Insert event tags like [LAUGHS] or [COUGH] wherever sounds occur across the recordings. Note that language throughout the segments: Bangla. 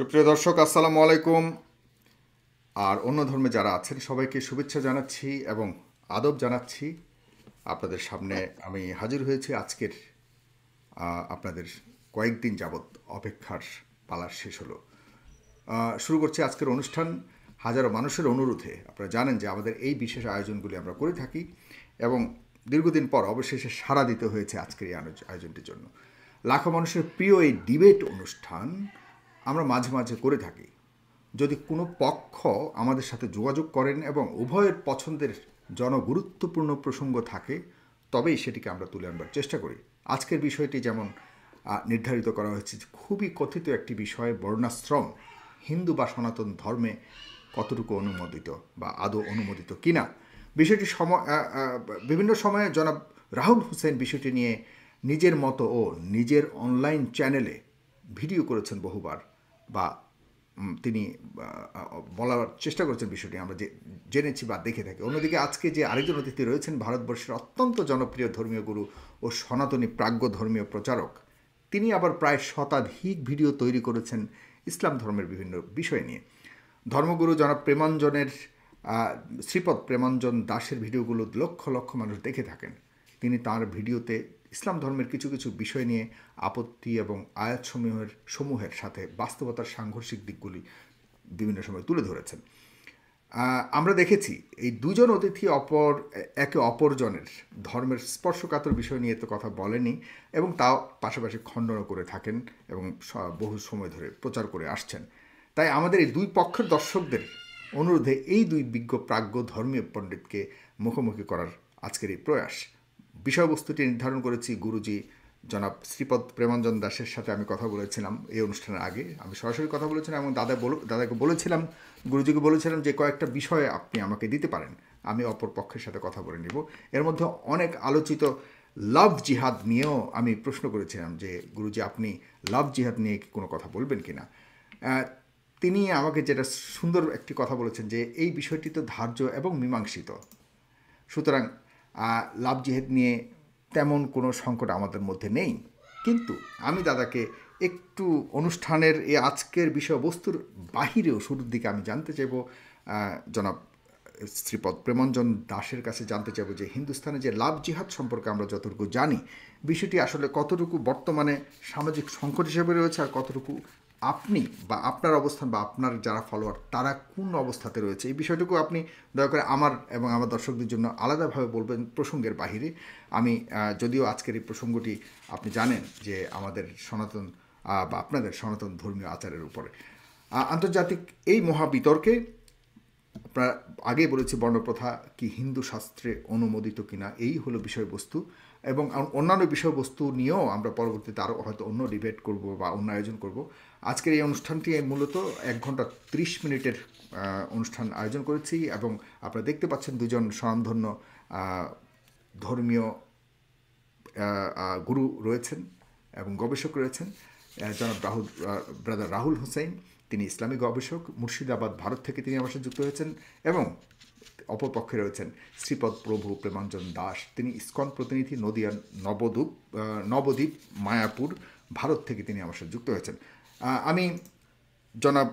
সুপ্রিয় দর্শক আসসালামু আলাইকুম আর অন্য ধর্মে যারা আছেন সবাইকে শুভেচ্ছা জানাচ্ছি এবং আদব জানাচ্ছি আপনাদের সামনে আমি হাজির হয়েছি আজকের আপনাদের কয়েকদিন যাবৎ অপেক্ষার পালার শেষ হলো শুরু করছি আজকের অনুষ্ঠান হাজারো মানুষের অনুরোধে আপনারা জানেন যে আমাদের এই বিশেষ আয়োজনগুলি আমরা করে থাকি এবং দীর্ঘদিন পর অবশেষে সাড়া দিতে হয়েছে আজকের এই আয়োজনটির জন্য লাখো মানুষের প্রিয় এই ডিবেট অনুষ্ঠান আমরা মাঝে মাঝে করে থাকি যদি কোনো পক্ষ আমাদের সাথে যোগাযোগ করেন এবং উভয়ের পছন্দের জনগুরুত্বপূর্ণ প্রসঙ্গ থাকে তবেই সেটিকে আমরা তুলে আনবার চেষ্টা করি আজকের বিষয়টি যেমন নির্ধারিত করা হয়েছে খুবই কথিত একটি বিষয় বর্ণাশ্রম হিন্দু বা সনাতন ধর্মে কতটুকু অনুমোদিত বা আদৌ অনুমোদিত কিনা বিষয়টি সম বিভিন্ন সময়ে জনাব রাহুল হোসেন বিষয়টি নিয়ে নিজের মতো ও নিজের অনলাইন চ্যানেলে ভিডিও করেছেন বহুবার বা তিনি বলার চেষ্টা করেছেন বিষয়টি আমরা যে জেনেছি বা দেখে থাকি অন্যদিকে আজকে যে আরেকজন অতিথি রয়েছেন ভারতবর্ষের অত্যন্ত জনপ্রিয় ধর্মীয় গুরু ও সনাতনী প্রাজ্ঞ ধর্মীয় প্রচারক তিনি আবার প্রায় শতাধিক ভিডিও তৈরি করেছেন ইসলাম ধর্মের বিভিন্ন বিষয় নিয়ে ধর্মগুরু জনাব প্রেমাঞ্জনের শ্রীপদ প্রেমাঞ্জন দাসের ভিডিওগুলো লক্ষ লক্ষ মানুষ দেখে থাকেন তিনি তার ভিডিওতে ইসলাম ধর্মের কিছু কিছু বিষয় নিয়ে আপত্তি এবং আয়াতসমূহের সমূহের সাথে বাস্তবতার সাংঘর্ষিক দিকগুলি বিভিন্ন সময় তুলে ধরেছেন আমরা দেখেছি এই দুজন অতিথি অপর একে অপরজনের ধর্মের স্পর্শকাতর বিষয় নিয়ে তো কথা বলেনি এবং তাও পাশাপাশি খণ্ডনও করে থাকেন এবং বহু সময় ধরে প্রচার করে আসছেন তাই আমাদের এই দুই পক্ষের দর্শকদের অনুরোধে এই দুই বিজ্ঞ প্রাজ্ঞ ধর্মীয় পণ্ডিতকে মুখোমুখি করার আজকের এই প্রয়াস বিষয়বস্তুটি নির্ধারণ করেছি গুরুজি জনাব শ্রীপদ প্রেমাঞ্জন দাসের সাথে আমি কথা বলেছিলাম এই অনুষ্ঠানের আগে আমি সরাসরি কথা বলেছিলাম এবং দাদা বল দাদাকে বলেছিলাম গুরুজিকে বলেছিলাম যে কয়েকটা বিষয়ে আপনি আমাকে দিতে পারেন আমি অপর পক্ষের সাথে কথা বলে নিব এর মধ্যে অনেক আলোচিত লাভ জিহাদ নিয়েও আমি প্রশ্ন করেছিলাম যে গুরুজি আপনি লাভ জিহাদ নিয়ে কি কোনো কথা বলবেন কি না তিনি আমাকে যেটা সুন্দর একটি কথা বলেছেন যে এই বিষয়টি তো ধার্য এবং মীমাংসিত সুতরাং লাভ জেহেদ নিয়ে তেমন কোনো সংকট আমাদের মধ্যে নেই কিন্তু আমি দাদাকে একটু অনুষ্ঠানের এই আজকের বিষয়বস্তুর বাহিরেও শুরুর দিকে আমি জানতে চাইব জনাব শ্রীপদ প্রেমঞ্জন দাসের কাছে জানতে চাইব যে হিন্দুস্তানে যে লাভ জিহাদ সম্পর্কে আমরা যতটুকু জানি বিষয়টি আসলে কতটুকু বর্তমানে সামাজিক সংকট হিসেবে রয়েছে আর কতটুকু আপনি বা আপনার অবস্থান বা আপনার যারা ফলোয়ার তারা কোন অবস্থাতে রয়েছে এই বিষয়টুকু আপনি দয়া করে আমার এবং আমার দর্শকদের জন্য আলাদাভাবে বলবেন প্রসঙ্গের বাহিরে আমি যদিও আজকের এই প্রসঙ্গটি আপনি জানেন যে আমাদের সনাতন বা আপনাদের সনাতন ধর্মীয় আচারের উপরে আন্তর্জাতিক এই মহাবিতর্কে আগে বলেছি বর্ণপ্রথা কি হিন্দু শাস্ত্রে অনুমোদিত কিনা এই হলো বিষয়বস্তু এবং অন্যান্য বিষয়বস্তু নিয়েও আমরা পরবর্তীতে আরও হয়তো অন্য ডিবেট করব বা অন্য আয়োজন করব আজকের এই অনুষ্ঠানটি মূলত এক ঘন্টা ত্রিশ মিনিটের অনুষ্ঠান আয়োজন করেছি এবং আপনারা দেখতে পাচ্ছেন দুজন স্বনামধন্য ধর্মীয় গুরু রয়েছেন এবং গবেষক রয়েছেন জনাব রাহুল ব্রাদার রাহুল হোসেন তিনি ইসলামী গবেষক মুর্শিদাবাদ ভারত থেকে তিনি আমার সাথে যুক্ত হয়েছেন এবং অপরপক্ষে রয়েছেন শ্রীপদ প্রভু প্রেমাঞ্জন দাস তিনি ইস্কন প্রতিনিধি নদিয়ার নবদ্বীপ নবদ্বীপ মায়াপুর ভারত থেকে তিনি আমার সাথে যুক্ত হয়েছেন আমি জনাব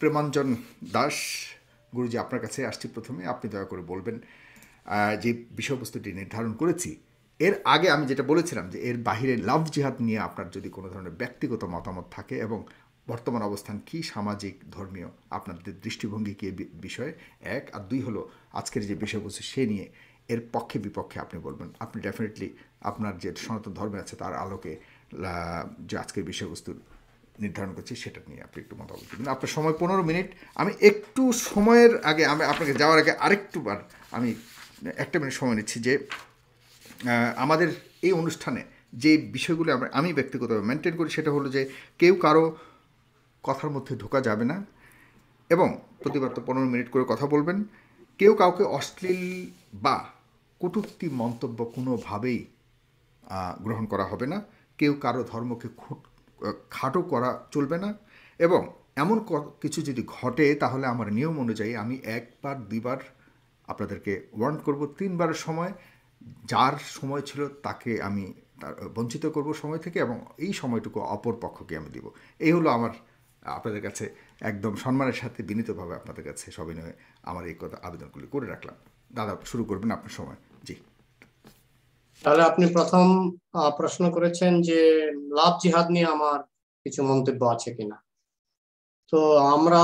প্রেমাঞ্জন দাস গুরুজি আপনার কাছে আসছি প্রথমে আপনি দয়া করে বলবেন যে বিষয়বস্তুটি নির্ধারণ করেছি এর আগে আমি যেটা বলেছিলাম যে এর বাহিরে লাভ জিহাদ নিয়ে আপনার যদি কোনো ধরনের ব্যক্তিগত মতামত থাকে এবং বর্তমান অবস্থান কি সামাজিক ধর্মীয় আপনাদের দৃষ্টিভঙ্গি কি বিষয়ে এক আর দুই হলো আজকের যে বিষয়বস্তু সে নিয়ে এর পক্ষে বিপক্ষে আপনি বলবেন আপনি ডেফিনেটলি আপনার যে সনাতন ধর্মে আছে তার আলোকে যে আজকের বিষয়বস্তুর নির্ধারণ করছি সেটা নিয়ে আপনি একটু মতামত দিবেন আপনার সময় পনেরো মিনিট আমি একটু সময়ের আগে আমি আপনাকে যাওয়ার আগে আরেকটুবার আমি একটা মিনিট সময় নিচ্ছি যে আমাদের এই অনুষ্ঠানে যে বিষয়গুলো আমরা আমি ব্যক্তিগতভাবে মেনটেন করি সেটা হলো যে কেউ কারো কথার মধ্যে ঢোকা যাবে না এবং প্রতিবার তো পনেরো মিনিট করে কথা বলবেন কেউ কাউকে অশ্লীল বা কটূক্তি মন্তব্য কোনোভাবেই গ্রহণ করা হবে না কেউ কারো ধর্মকে খাটো করা চলবে না এবং এমন কিছু যদি ঘটে তাহলে আমার নিয়ম অনুযায়ী আমি একবার দুইবার আপনাদেরকে ওয়ার্ন করব তিনবার সময় যার সময় ছিল তাকে আমি তার বঞ্চিত করব সময় থেকে এবং এই সময়টুকু অপর পক্ষকে আমি দিব এই হলো আমার আপনাদের কাছে একদম সম্মানের সাথে বিনীতভাবে আপনাদের কাছে সবিনয়ে আমার এই কথা আবেদনগুলি করে রাখলাম দাদা শুরু করবেন আপনার সময় জি তাহলে আপনি প্রথম প্রশ্ন করেছেন যে লাভ জিহাদ নিয়ে আমার কিছু মন্তব্য আছে কিনা তো আমরা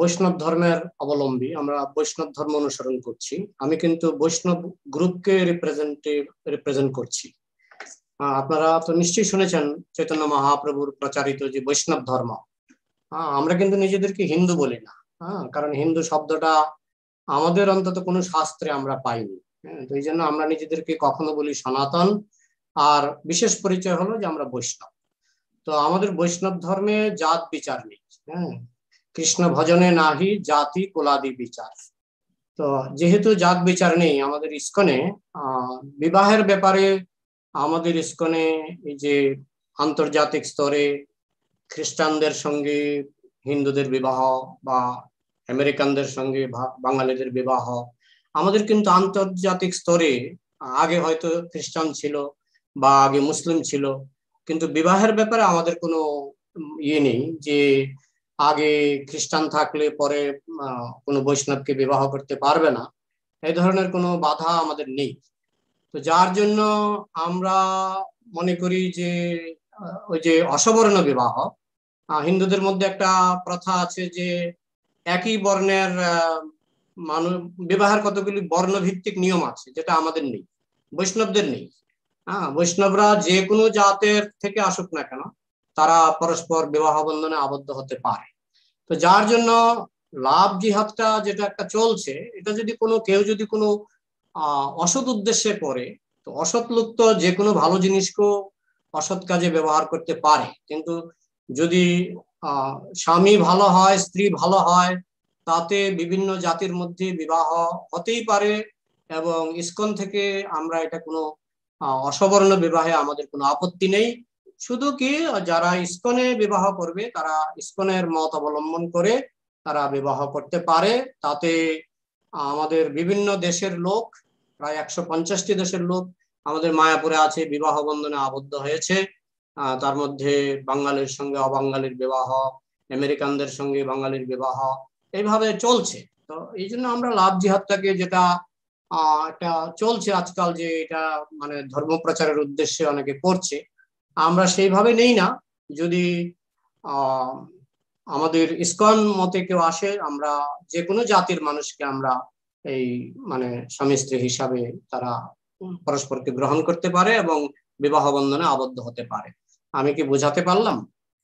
বৈষ্ণব ধর্মের অবলম্বী আমরা বৈষ্ণব ধর্ম অনুসরণ করছি আমি কিন্তু বৈষ্ণব গ্রুপকে রিপ্রেজেন্টেটিভ রিপ্রেজেন্ট করছি আপনারা তো নিশ্চয়ই শুনেছেন চৈতন্য মহাপ্রভুর প্রচারিত যে বৈষ্ণব ধর্ম আমরা কিন্তু নিজেদেরকে হিন্দু বলি না হ্যাঁ কারণ হিন্দু শব্দটা আমাদের অন্তত কোনো শাস্ত্রে আমরা পাইনি হ্যাঁ, তো এই জন্য আমরা নিজেদেরকে কখনো বলি সনাতন আর বিশেষ পরিচয় হলো যে আমরা বৈষ্ণব তো আমাদের বৈষ্ণব ধর্মে জাত বিচার নেই হ্যাঁ কৃষ্ণ ভজনে নাহি জাতি কোলাদি বিচার তো যেহেতু জাত বিচার নেই আমাদের ইস্কনে বিবাহের ব্যাপারে আমাদের ইস্কনে এই যে আন্তর্জাতিক স্তরে খ্রিস্টানদের সঙ্গে হিন্দুদের বিবাহ বা আমেরিকানদের সঙ্গে বাঙালিদের বিবাহ আমাদের কিন্তু আন্তর্জাতিক স্তরে আগে হয়তো খ্রিস্টান ছিল বা আগে মুসলিম ছিল কিন্তু বিবাহের ব্যাপারে আমাদের কোনো ইয়ে নেই যে আগে খ্রিস্টান থাকলে পরে কোনো বৈষ্ণবকে বিবাহ করতে পারবে না এই ধরনের কোনো বাধা আমাদের নেই তো যার জন্য আমরা মনে করি যে ওই যে অসবর্ণ বিবাহ হিন্দুদের মধ্যে একটা প্রথা আছে যে একই বর্ণের মানুষ বিবাহের কতগুলি বর্ণভিত্তিক নিয়ম আছে যেটা আমাদের নেই বৈষ্ণবদের নেই হ্যাঁ বৈষ্ণবরা যে কোনো জাতের থেকে আসুক না কেন তারা পরস্পর বিবাহ বন্ধনে আবদ্ধ হতে পারে তো যার জন্য লাভ জিহাদটা যেটা একটা চলছে এটা যদি কোনো কেউ যদি কোনো অসৎ উদ্দেশ্যে করে তো অসৎ লোক তো যে কোনো ভালো জিনিসকেও অসৎ কাজে ব্যবহার করতে পারে কিন্তু যদি স্বামী ভালো হয় স্ত্রী ভালো হয় তাতে বিভিন্ন জাতির মধ্যে বিবাহ হতেই পারে এবং ইস্কন থেকে আমরা এটা কোনো অসবর্ণ বিবাহে আমাদের কোনো আপত্তি নেই শুধু কি যারা ইস্কনে বিবাহ করবে তারা ইস্কনের মত অবলম্বন করে তারা বিবাহ করতে পারে তাতে আমাদের বিভিন্ন দেশের লোক প্রায় একশো পঞ্চাশটি দেশের লোক আমাদের মায়াপুরে আছে বিবাহ বন্ধনে আবদ্ধ হয়েছে তার মধ্যে বাঙালির সঙ্গে অবাঙ্গালির বিবাহ আমেরিকানদের সঙ্গে বাঙালির বিবাহ এইভাবে চলছে তো এই জন্য আমরা লাভ জিহাদটাকে যেটা এটা চলছে আজকাল যে এটা মানে ধর্ম প্রচারের উদ্দেশ্যে অনেকে করছে আমরা সেইভাবে নেই না যদি আমাদের ইস্কন মতে কেউ আসে আমরা যে কোনো জাতির মানুষকে আমরা এই মানে স্বামী স্ত্রী হিসাবে তারা পরস্পরকে গ্রহণ করতে পারে এবং বিবাহ বন্ধনে আবদ্ধ হতে পারে আমি কি বোঝাতে পারলাম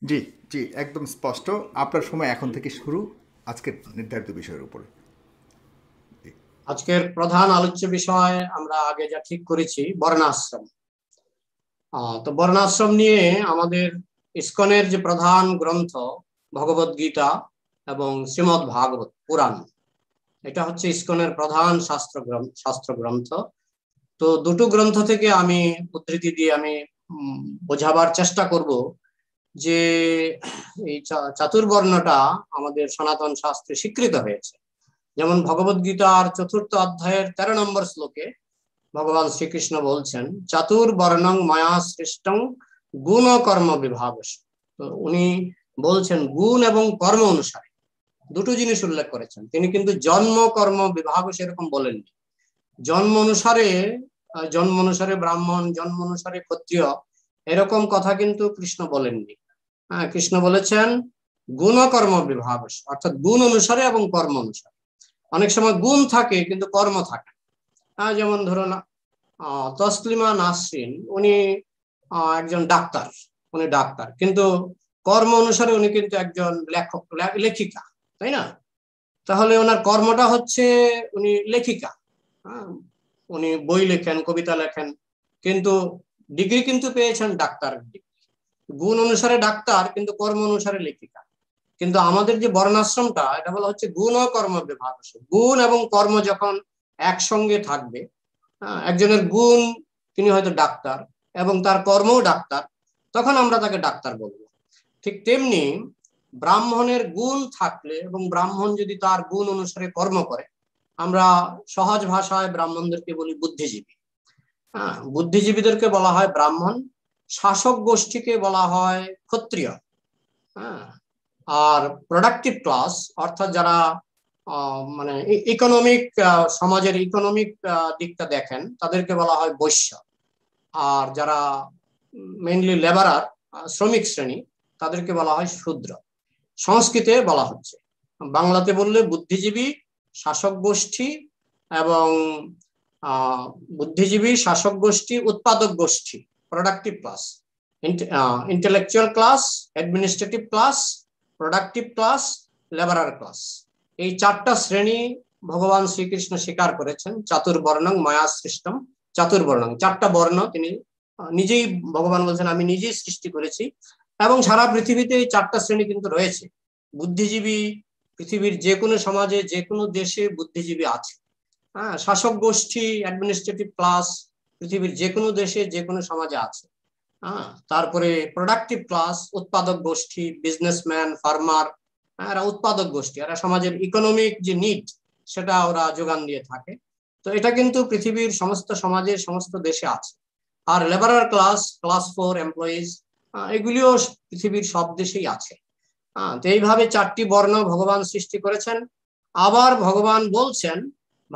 জি জি একদম স্পষ্ট আপনার সময় এখন থেকে শুরু আজকের নির্ধারিত বিষয়ের উপরে আজকের প্রধান আলোচ্য বিষয় আমরা আগে যা ঠিক করেছি বর্ণাশ্রম তো বর্ণাশ্রম নিয়ে আমাদের ইস্কনের যে প্রধান গ্রন্থ ভগবত গীতা এবং শ্রীমৎ ভাগবত পুরাণ এটা হচ্ছে ইস্কনের প্রধান শাস্ত্র গ্রন্থ শাস্ত্র গ্রন্থ তো দুটো গ্রন্থ থেকে আমি উদ্ধৃতি দিয়ে আমি বোঝাবার চেষ্টা করব যে এই চাতুর্বর্ণটা আমাদের সনাতন শাস্ত্রে স্বীকৃত হয়েছে যেমন ভগবদ্গীতার চতুর্থ অধ্যায়ের তেরো নম্বর শ্লোকে ভগবান শ্রীকৃষ্ণ বলছেন চাতুর বর্ণং মায়া সৃষ্টং গুণ কর্ম বিভাগ তো উনি বলছেন গুণ এবং কর্ম অনুসারে দুটো জিনিস উল্লেখ করেছেন তিনি কিন্তু জন্ম কর্ম বিভাগ সেরকম বলেননি জন্ম অনুসারে জন্ম অনুসারে ব্রাহ্মণ জন্ম অনুসারে ক্ষত্রিয় এরকম কথা কিন্তু কৃষ্ণ বলেননি হ্যাঁ কৃষ্ণ বলেছেন গুণ কর্ম বিভাগ অর্থাৎ গুণ অনুসারে এবং কর্ম অনুসারে অনেক সময় গুণ থাকে কিন্তু কর্ম থাকে যেমন ধরুন তসলিমা নাসরিন উনি একজন ডাক্তার উনি ডাক্তার কিন্তু কর্ম অনুসারে উনি কিন্তু একজন লেখক লেখিকা তাই না তাহলে ওনার কর্মটা হচ্ছে উনি লেখিকা হ্যাঁ, উনি বই লেখেন কবিতা লেখেন কিন্তু ডিগ্রি কিন্তু পেয়েছেন ডাক্তার গুণ অনুসারে ডাক্তার কিন্তু কর্ম অনুসারে লেখিকা কিন্তু আমাদের যে বর্ণাশ্রমটা এটা বলা হচ্ছে গুণ ও কর্ম বিভাগ গুণ এবং কর্ম যখন একসঙ্গে থাকবে হ্যাঁ, একজনের গুণ তিনি হয়তো ডাক্তার এবং তার কর্মও ডাক্তার তখন আমরা তাকে ডাক্তার বলবো ঠিক তেমনি ব্রাহ্মণের গুণ থাকলে এবং ব্রাহ্মণ যদি তার গুণ অনুসারে কর্ম করে আমরা সহজ ভাষায় ব্রাহ্মণদেরকে বলি বুদ্ধিজীবী হ্যাঁ বুদ্ধিজীবীদেরকে বলা হয় ব্রাহ্মণ শাসক গোষ্ঠীকে বলা হয় ক্ষত্রিয় হ্যাঁ আর প্রোডাক্টিভ ক্লাস অর্থাৎ যারা মানে ইকোনমিক সমাজের ইকোনমিক দিকটা দেখেন তাদেরকে বলা হয় বৈশ্য আর যারা মেনলি লেবারার শ্রমিক শ্রেণী তাদেরকে বলা হয় শূদ্র সংস্কৃতে বলা হচ্ছে বাংলাতে বললে বুদ্ধিজীবী শাসক গোষ্ঠী এবং বুদ্ধিজীবী শাসক গোষ্ঠী উৎপাদক গোষ্ঠী productive class intellectual class administrative class productive class labourer class এই চারটা শ্রেণী ভগবান শ্রীকৃষ্ণ স্বীকার করেছেন চাতুর্বর্ণং মায়া সৃষ্টম চাতুর্বর্ণং চারটা বর্ণ তিনি নিজেই ভগবান বলছেন আমি নিজেই সৃষ্টি করেছি এবং সারা পৃথিবীতে এই চারটা শ্রেণী কিন্তু রয়েছে বুদ্ধিজীবী পৃথিবীর যে কোনো সমাজে যে কোনো দেশে বুদ্ধিজীবী আছে হ্যাঁ শাসক গোষ্ঠী অ্যাডমিনিস্ট্রেটিভ ক্লাস পৃথিবীর যে কোনো দেশে যে কোনো সমাজে আছে হ্যাঁ তারপরে প্রোডাক্টিভ ক্লাস উৎপাদক গোষ্ঠী বিজনেসম্যান ফার্মার এরা উৎপাদক গোষ্ঠী এরা সমাজের ইকোনমিক যে নিড সেটা ওরা যোগান দিয়ে থাকে তো এটা কিন্তু পৃথিবীর সমস্ত সমাজে সমস্ত দেশে আছে আর labourer class class four employees এগুলিও পৃথিবীর সব দেশেই আছে তো এইভাবে চারটি বর্ণ ভগবান সৃষ্টি করেছেন আবার ভগবান বলছেন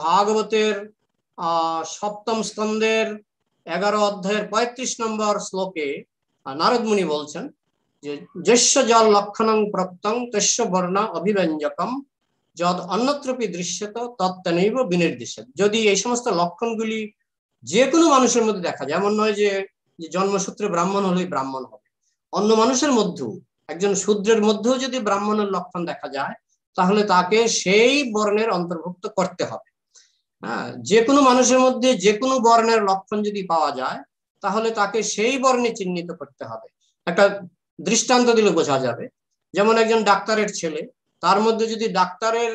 ভাগবতের সপ্তম স্কন্ধের এগারো অধ্যায়ের পঁয়ত্রিশ নম্বর শ্লোকে নারদমুনি বলছেন যেস্য জল লক্ষণং প্রক্তং তেস্য বর্ণ অভিব্যঞ্জকম যদ অন্যত্রপি দৃশ্যত তত্ত্বনৈব বিনির্দেশ যদি এই সমস্ত লক্ষণগুলি যে কোনো মানুষের মধ্যে দেখা যায় এমন নয় যে জন্মসূত্রে ব্রাহ্মণ হলেই ব্রাহ্মণ হবে অন্য মানুষের মধ্যেও একজন শূদ্রের মধ্যেও যদি ব্রাহ্মণের লক্ষণ দেখা যায় তাহলে তাকে সেই বর্ণের অন্তর্ভুক্ত করতে হবে হ্যাঁ যে কোনো মানুষের মধ্যে যে কোনো বর্ণের লক্ষণ যদি পাওয়া যায় তাহলে তাকে সেই বর্ণে চিহ্নিত করতে হবে একটা দৃষ্টান্ত দিলে বোঝা যাবে যেমন একজন ডাক্তারের ছেলে তার মধ্যে যদি ডাক্তারের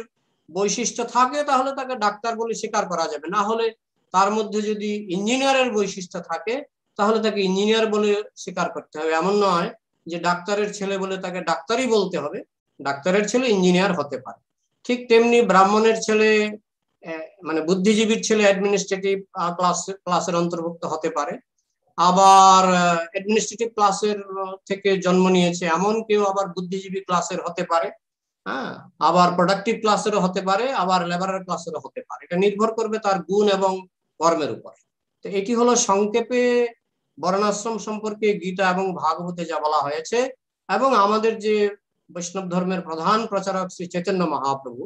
বৈশিষ্ট্য থাকে তাহলে তাকে ডাক্তার বলে স্বীকার করা যাবে না হলে তার মধ্যে যদি ইঞ্জিনিয়ারের বৈশিষ্ট্য থাকে তাহলে তাকে ইঞ্জিনিয়ার বলে স্বীকার করতে হবে এমন নয় যে ডাক্তারের ছেলে বলে তাকে ডাক্তারই বলতে হবে ডাক্তারের ছেলে ইঞ্জিনিয়ার হতে পারে ঠিক তেমনি ব্রাহ্মণের ছেলে মানে বুদ্ধিজীবীর ছেলে অ্যাডমিনিস্ট্রেটিভ ক্লাস ক্লাসের অন্তর্ভুক্ত হতে পারে আবার অ্যাডমিনিস্ট্রেটিভ ক্লাসের থেকে জন্ম নিয়েছে এমন কেউ আবার বুদ্ধিজীবী ক্লাসের হতে পারে হ্যাঁ আবার প্রোডাক্টিভ ক্লাসেরও হতে পারে আবার লেবারের ক্লাসেরও হতে পারে এটা নির্ভর করবে তার গুণ এবং কর্মের উপর তো এটি হলো সংক্ষেপে বর্ণাশ্রম সম্পর্কে গীতা এবং ভাগবতে যা বলা হয়েছে এবং আমাদের যে বৈষ্ণব ধর্মের প্রধান প্রচারক শ্রী চৈতন্য মহাপ্রভু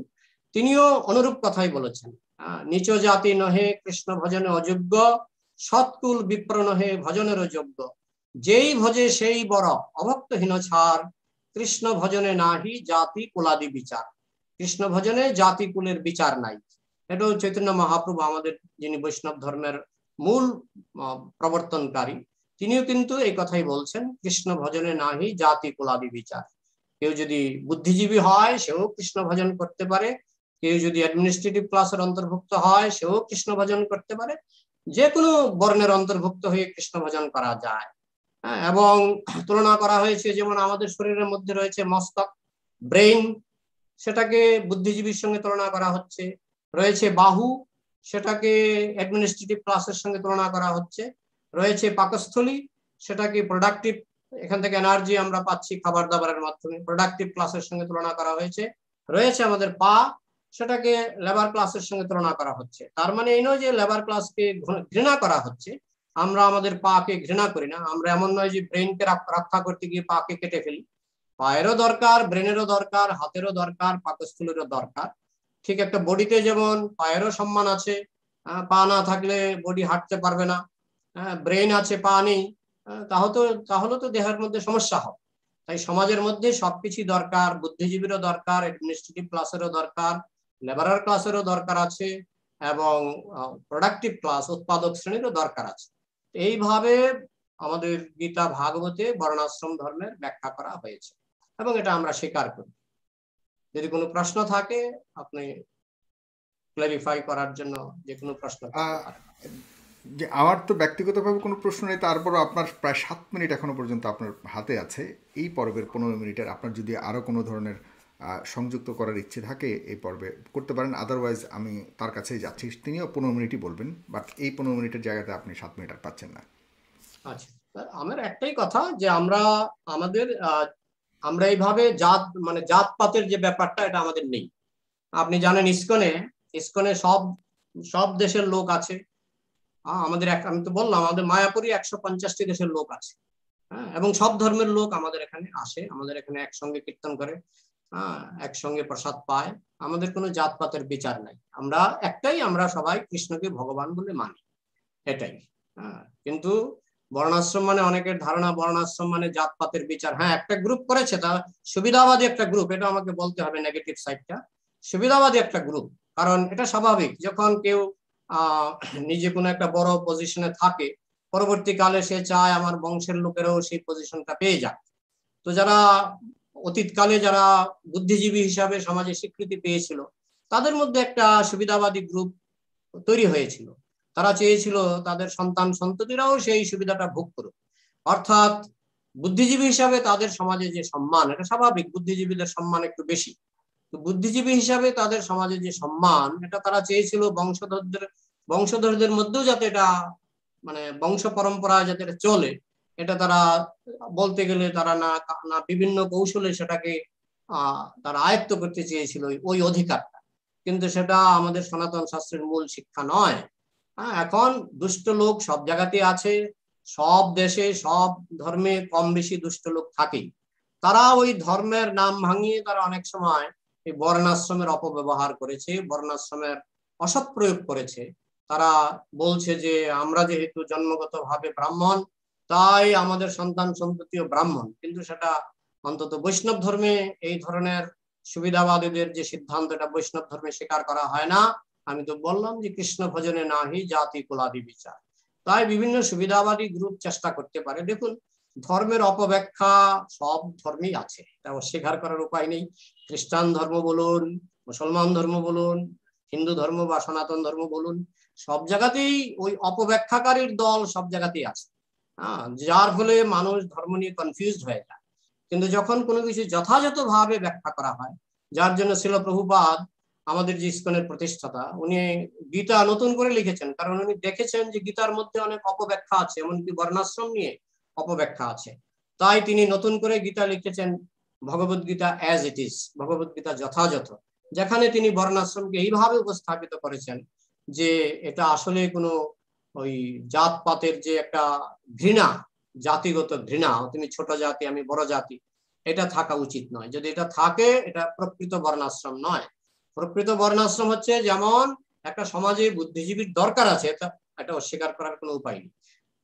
তিনিও অনুরূপ কথাই বলেছেন নিচ জাতি নহে কৃষ্ণ ভজনে অযোগ্য সৎকুল বিপ্রণহে ভজনের যোগ্য যেই ভজে সেই বড় অভক্তহীন ছাড় কৃষ্ণ ভজনে নাহি জাতি কুলাদি বিচার কৃষ্ণ ভজনে জাতি কুলের বিচার নাই এটাও চৈতন্য মহাপ্রভু আমাদের যিনি বৈষ্ণব ধর্মের মূল প্রবর্তনকারী তিনিও কিন্তু এই কথাই বলছেন কৃষ্ণ ভজনে নাহি জাতি কুলাদি বিচার কেউ যদি বুদ্ধিজীবী হয় সেও কৃষ্ণ ভজন করতে পারে কেউ যদি অ্যাডমিনিস্ট্রেটিভ ক্লাসের অন্তর্ভুক্ত হয় সেও কৃষ্ণ ভজন করতে পারে যে কোনো বর্ণের অন্তর্ভুক্ত হয়ে কৃষ্ণ ভজন করা যায় হ্যাঁ, এবং তুলনা করা হয়েছে যেমন আমাদের শরীরের মধ্যে রয়েছে মস্তক ব্রেইন সেটাকে বুদ্ধিজীবীর সঙ্গে তুলনা করা হচ্ছে রয়েছে বাহু সেটাকে অ্যাডমিনিস্ট্রেটিভ ক্লাসের সঙ্গে তুলনা করা হচ্ছে রয়েছে পাকস্থলী সেটাকে প্রোডাক্টিভ এখান থেকে এনার্জি আমরা পাচ্ছি খাবার দাবারের মাধ্যমে প্রোডাক্টিভ ক্লাসের সঙ্গে তুলনা করা হয়েছে রয়েছে আমাদের পা সেটাকে লেবার ক্লাসের সঙ্গে তুলনা করা হচ্ছে তার মানে এই নয় যে লেবার ক্লাসকে ঘৃণা করা হচ্ছে আমরা আমাদের পাকে ঘৃণা করি না আমরা এমন নয় যে ব্রেনকে রক্ষা করতে গিয়ে পাকে কেটে ফেলি পায়েরও দরকার ব্রেনেরও দরকার হাতেরও দরকার পাকস্থলেরও দরকার ঠিক একটা বডিতে যেমন পায়েরও সম্মান আছে পা না থাকলে বডি হাঁটতে পারবে না ব্রেন হ্যাঁ, আছে পা নেই তাহলে তো তাহলে তো দেহের মধ্যে সমস্যা হবে তাই সমাজের মধ্যে সবকিছু দরকার বুদ্ধিজীবীরও দরকার অ্যাডমিনিস্ট্রেটিভ ক্লাসেরও দরকার লেবারার ক্লাসেরও দরকার আছে এবং প্রোডাক্টিভ ক্লাস উৎপাদক শ্রেণীরও দরকার আছে এইভাবে আমাদের গীতা ভাগবতে বর্ণাশ্রম ধর্মের ব্যাখ্যা করা হয়েছে এবং এটা আমরা স্বীকার করি যদি কোনো প্রশ্ন থাকে আপনি ক্লারিফাই করার জন্য যে কোনো প্রশ্ন যে আমার তো ব্যক্তিগতভাবে কোনো প্রশ্ন নেই তারপরও আপনার প্রায় সাত মিনিট এখনো পর্যন্ত আপনার হাতে আছে এই পর্বের পনেরো মিনিটের আপনার যদি আরও কোনো ধরনের সংযুক্ত করার ইচ্ছে থাকে এই পর্বে করতে পারেন আদারওয়াইজ আমি তার কাছেই যাচ্ছি তিনিও পনেরো মিনিটই বলবেন বাট এই পনেরো মিনিটের জায়গাতে আপনি সাত মিনিট আর পাচ্ছেন না আচ্ছা আমার একটাই কথা যে আমরা আমাদের আমরা এইভাবে জাত মানে জাত পাতের যে ব্যাপারটা এটা আমাদের নেই আপনি জানেন ইসকনে ইসকনে সব সব দেশের লোক আছে আমাদের এক আমি তো বললাম আমাদের মায়াপুরি একশো পঞ্চাশটি দেশের লোক আছে হ্যাঁ, এবং সব ধর্মের লোক আমাদের এখানে আসে আমাদের এখানে একসঙ্গে কীর্তন করে হ্যাঁ একসঙ্গে প্রসাদ পায় আমাদের কোনো জাতপাতের বিচার নাই আমরা একটাই আমরা সবাই কৃষ্ণকে ভগবান বলে মানি এটাই কিন্তু বর্ণাশ্রম মানে অনেকের ধারণা বর্ণাশ্রম মানে জাতপাতের বিচার হ্যাঁ একটা গ্রুপ করেছে তা সুবিধাবাদী একটা গ্রুপ এটা আমাকে বলতে হবে নেগেটিভ সাইডটা সুবিধাবাদী একটা গ্রুপ কারণ এটা স্বাভাবিক যখন কেউ নিজে কোনো একটা বড় পজিশনে থাকে পরবর্তীকালে সে চায় আমার বংশের লোকেরাও সেই পজিশনটা পেয়ে যাক তো যারা অতীতকালে যারা বুদ্ধিজীবী হিসাবে সমাজে স্বীকৃতি পেয়েছিল তাদের মধ্যে একটা সুবিধাবাদী গ্রুপ তৈরি হয়েছিল তারা চেয়েছিল তাদের সন্তান সন্ততিরাও সেই সুবিধাটা ভোগ করুক অর্থাৎ বুদ্ধিজীবী হিসাবে তাদের সমাজে যে সম্মান এটা স্বাভাবিক বুদ্ধিজীবীদের সম্মান একটু বেশি তো বুদ্ধিজীবী হিসাবে তাদের সমাজে যে সম্মান এটা তারা চেয়েছিল বংশধরদের বংশধরদের মধ্যেও যাতে এটা মানে বংশ পরম্পরা যাতে এটা চলে এটা তারা বলতে গেলে তারা না না বিভিন্ন কৌশলে সেটাকে তারা আয়ত্ত করতে চেয়েছিল ওই অধিকারটা কিন্তু সেটা আমাদের সনাতন শাস্ত্রের মূল শিক্ষা নয় হ্যাঁ এখন দুষ্ট লোক সব জায়গাতে আছে সব দেশে সব ধর্মে কম বেশি দুষ্ট লোক থাকেই তারা ওই ধর্মের নাম ভাঙিয়ে তারা অনেক সময় এই বর্ণাশ্রমের অপব্যবহার করেছে বর্ণাশ্রমের অসৎ প্রয়োগ করেছে তারা বলছে যে আমরা যেহেতু জন্মগতভাবে ব্রাহ্মণ তাই আমাদের সন্তান সন্ততিও ব্রাহ্মণ কিন্তু সেটা অন্তত বৈষ্ণব ধর্মে এই ধরনের সুবিধাবাদীদের যে সিদ্ধান্ত এটা বৈষ্ণব ধর্মে স্বীকার করা হয় না আমি তো বললাম যে কৃষ্ণ ভজনে নাহি জাতি কোলাদি বিচার তাই বিভিন্ন সুবিধাবাদী গ্রুপ চেষ্টা করতে পারে দেখুন ধর্মের অপব্যাখ্যা সব ধর্মেই আছে এটা অস্বীকার করার উপায় নেই খ্রিস্টান ধর্ম বলুন মুসলমান ধর্ম বলুন হিন্দু ধর্ম বা সনাতন ধর্ম বলুন সব জায়গাতেই ওই অপব্যাখ্যাকারীর দল সব জায়গাতেই আছে হ্যাঁ, যার ফলে মানুষ ধর্ম নিয়ে কনফিউজড হয়ে যায় কিন্তু যখন কোনো কিছু যথাযথভাবে ব্যাখ্যা করা হয় যার জন্য শিল প্রভুপাদ আমাদের যে ইস্কনের প্রতিষ্ঠাতা উনি গীতা নতুন করে লিখেছেন কারণ উনি দেখেছেন যে গীতার মধ্যে অনেক অপব্যাখ্যা আছে এমনকি বর্ণাশ্রম নিয়ে অপব্যাখ্যা আছে তাই তিনি নতুন করে গীতা লিখেছেন Bhagavadgita Gita as it is Bhagavadgita Gita যথাযথ যেখানে তিনি বর্ণাশ্রমকে এইভাবে উপস্থাপিত করেছেন যে এটা আসলে কোনো ওই জাতপাতের যে একটা ঘৃণা জাতিগত ঘৃণা তুমি ছোট জাতি আমি বড় জাতি এটা থাকা উচিত নয় যদি এটা থাকে এটা প্রকৃত বর্ণাশ্রম নয় প্রকৃত বর্ণাশ্রম হচ্ছে যেমন একটা সমাজে বুদ্ধিজীবীর দরকার আছে এটা এটা অস্বীকার করার কোনো উপায় নেই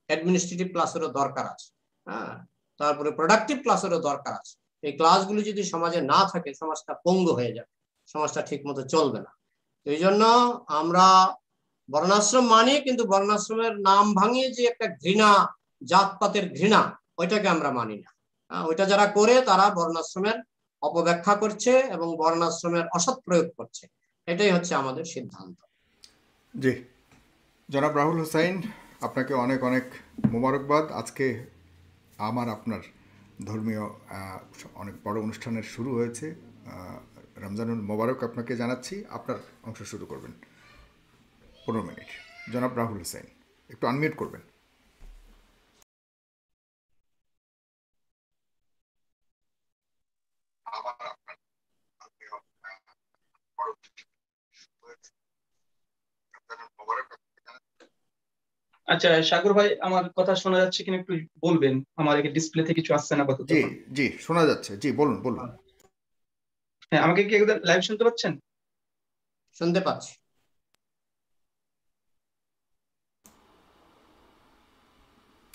অ্যাডমিনিস্ট্রেটিভ ক্লাসেরও দরকার আছে হ্যাঁ তারপরে প্রোডাক্টিভ ক্লাসেরও দরকার আছে এই ক্লাসগুলি যদি সমাজে না থাকে সমাজটা পঙ্গু হয়ে যাবে সমাজটা ঠিক মতো চলবে না এই জন্য আমরা বর্ণাশ্রম মানে কিন্তু বর্ণাশ্রমের নাম ভাঙিয়ে যে একটা ঘৃণা জাতপাতের ঘৃণা ওইটাকে আমরা মানি না ওইটা যারা করে তারা বর্ণাশ্রমের অপব্যাখ্যা করছে এবং বর্ণাশ্রমের অসৎ প্রয়োগ করছে এটাই হচ্ছে আমাদের সিদ্ধান্ত জি জনাব রাহুল হোসাইন আপনাকে অনেক অনেক মোবারকবাদ আজকে আমার আপনার ধর্মীয় অনেক বড় অনুষ্ঠানের শুরু হয়েছে রমজানুল মোবারক আপনাকে জানাচ্ছি আপনার অংশ শুরু করবেন পনেরো মিনিট জনাব রাহুল হোসেন একটু আনমিউট করবেন আচ্ছা সাগর ভাই আমার কথা শোনা যাচ্ছে কিনা একটু বলবেন আমার ডিসপ্লে ডিসপ্লেতে কিছু আসছে না কথা জি জি শোনা যাচ্ছে জি বলুন বলুন হ্যাঁ আমাকে কি একদম লাইভ শুনতে পাচ্ছেন শুনতে পাচ্ছি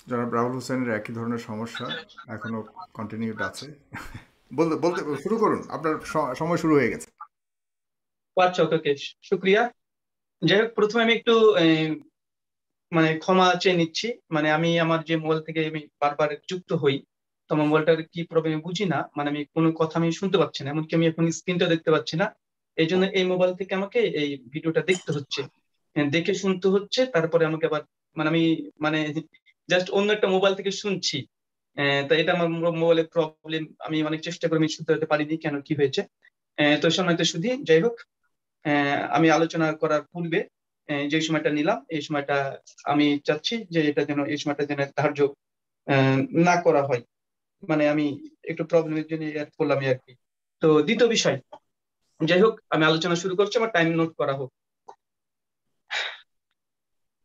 যারা রাহুল হোসেনের একই ধরনের সমস্যা এখনো কন্টিনিউড আছে বলতে বলতে শুরু করুন আপনার সময় শুরু হয়ে গেছে আচ্ছা ওকে শুক্রিয়া যাই হোক প্রথমে আমি একটু মানে ক্ষমা চেয়ে নিচ্ছি মানে আমি আমার যে মোবাইল থেকে আমি বারবার যুক্ত হই তো মোবাইলটার কি প্রবলেম বুঝি না মানে আমি কোনো কথা আমি শুনতে পাচ্ছি না এমনকি আমি এখন স্ক্রিনটা দেখতে পাচ্ছি না এই জন্য এই মোবাইল থেকে আমাকে এই ভিডিওটা দেখতে হচ্ছে দেখে শুনতে হচ্ছে তারপরে আমাকে আবার মানে আমি মানে জাস্ট অন্য একটা মোবাইল থেকে শুনছি তা এটা আমার মোবাইলের প্রবলেম আমি অনেক চেষ্টা করে আমি হতে পারিনি কেন কি হয়েছে তো সময় তো শুধু যাই হোক আমি আলোচনা করার পূর্বে যে সময়টা নিলাম এই সময়টা আমি চাচ্ছি যে এটা যেন এই সময়টা যেন ধার্য না করা হয় মানে আমি একটু প্রবলেমের জন্য অ্যাড করলাম আর কি তো দ্বিতীয় বিষয় যাই হোক আমি আলোচনা শুরু করছি আমার টাইম নোট করা হোক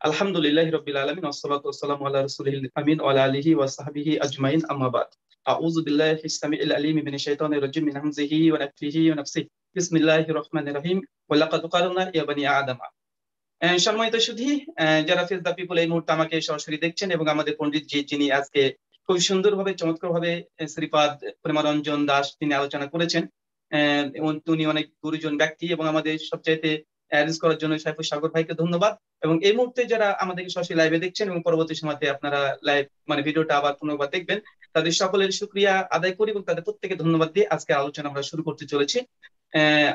আলহামদুলিল্লাহ রবিল আলমিন ওসলাত আল্লাহ আমিন আল্লাহ আলহি আজমাইন আম্মাবাদ أعوذ بالله السميع العليم من الشيطان الرجيم من সম্মানিত সুধি যারা ফেস দা পিপল এই মুহূর্তে আমাকে সরাসরি দেখছেন এবং আমাদের পণ্ডিত জি যিনি আজকে খুব সুন্দরভাবে চমৎকারভাবে শ্রীপাদ প্রেমারঞ্জন দাস তিনি আলোচনা করেছেন এবং তিনি অনেক গুরুজন ব্যক্তি এবং আমাদের সবচাইতে অ্যারেঞ্জ করার জন্য সাইফুল সাগর ভাইকে ধন্যবাদ এবং এই মুহূর্তে যারা আমাদেরকে সরাসরি লাইভে দেখছেন এবং পরবর্তী সময়তে আপনারা লাইভ মানে ভিডিওটা আবার পুনর্বার দেখবেন তাদের সকলের সুক্রিয়া আদায় করি এবং তাদের প্রত্যেকে ধন্যবাদ দিয়ে আজকে আলোচনা আমরা শুরু করতে চলেছি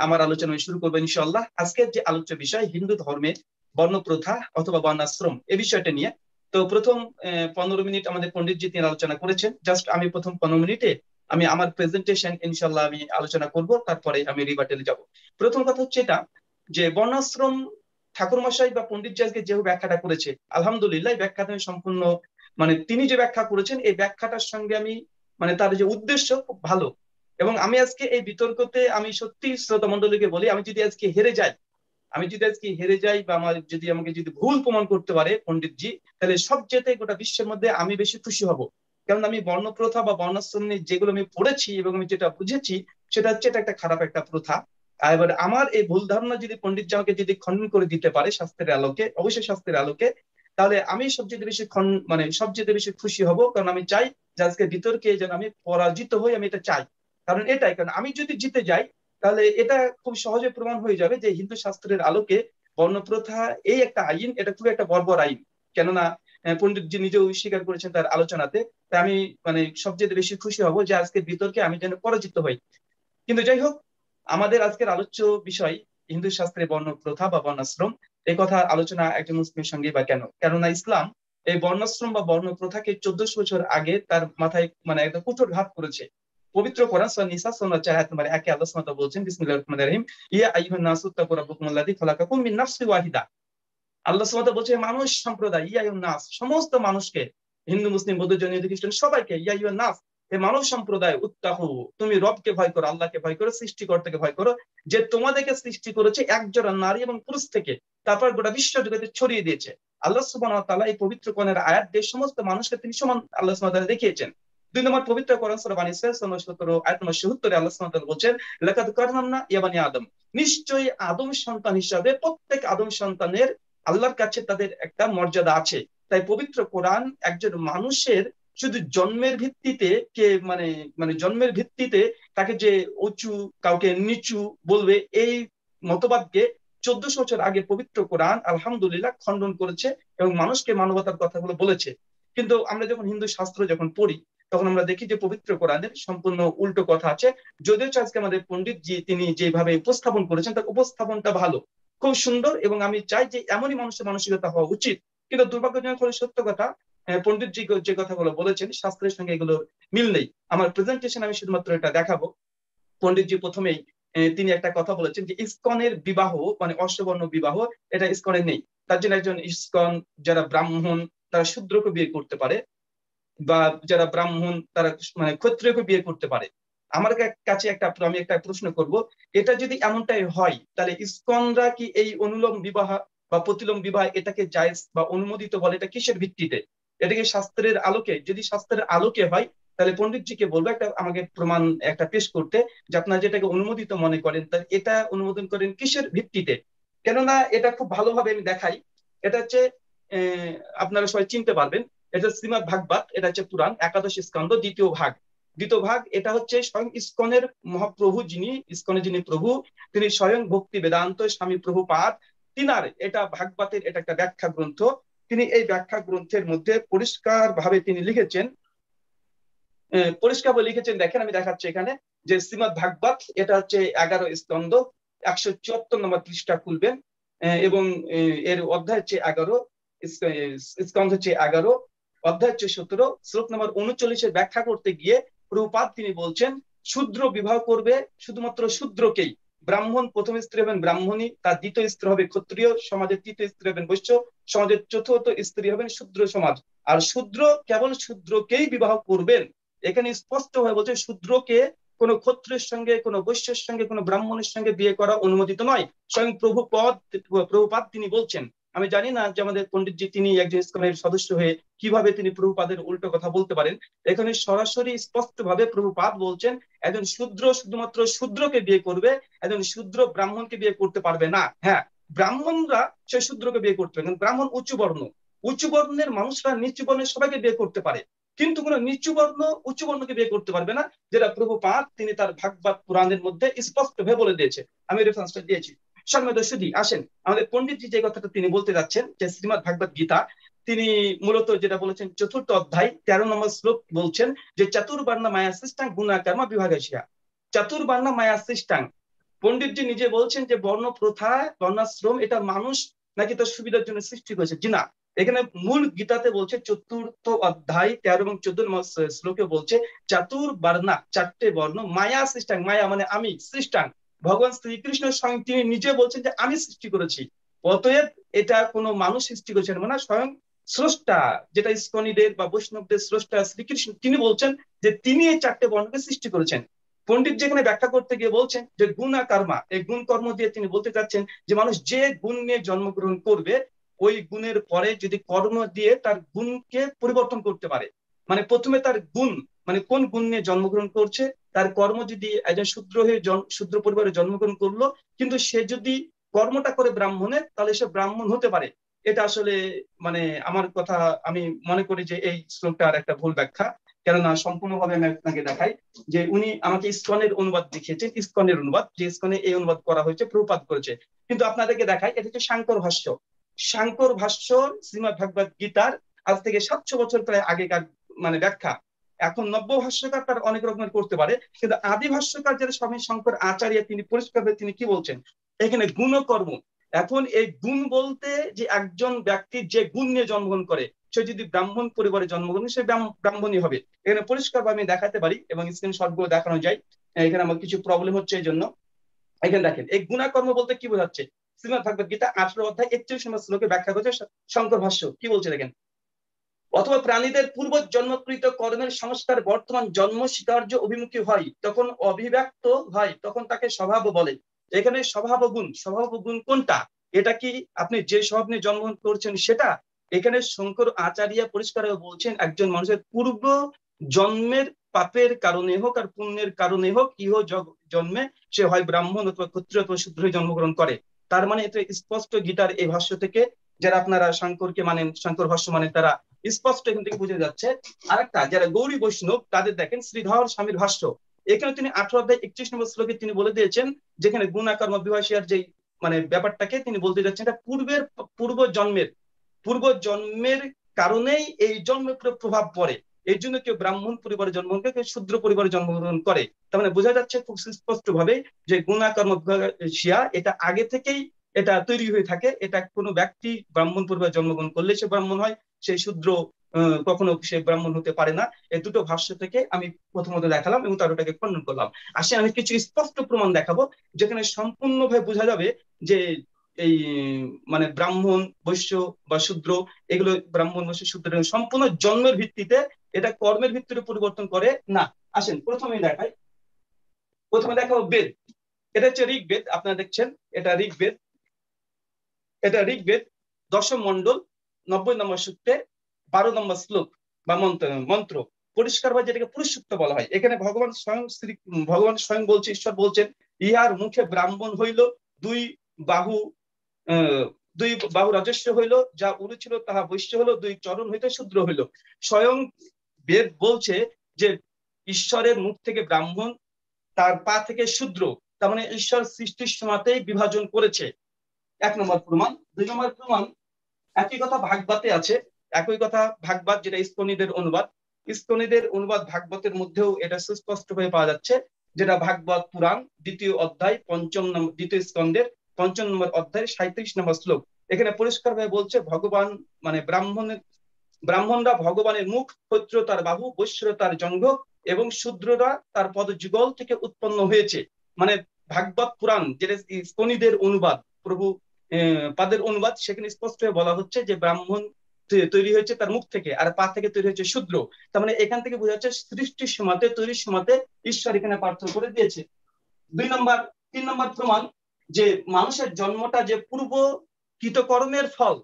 আমার আলোচনা শুরু করবো ইনশাল্লাহ আজকের যে আলোচ্য বিষয় হিন্দু ধর্মে বর্ণ প্রথা অথবা বর্ণাশ্রম এ বিষয়টা নিয়ে তো প্রথম পনেরো মিনিট আমাদের পন্ডিতজি তিনি আলোচনা করেছেন জাস্ট আমি প্রথম পনেরো মিনিটে আমি আমার প্রেজেন্টেশন ইনশাল্লাহ আমি আলোচনা করব তারপরে আমি রিবার্টেলে যাব প্রথম কথা হচ্ছে এটা যে বর্ণাশ্রম ঠাকুরমশাই বা পন্ডিত জাজকে যে ব্যাখ্যাটা করেছে আলহামদুলিল্লাহ ব্যাখ্যাটা আমি সম্পূর্ণ মানে তিনি যে ব্যাখ্যা করেছেন এই ব্যাখ্যাটার সঙ্গে আমি মানে তার যে উদ্দেশ্য খুব ভালো এবং আমি আজকে এই বিতর্কতে আমি সত্যি শ্রোতা মন্ডলীকে বলি আমি যদি আজকে হেরে যাই আমি যদি আজকে হেরে যাই বা আমার যদি আমাকে যদি ভুল প্রমাণ করতে পারে পন্ডিতজি তাহলে সবচেয়ে গোটা বিশ্বের মধ্যে আমি বেশি খুশি হব কারণ আমি বর্ণপ্রথা বা বর্ণাশ্রম নিয়ে যেগুলো আমি পড়েছি এবং আমি যেটা বুঝেছি সেটা হচ্ছে এটা একটা খারাপ একটা প্রথা এবার আমার এই ভুল ধারণা যদি পন্ডিত আমাকে যদি খণ্ডন করে দিতে পারে স্বাস্থ্যের আলোকে অবশ্যই স্বাস্থ্যের আলোকে তাহলে আমি সবচেয়ে বেশি খন মানে সবচেয়ে বেশি খুশি হব কারণ আমি চাই যে আজকে বিতর্কে যেন আমি পরাজিত হই আমি এটা চাই কারণ এটাই কারণ আমি যদি জিতে যাই তাহলে এটা খুব সহজে প্রমাণ হয়ে যাবে যে হিন্দু শাস্ত্রের আলোকে বর্ণপ্রথা এই একটা আইন এটা খুবই একটা বর্বর আইন কেননা পন্ডিত যে নিজেও স্বীকার করেছেন তার আলোচনাতে তা আমি মানে সবচেয়ে বেশি খুশি হব যে আজকে বিতর্কে আমি যেন পরাজিত হই কিন্তু যাই হোক আমাদের আজকের আলোচ্য বিষয় হিন্দু শাস্ত্রে বর্ণ প্রথা বা বর্ণাশ্রম এই কথা আলোচনা একজন মুসলিমের সঙ্গে বা কেন কেননা ইসলাম এই বর্ণাশ্রম বা বর্ণ প্রথাকে চোদ্দশো বছর আগে তার মাথায় মানে একদম কুচুর ঘাত করেছে পবিত্র কোরআন সন নিসা একে আল্লাহ বলছেন রহিম ইয়া মিন নাফসি ওয়াহিদা আল্লাহ বলছে মানুষ সম্প্রদায় ইয়া নাস সমস্ত মানুষকে হিন্দু মুসলিম বৌদ্ধ জনীয় খ্রিস্টান সবাইকে ইয়া নাস এই মানব সম্প্রদায় উত্তাহু তুমি রবকে ভয় করো আল্লাহকে ভয় করো সৃষ্টিকর্তাকে ভয় করো যে তোমাদেরকে সৃষ্টি করেছে একজোড়া নারী এবং পুরুষ থেকে তারপর গোটা বিশ্ব জগতে ছড়িয়ে দিয়েছে আল্লাহ সুবাহ তালা এই পবিত্র কনের আয়াত দিয়ে সমস্ত মানুষকে তিনি সমান আল্লাহ সুবাহ দেখিয়েছেন দুই নম্বর পবিত্র কোরআন সর বাণী ইসরাইল সুরা আয়াত নম্বর সত্তরে আল্লাহ সুবহানাহু বলছেন বলছেন লাকাদ না ইয়াবানি আদম নিশ্চয়ই আদম সন্তান হিসাবে প্রত্যেক আদম সন্তানের আল্লাহর কাছে তাদের একটা মর্যাদা আছে তাই পবিত্র কোরআন একজন মানুষের শুধু জন্মের ভিত্তিতে কে মানে মানে জন্মের ভিত্তিতে তাকে যে উঁচু কাউকে নিচু বলবে এই মতবাদকে চোদ্দশো বছর আগে পবিত্র কোরআন আলহামদুলিল্লাহ খণ্ডন করেছে এবং মানুষকে মানবতার কথাগুলো বলেছে কিন্তু আমরা যখন হিন্দু শাস্ত্র যখন পড়ি তখন আমরা দেখি যে পবিত্র কোরআনের সম্পূর্ণ উল্টো কথা আছে যদিও আজকে আমাদের পন্ডিত যে তিনি যেভাবে উপস্থাপন করেছেন তার উপস্থাপনটা ভালো খুব সুন্দর এবং আমি চাই যে এমনই মানুষের মানসিকতা হওয়া উচিত কিন্তু দুর্ভাগ্যজনক সত্য কথা হ্যাঁ, পন্ডিতজি যে কথাগুলো বলেছেন শাস্ত্রের সঙ্গে এগুলোর মিল নেই আমার প্রেজেন্টেশন আমি শুধুমাত্র এটা দেখাবো পন্ডিতজি প্রথমেই তিনি একটা কথা বলেছেন যে ইস্কনের বিবাহ মানে অষ্টবর্ণ বিবাহ এটা ইস্কনের নেই তার জন্য একজন ইস্কন যারা ব্রাহ্মণ তারা শূদ্রকে বিয়ে করতে পারে বা যারা ব্রাহ্মণ তারা মানে ক্ষত্রিয়কে বিয়ে করতে পারে আমার কাছে একটা আমি একটা প্রশ্ন করব এটা যদি এমনটাই হয় তাহলে ইস্কনরা কি এই অনুলোম বিবাহ বা প্রতিলোম বিবাহ এটাকে জায়জ বা অনুমোদিত বলে এটা কিসের ভিত্তিতে এটাকে শাস্ত্রের আলোকে যদি শাস্ত্রের আলোকে হয় তাহলে পন্ডিতজিকে বলবো একটা আমাকে প্রমাণ একটা পেশ করতে যে আপনার যেটাকে অনুমোদিত মনে করেন তার এটা অনুমোদন করেন কিসের ভিত্তিতে কেননা এটা খুব ভালোভাবে আমি দেখাই এটা হচ্ছে আপনারা সবাই চিনতে পারবেন এটা শ্রীমদ ভাগবত এটা হচ্ছে পুরাণ একাদশ স্কন্দ দ্বিতীয় ভাগ দ্বিতীয় ভাগ এটা হচ্ছে স্বয়ং ইস্কনের মহাপ্রভু যিনি ইস্কনের যিনি প্রভু তিনি স্বয়ং ভক্তি বেদান্ত স্বামী প্রভু পাঠ তিনার এটা ভাগবতের এটা একটা ব্যাখ্যা গ্রন্থ তিনি এই ব্যাখ্যা গ্রন্থের মধ্যে পরিষ্কার ভাবে তিনি লিখেছেন পরিষ্কার লিখেছেন দেখেন আমি দেখাচ্ছি এখানে যে শ্রীমদ ভাগবত এটা হচ্ছে এগারো স্তন্দ একশো চুয়াত্তর নম্বর পৃষ্ঠা খুলবেন এবং এর অধ্যায় হচ্ছে এগারো স্কন্ধ হচ্ছে এগারো অধ্যায় হচ্ছে সতেরো শ্লোক নম্বর উনচল্লিশের ব্যাখ্যা করতে গিয়ে প্রভুপাত তিনি বলছেন শূদ্র বিবাহ করবে শুধুমাত্র শূদ্রকেই ব্রাহ্মণ প্রথম স্ত্রী হবেন ব্রাহ্মণী তার দ্বিতীয় স্ত্রী হবে ক্ষত্রিয় সমাজের তৃতীয় স্ত্রী হবেন বৈশ্য সমাজের চতুর্থ স্ত্রী হবেন শূদ্র সমাজ আর শূদ্র কেবল শূদ্রকেই বিবাহ করবেন এখানে স্পষ্ট হয়ে বলছে শূদ্রকে কোনো ক্ষত্রিয়ের সঙ্গে কোনো বৈশ্যের সঙ্গে কোনো ব্রাহ্মণের সঙ্গে বিয়ে করা অনুমোদিত নয় স্বয়ং প্রভুপদ প্রভুপাদ তিনি বলছেন আমি জানি না যে আমাদের পন্ডিতজি তিনি একজন ইসকনের সদস্য হয়ে কিভাবে তিনি প্রভুপাদের উল্টো কথা বলতে পারেন এখানে সরাসরি স্পষ্ট ভাবে প্রভুপাদ বলছেন একজন শূদ্র শুধুমাত্র শূদ্রকে বিয়ে করবে একজন শূদ্র ব্রাহ্মণকে বিয়ে করতে পারবে না হ্যাঁ ব্রাহ্মণরা সেই শূদ্রকে বিয়ে করতে পারে ব্রাহ্মণ উঁচু বর্ণ উঁচু বর্ণের মানুষরা নিচু বর্ণের সবাইকে বিয়ে করতে পারে কিন্তু কোন নিচু বর্ণ উচ্চ বর্ণকে বিয়ে করতে পারবে না যেটা প্রভুপাদ তিনি তার ভাগবত পুরাণের মধ্যে স্পষ্ট ভাবে বলে দিয়েছে আমি রেফারেন্সটা দিয়েছি সম্মানিত আসেন আমাদের পন্ডিতজি যে কথাটা তিনি বলতে যাচ্ছেন যে শ্রীমদ ভাগবত গীতা তিনি মূলত যেটা বলেছেন চতুর্থ অধ্যায় তেরো নম্বর শ্লোক বলছেন যে চাতুর্বর্ণ মায়া সৃষ্টাং গুণাকর্মা বিভাগেশিয়া চাতুর্বর্ণ মায়া সৃষ্টাং পন্ডিতজি নিজে বলছেন যে বর্ণ প্রথা বর্ণাশ্রম এটা মানুষ নাকি তার সুবিধার জন্য সৃষ্টি করেছে না এখানে মূল গীতাতে বলছে চতুর্থ অধ্যায় তেরো এবং চোদ্দ শ্লোকে বলছে চাতুর বর্ণা চারটে বর্ণ মায়া সৃষ্টাং মায়া মানে আমি সৃষ্টাং ভগবান শ্রীকৃষ্ণ স্বয়ং তিনি নিজে বলছেন যে আমি সৃষ্টি করেছি অতএব এটা কোনো মানুষ সৃষ্টি করেছেন মানে স্বয়ং স্রষ্টা যেটা ইস্কনিদের বা বৈষ্ণবদের স্রষ্টা শ্রীকৃষ্ণ তিনি বলছেন যে তিনি এই চারটে বর্ণকে সৃষ্টি করেছেন পণ্ডিত যেখানে ব্যাখ্যা করতে গিয়ে বলছেন যে গুণ আর কর্মা এই গুণ কর্ম দিয়ে তিনি বলতে চাচ্ছেন যে মানুষ যে গুণ নিয়ে জন্মগ্রহণ করবে ওই গুণের পরে যদি কর্ম দিয়ে তার গুণকে পরিবর্তন করতে পারে মানে প্রথমে তার গুণ মানে কোন গুণ নিয়ে জন্মগ্রহণ করছে তার কর্ম যদি একজন শূদ্র হয়ে শূদ্র পরিবারে জন্মগ্রহণ করলো কিন্তু সে যদি কর্মটা করে ব্রাহ্মণের তাহলে সে ব্রাহ্মণ হতে পারে এটা আসলে মানে আমার কথা আমি মনে করি যে এই শ্লোকটার একটা ভুল ব্যাখ্যা কেননা সম্পূর্ণভাবে আমি আপনাকে দেখাই যে উনি আমাকে ইস্কনের অনুবাদ দেখিয়েছেন ইস্কনের অনুবাদ যে ইস্কনে এই অনুবাদ করা হয়েছে প্রপাত করেছে কিন্তু আপনাদেরকে দেখাই এটা হচ্ছে শাঙ্কর ভাষ্য শাঙ্কর ভাষ্য শ্রীমদ ভাগবত গীতার আজ থেকে সাতশো বছর প্রায় আগেকার মানে ব্যাখ্যা এখন নব্য ভাষ্যকার তার অনেক রকমের করতে পারে কিন্তু আদি ভাষ্যকার যারা স্বামী শঙ্কর আচার্য তিনি পরিষ্কার তিনি কি বলছেন এখানে গুণকর্ম এখন এই গুণ বলতে যে একজন ব্যক্তির যে গুণ নিয়ে জন্মগ্রহণ করে সে যদি ব্রাহ্মণ পরিবারে জন্মগ্রহণ সে ব্রাহ্মণই হবে এখানে পরিষ্কারভাবে আমি দেখাতে পারি এবং স্ক্রিন শটগুলো দেখানো যায় এখানে আমার কিছু প্রবলেম হচ্ছে এই জন্য এখানে দেখেন এই গুণাকর্ম বলতে কি বোঝাচ্ছে শ্রীমদ ভাগবত গীতা আঠারো অধ্যায় একচল্লিশ নম্বর শ্লোকে ব্যাখ্যা করছে শঙ্কর ভাষ্য কি বলছে দেখেন অথবা প্রাণীদের পূর্ব জন্মকৃত কর্মের সংস্কার বর্তমান জন্ম স্বীকার্য অভিমুখী হয় তখন অভিব্যক্ত হয় তখন তাকে স্বভাব বলে এখানে স্বভাব গুণ স্বভাব গুণ কোনটা এটা কি আপনি যে স্বভাব নিয়ে জন্মগ্রহণ করছেন সেটা এখানে শঙ্কর আচারিয়া পরিষ্কার বলছেন একজন মানুষের পূর্ব জন্মের পাপের কারণে হোক আর পুণ্যের কারণে হোক ইহ জন্মে সে হয় ব্রাহ্মণ অথবা ক্ষত্রিয় অথবা শূদ্র জন্মগ্রহণ করে তার মানে এটা স্পষ্ট গীতার এই ভাষ্য থেকে যারা আপনারা শঙ্করকে মানেন শঙ্কর ভাষ্য মানে তারা স্পষ্ট এখান থেকে বুঝে যাচ্ছে আর একটা যারা গৌরী বৈষ্ণব তাদের দেখেন শ্রীধর স্বামীর ভাষ্য এখানে তিনি আঠারো অধ্যায় একত্রিশ নম্বর শ্লোকে তিনি বলে দিয়েছেন যেখানে গুণাকর্ম বিভাসিয়ার যে মানে ব্যাপারটাকে তিনি বলতে যাচ্ছেন এটা পূর্বের পূর্ব জন্মের পূর্ব জন্মের কারণেই এই জন্মের প্রভাব পড়ে এই জন্য কেউ ব্রাহ্মণ পরিবারে জন্মগ্রহণ করে কেউ শূদ্র পরিবারে জন্মগ্রহণ করে তার মানে বোঝা যাচ্ছে খুব সুস্পষ্ট ভাবে যে গুণাকর্ম শিয়া এটা আগে থেকেই এটা তৈরি হয়ে থাকে এটা কোনো ব্যক্তি ব্রাহ্মণ পরিবার জন্মগ্রহণ করলে সে ব্রাহ্মণ হয় সেই শূদ্র কখনো সে ব্রাহ্মণ হতে পারে না এই দুটো ভাষ্য থেকে আমি প্রথমত দেখালাম এবং তার ওটাকে খণ্ডন করলাম আসে আমি কিছু স্পষ্ট প্রমাণ দেখাবো যেখানে সম্পূর্ণভাবে বোঝা যাবে যে এই মানে ব্রাহ্মণ বৈশ্য বা শূদ্র এগুলো ব্রাহ্মণ বৈশ্য শূদ্র সম্পূর্ণ জন্মের ভিত্তিতে এটা কর্মের ভিত্তিতে পরিবর্তন করে না আসেন প্রথমে দেখাই প্রথমে দেখাবো বেদ এটা হচ্ছে ঋগ্বেদ আপনারা দেখছেন এটা ঋগ্বেদ এটা ঋগ্বেদ দশম মন্ডল নব্বই নম্বর সূত্রের বারো নম্বর শ্লোক বা মন্ত্র মন্ত্র পরিষ্কার ভাবে যেটাকে পুরুষসূক্ত বলা হয় এখানে ভগবান স্বয়ং শ্রী ভগবান স্বয়ং বলছে ঈশ্বর বলছেন ইহার মুখে ব্রাহ্মণ হইল দুই বাহু দুই বাহু রাজস্ব হইল যা উরু ছিল তাহা বৈশ্য হলো দুই চরণ হইতে শূদ্র হইল স্বয়ং বেদ বলছে যে ঈশ্বরের মুখ থেকে ব্রাহ্মণ তার পা থেকে শূদ্র তার মানে ঈশ্বর সৃষ্টির সময়তেই বিভাজন করেছে এক নম্বর প্রমাণ দুই নম্বর প্রমাণ একই কথা ভাগবাতে আছে একই কথা ভাগবাত যেটা স্তনীদের অনুবাদ স্তনীদের অনুবাদ ভাগবতের মধ্যেও এটা সুস্পষ্ট হয়ে পাওয়া যাচ্ছে যেটা ভাগবত পুরাণ দ্বিতীয় অধ্যায় পঞ্চম নম্বর দ্বিতীয় স্কন্ধের পঞ্চম নম্বর অধ্যায় সাঁত্রিশ নম্বর শ্লোক এখানে পরিষ্কারভাবে বলছে ভগবান মানে ব্রাহ্মণের ব্রাহ্মণরা ভগবানের মুখ ক্ষত্র তার বাহু বৈশ্র তার জঙ্গ এবং শূদ্ররা তার যুগল থেকে উৎপন্ন হয়েছে মানে ভাগবত পুরাণ যেটা স্কনীদের অনুবাদ প্রভু পাদের অনুবাদ সেখানে স্পষ্ট হয়ে বলা হচ্ছে যে ব্রাহ্মণ তৈরি হয়েছে তার মুখ থেকে আর পা থেকে তৈরি হয়েছে শূদ্র তার মানে এখান থেকে বোঝা যাচ্ছে সৃষ্টির সমাতে তৈরির সমাতে ঈশ্বর এখানে পার্থক্য করে দিয়েছে দুই নম্বর তিন নম্বর প্রমাণ যে মানুষের জন্মটা যে পূর্ব কৃতকর্মের ফল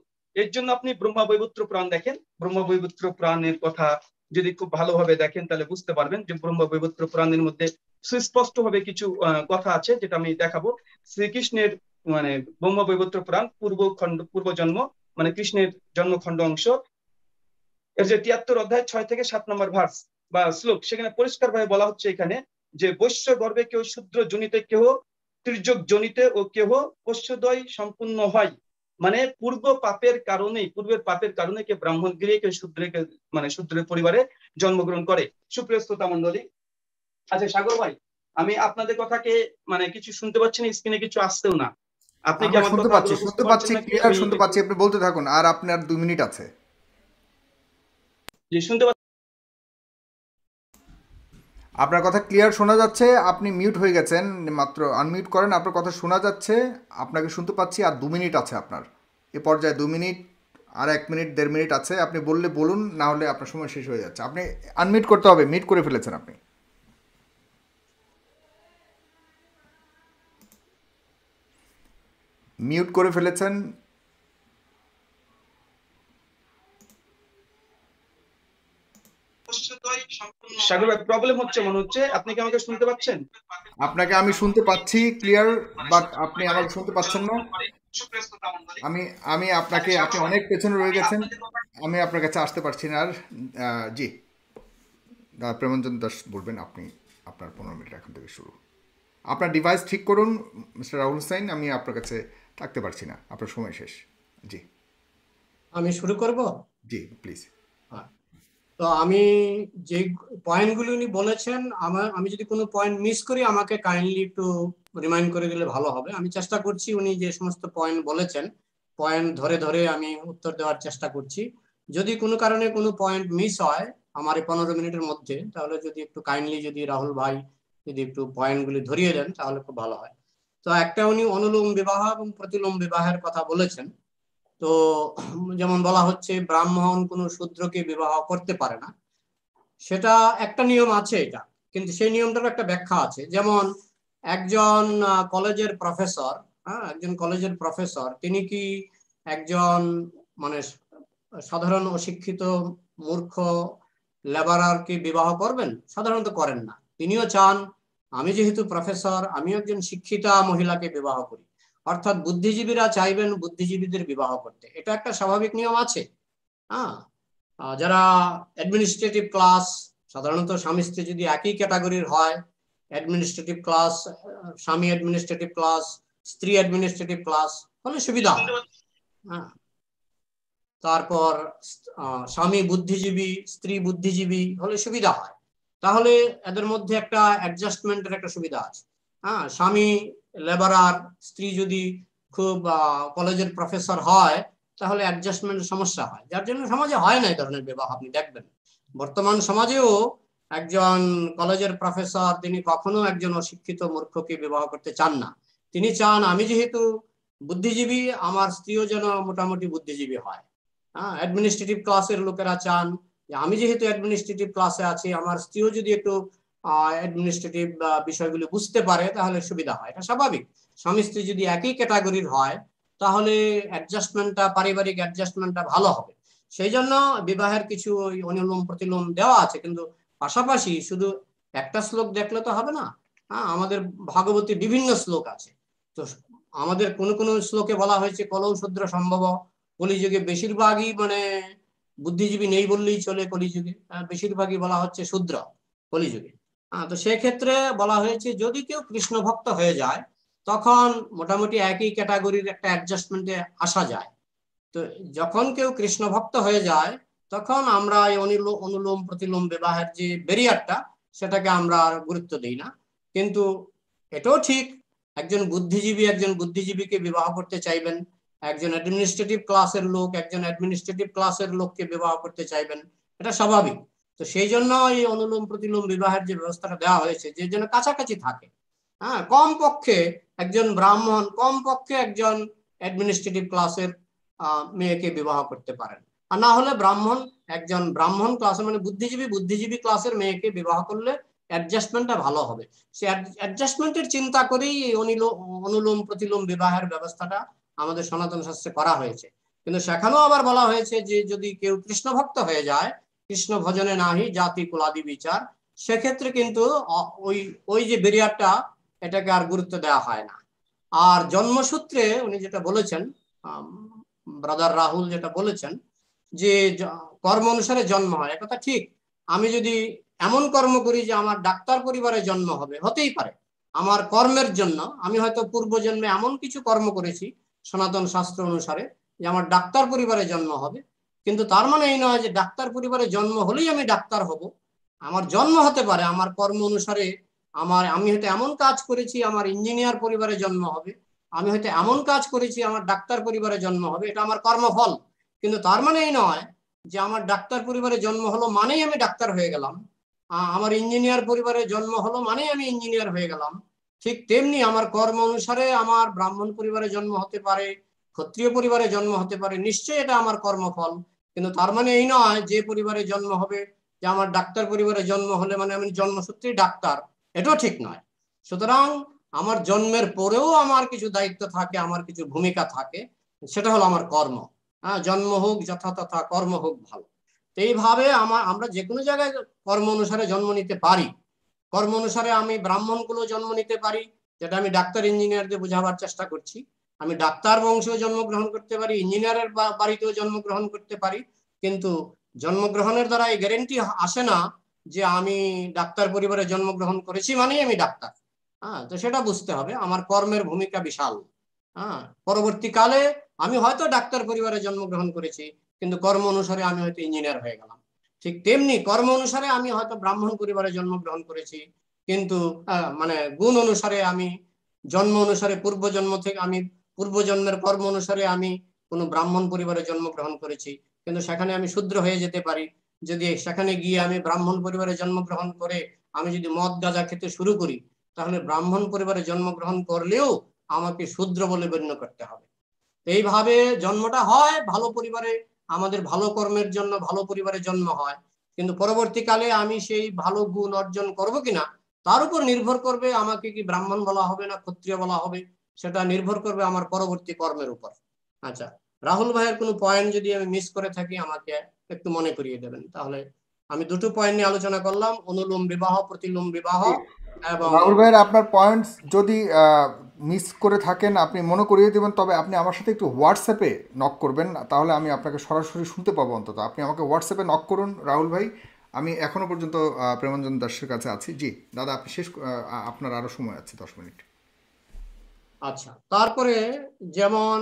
এর জন্য আপনি ব্রহ্মা বৈবুত্র প্রাণ দেখেন ব্রহ্মা বৈবুত্র প্রাণের কথা যদি খুব ভালোভাবে দেখেন তাহলে বুঝতে পারবেন যে ব্রহ্মা বৈবুত্র প্রাণের মধ্যে সুস্পষ্টভাবে কিছু কথা আছে যেটা আমি দেখাবো শ্রীকৃষ্ণের মানে ব্রহ্ম বৈবত্র পুরাণ পূর্ব খণ্ড পূর্ব জন্ম মানে কৃষ্ণের জন্মখণ্ড অংশ এর যে তিয়াত্তর অধ্যায় ছয় থেকে সাত নম্বর ভার্স বা শ্লোক সেখানে পরিষ্কার ভাবে বলা হচ্ছে এখানে যে বৈশ্য গর্বে কেউ শুদ্র জনিতে কেহ ত্রিযোগ জনিতে ও কেহ বৈশ্যদয় সম্পূর্ণ হয় মানে পূর্ব পাপের কারণেই পূর্বের পাপের কারণে কে ব্রাহ্মণ গৃহে কে শূদ্রে মানে শূদ্রের পরিবারে জন্মগ্রহণ করে সুপ্রিয় শ্রোতা মন্ডলী আচ্ছা সাগর ভাই আমি আপনাদের কথাকে মানে কিছু শুনতে পাচ্ছি না স্ক্রিনে কিছু আসতেও না আপনি কি শুনতে শুনতে ক্লিয়ার শুনতে পাচ্ছি আপনি বলতে থাকুন আর আপনার মিনিট আছে আপনার কথা ক্লিয়ার শোনা যাচ্ছে আপনি মিউট হয়ে গেছেন মাত্র আনমিউট করেন আপনার কথা শোনা যাচ্ছে আপনাকে শুনতে পাচ্ছি আর দু মিনিট আছে আপনার এ পর্যায়ে দু মিনিট আর এক মিনিট দেড় মিনিট আছে আপনি বললে বলুন না হলে আপনার সময় শেষ হয়ে যাচ্ছে আপনি আনমিউট করতে হবে মিট করে ফেলেছেন আপনি মিউট করে ফেলেছেন প্রবলেম হচ্ছে মনে হচ্ছে আপনি কি আমাকে শুনতে পাচ্ছেন আপনাকে আমি শুনতে পাচ্ছি ক্লিয়ার বাট আপনি আমাকে শুনতে পাচ্ছেন না আমি আমি আপনাকে আপনি অনেক পেছনে রয়ে গেছেন আমি আপনার কাছে আসতে পারছি না আর জি প্রেমঞ্জন দাস বলবেন আপনি আপনার পনেরো মিনিট এখন থেকে শুরু আপনার ডিভাইস ঠিক করুন মিস্টার রাহুল হুসাইন আমি আপনার কাছে থাকতে পারছি না আপনার সময় শেষ জি আমি শুরু করব জি প্লিজ হ্যাঁ। তো আমি যে পয়েন্টগুলো উনি বলেছেন আমার আমি যদি কোনো পয়েন্ট মিস করি আমাকে কাইন্ডলি একটু রিমাইন্ড করে দিলে ভালো হবে আমি চেষ্টা করছি উনি যে সমস্ত পয়েন্ট বলেছেন পয়েন্ট ধরে ধরে আমি উত্তর দেওয়ার চেষ্টা করছি যদি কোনো কারণে কোনো পয়েন্ট মিস হয় আমার এই পনেরো মিনিটের মধ্যে তাহলে যদি একটু কাইন্ডলি যদি রাহুল ভাই যদি একটু পয়েন্টগুলি ধরিয়ে দেন তাহলে খুব ভালো হয় তো একটা উনি অনুলোম বিবাহ এবং প্রতিলোম বিবাহের কথা বলেছেন তো যেমন বলা হচ্ছে ব্রাহ্মণ কোনো শূদ্রকে বিবাহ করতে পারে না সেটা একটা নিয়ম আছে এটা কিন্তু সেই নিয়মটার একটা ব্যাখ্যা আছে যেমন একজন কলেজের প্রফেসর হ্যাঁ একজন কলেজের প্রফেসর তিনি কি একজন মানে সাধারণ অশিক্ষিত মূর্খ লেবারারকে বিবাহ করবেন সাধারণত করেন না তিনিও চান আমি যেহেতু প্রফেসর আমি একজন শিক্ষিতা মহিলাকে বিবাহ করি অর্থাৎ বুদ্ধিজীবীরা চাইবেন বুদ্ধিজীবীদের বিবাহ করতে এটা একটা স্বাভাবিক নিয়ম আছে হ্যাঁ যারা অ্যাডমিনিস্ট্রেটিভ ক্লাস সাধারণত স্বামী স্ত্রী যদি একই ক্যাটাগরির হয় অ্যাডমিনিস্ট্রেটিভ ক্লাস স্বামী অ্যাডমিনিস্ট্রেটিভ ক্লাস স্ত্রী অ্যাডমিনিস্ট্রেটিভ ক্লাস হলে সুবিধা হ্যাঁ তারপর স্বামী বুদ্ধিজীবী স্ত্রী বুদ্ধিজীবী হলে সুবিধা হয় তাহলে এদের মধ্যে একটা অ্যাডজাস্টমেন্টের একটা সুবিধা আছে হ্যাঁ স্বামী লেবারার স্ত্রী যদি খুব কলেজের প্রফেসর হয় তাহলে অ্যাডজাস্টমেন্টের সমস্যা হয় যার জন্য সমাজে হয় না এই ধরনের বিবাহ আপনি দেখবেন বর্তমান সমাজেও একজন কলেজের প্রফেসর তিনি কখনো একজন অশিক্ষিত মূর্খকে বিবাহ করতে চান না তিনি চান আমি যেহেতু বুদ্ধিজীবী আমার স্ত্রীও যেন মোটামুটি বুদ্ধিজীবী হয় হ্যাঁ অ্যাডমিনিস্ট্রেটিভ ক্লাসের লোকেরা চান আমি যেহেতু অ্যাডমিনিস্ট্রেটিভ ক্লাসে আছি আমার স্ত্রীও যদি একটু অ্যাডমিনিস্ট্রেটিভ বিষয়গুলো বুঝতে পারে তাহলে সুবিধা হয় এটা স্বাভাবিক স্বামী স্ত্রী যদি একই ক্যাটাগরির হয় তাহলে অ্যাডজাস্টমেন্টটা পারিবারিক অ্যাডজাস্টমেন্টটা ভালো হবে সেই জন্য বিবাহের কিছু অনুলোম প্রতিলোম দেওয়া আছে কিন্তু পাশাপাশি শুধু একটা শ্লোক দেখলে তো হবে না হ্যাঁ আমাদের ভাগবতী বিভিন্ন শ্লোক আছে তো আমাদের কোন কোন শ্লোকে বলা হয়েছে কলৌ শূদ্র সম্ভব কলিযুগে বেশিরভাগই মানে বুদ্ধিজীবী নেই বললেই চলে কলিযুগে বেশিরভাগই বলা হচ্ছে শূদ্র কলিযুগে হ্যাঁ তো সেক্ষেত্রে বলা হয়েছে যদি কেউ কৃষ্ণ ভক্ত হয়ে যায় তখন মোটামুটি একই ক্যাটাগরির একটা অ্যাডজাস্টমেন্টে আসা যায় তো যখন কেউ কৃষ্ণ ভক্ত হয়ে যায় তখন আমরা এই অনুলোম প্রতিলোম বিবাহের যে ব্যারিয়ারটা সেটাকে আমরা আর গুরুত্ব দিই না কিন্তু এটাও ঠিক একজন বুদ্ধিজীবী একজন বুদ্ধিজীবীকে বিবাহ করতে চাইবেন একজন অ্যাডমিনিস্ট্রেটিভ ক্লাসের লোক একজন অ্যাডমিনিস্ট্রেটিভ ক্লাসের লোককে বিবাহ করতে চাইবেন এটা স্বাভাবিক তো সেই জন্য এই অনুলোম প্রতিলোম বিবাহের যে ব্যবস্থাটা দেওয়া হয়েছে যে জন্য কাছাকাছি থাকে হ্যাঁ কম পক্ষে একজন ব্রাহ্মণ কম পক্ষে একজন অ্যাডমিনিস্ট্রেটিভ ক্লাসের মেয়েকে বিবাহ করতে পারেন আর না হলে ব্রাহ্মণ একজন ব্রাহ্মণ ক্লাসের মানে বুদ্ধিজীবী বুদ্ধিজীবী ক্লাসের মেয়েকে বিবাহ করলে অ্যাডজাস্টমেন্টটা ভালো হবে সে অ্যাডজাস্টমেন্টের চিন্তা করেই অনুলোম অনুলোম প্রতিলোম বিবাহের ব্যবস্থাটা আমাদের সনাতন শাস্ত্রে করা হয়েছে কিন্তু সেখানেও আবার বলা হয়েছে যে যদি কেউ কৃষ্ণ ভক্ত হয়ে যায় কৃষ্ণ ভজনে নাহি জাতি কুলাদি বিচার সেক্ষেত্রে কিন্তু ওই ওই যে বেরিয়ারটা এটাকে আর গুরুত্ব দেওয়া হয় না আর জন্মসূত্রে উনি যেটা বলেছেন ব্রাদার রাহুল যেটা বলেছেন যে কর্ম অনুসারে জন্ম হয় একথা ঠিক আমি যদি এমন কর্ম করি যে আমার ডাক্তার পরিবারে জন্ম হবে হতেই পারে আমার কর্মের জন্য আমি হয়তো পূর্ব জন্মে এমন কিছু কর্ম করেছি সনাতন শাস্ত্র অনুসারে যে আমার ডাক্তার পরিবারে জন্ম হবে কিন্তু তার মানে এই নয় যে ডাক্তার পরিবারে জন্ম হলেই আমি ডাক্তার হব আমার জন্ম হতে পারে আমার কর্ম অনুসারে আমার আমি হয়তো এমন কাজ করেছি আমার ইঞ্জিনিয়ার পরিবারে জন্ম হবে আমি হয়তো এমন কাজ করেছি আমার ডাক্তার পরিবারে জন্ম হবে এটা আমার কর্মফল কিন্তু তার মানে এই নয় যে আমার ডাক্তার পরিবারে জন্ম হলো মানেই আমি ডাক্তার হয়ে গেলাম আমার ইঞ্জিনিয়ার পরিবারে জন্ম হলো মানেই আমি ইঞ্জিনিয়ার হয়ে গেলাম ঠিক তেমনি আমার কর্ম অনুসারে আমার ব্রাহ্মণ পরিবারে জন্ম হতে পারে ক্ষত্রিয় পরিবারে জন্ম হতে পারে নিশ্চয়ই এটা আমার কর্মফল কিন্তু তার মানে এই নয় যে পরিবারে জন্ম হবে যে আমার ডাক্তার পরিবারে জন্ম হলে মানে আমি জন্মসূত্রে ডাক্তার এটাও ঠিক নয় সুতরাং আমার জন্মের পরেও আমার কিছু দায়িত্ব থাকে আমার কিছু ভূমিকা থাকে সেটা হলো আমার কর্ম হ্যাঁ জন্ম হোক যথাযথা কর্ম হোক ভালো এইভাবে আমার আমরা যে কোনো জায়গায় কর্ম অনুসারে জন্ম নিতে পারি কর্ম অনুসারে আমি ব্রাহ্মণগুলো জন্ম নিতে পারি যেটা আমি ডাক্তার ইঞ্জিনিয়ারদের বোঝাবার চেষ্টা করছি আমি ডাক্তার বংশেও জন্মগ্রহণ করতে পারি ইঞ্জিনিয়ারের বাড়িতেও জন্মগ্রহণ করতে পারি কিন্তু জন্মগ্রহণের দ্বারা এই গ্যারেন্টি আসে না যে আমি ডাক্তার পরিবারে জন্মগ্রহণ করেছি মানেই আমি ডাক্তার হ্যাঁ তো সেটা বুঝতে হবে আমার কর্মের ভূমিকা বিশাল হ্যাঁ পরবর্তীকালে আমি হয়তো ডাক্তার পরিবারে জন্মগ্রহণ করেছি কিন্তু কর্ম অনুসারে আমি হয়তো ইঞ্জিনিয়ার হয়ে গেলাম ঠিক তেমনি কর্ম অনুসারে আমি হয়তো ব্রাহ্মণ পরিবারে জন্মগ্রহণ করেছি কিন্তু মানে গুণ অনুসারে আমি জন্ম অনুসারে পূর্বজন্ম থেকে আমি পূর্বজন্মের কর্ম অনুসারে আমি কোনো ব্রাহ্মণ পরিবারে জন্মগ্রহণ করেছি কিন্তু সেখানে আমি শূদ্র হয়ে যেতে পারি যদি সেখানে গিয়ে আমি ব্রাহ্মণ পরিবারে জন্মগ্রহণ করে আমি যদি মদ গাঁজা খেতে শুরু করি তাহলে ব্রাহ্মণ পরিবারে জন্মগ্রহণ করলেও আমাকে শূদ্র বলে গণ্য করতে হবে এইভাবে জন্মটা হয় ভালো পরিবারে আমাদের ভালো কর্মের জন্য ভালো পরিবারে জন্ম হয় কিন্তু পরবর্তীকালে আমি সেই ভালো গুণ অর্জন করব কিনা তার উপর নির্ভর করবে আমাকে কি ব্রাহ্মণ বলা হবে না ক্ষত্রিয় বলা হবে সেটা নির্ভর করবে আমার পরবর্তী কর্মের উপর আচ্ছা রাহুল ভাইয়ের কোনো পয়েন্ট যদি আমি মিস করে থাকি আমাকে একটু মনে করিয়ে দেবেন তাহলে আমি দুটো পয়েন্ট নিয়ে আলোচনা করলাম অনুলোম বিবাহ প্রতিলোম বিবাহ রাহুল ভাইয়ের আপনার পয়েন্টস যদি মিস করে থাকেন আপনি মনে করিয়ে দেবেন তবে আপনি আমার সাথে একটু হোয়াটসঅ্যাপে নক করবেন তাহলে আমি আপনাকে সরাসরি শুনতে পাবো অন্তত আপনি আমাকে হোয়াটসঅ্যাপে নক করুন রাহুল ভাই আমি এখনও পর্যন্ত প্রেমাঞ্জন দাসের কাছে আছি জি দাদা আপনি শেষ আপনার আরও সময় আছে দশ মিনিট আচ্ছা তারপরে যেমন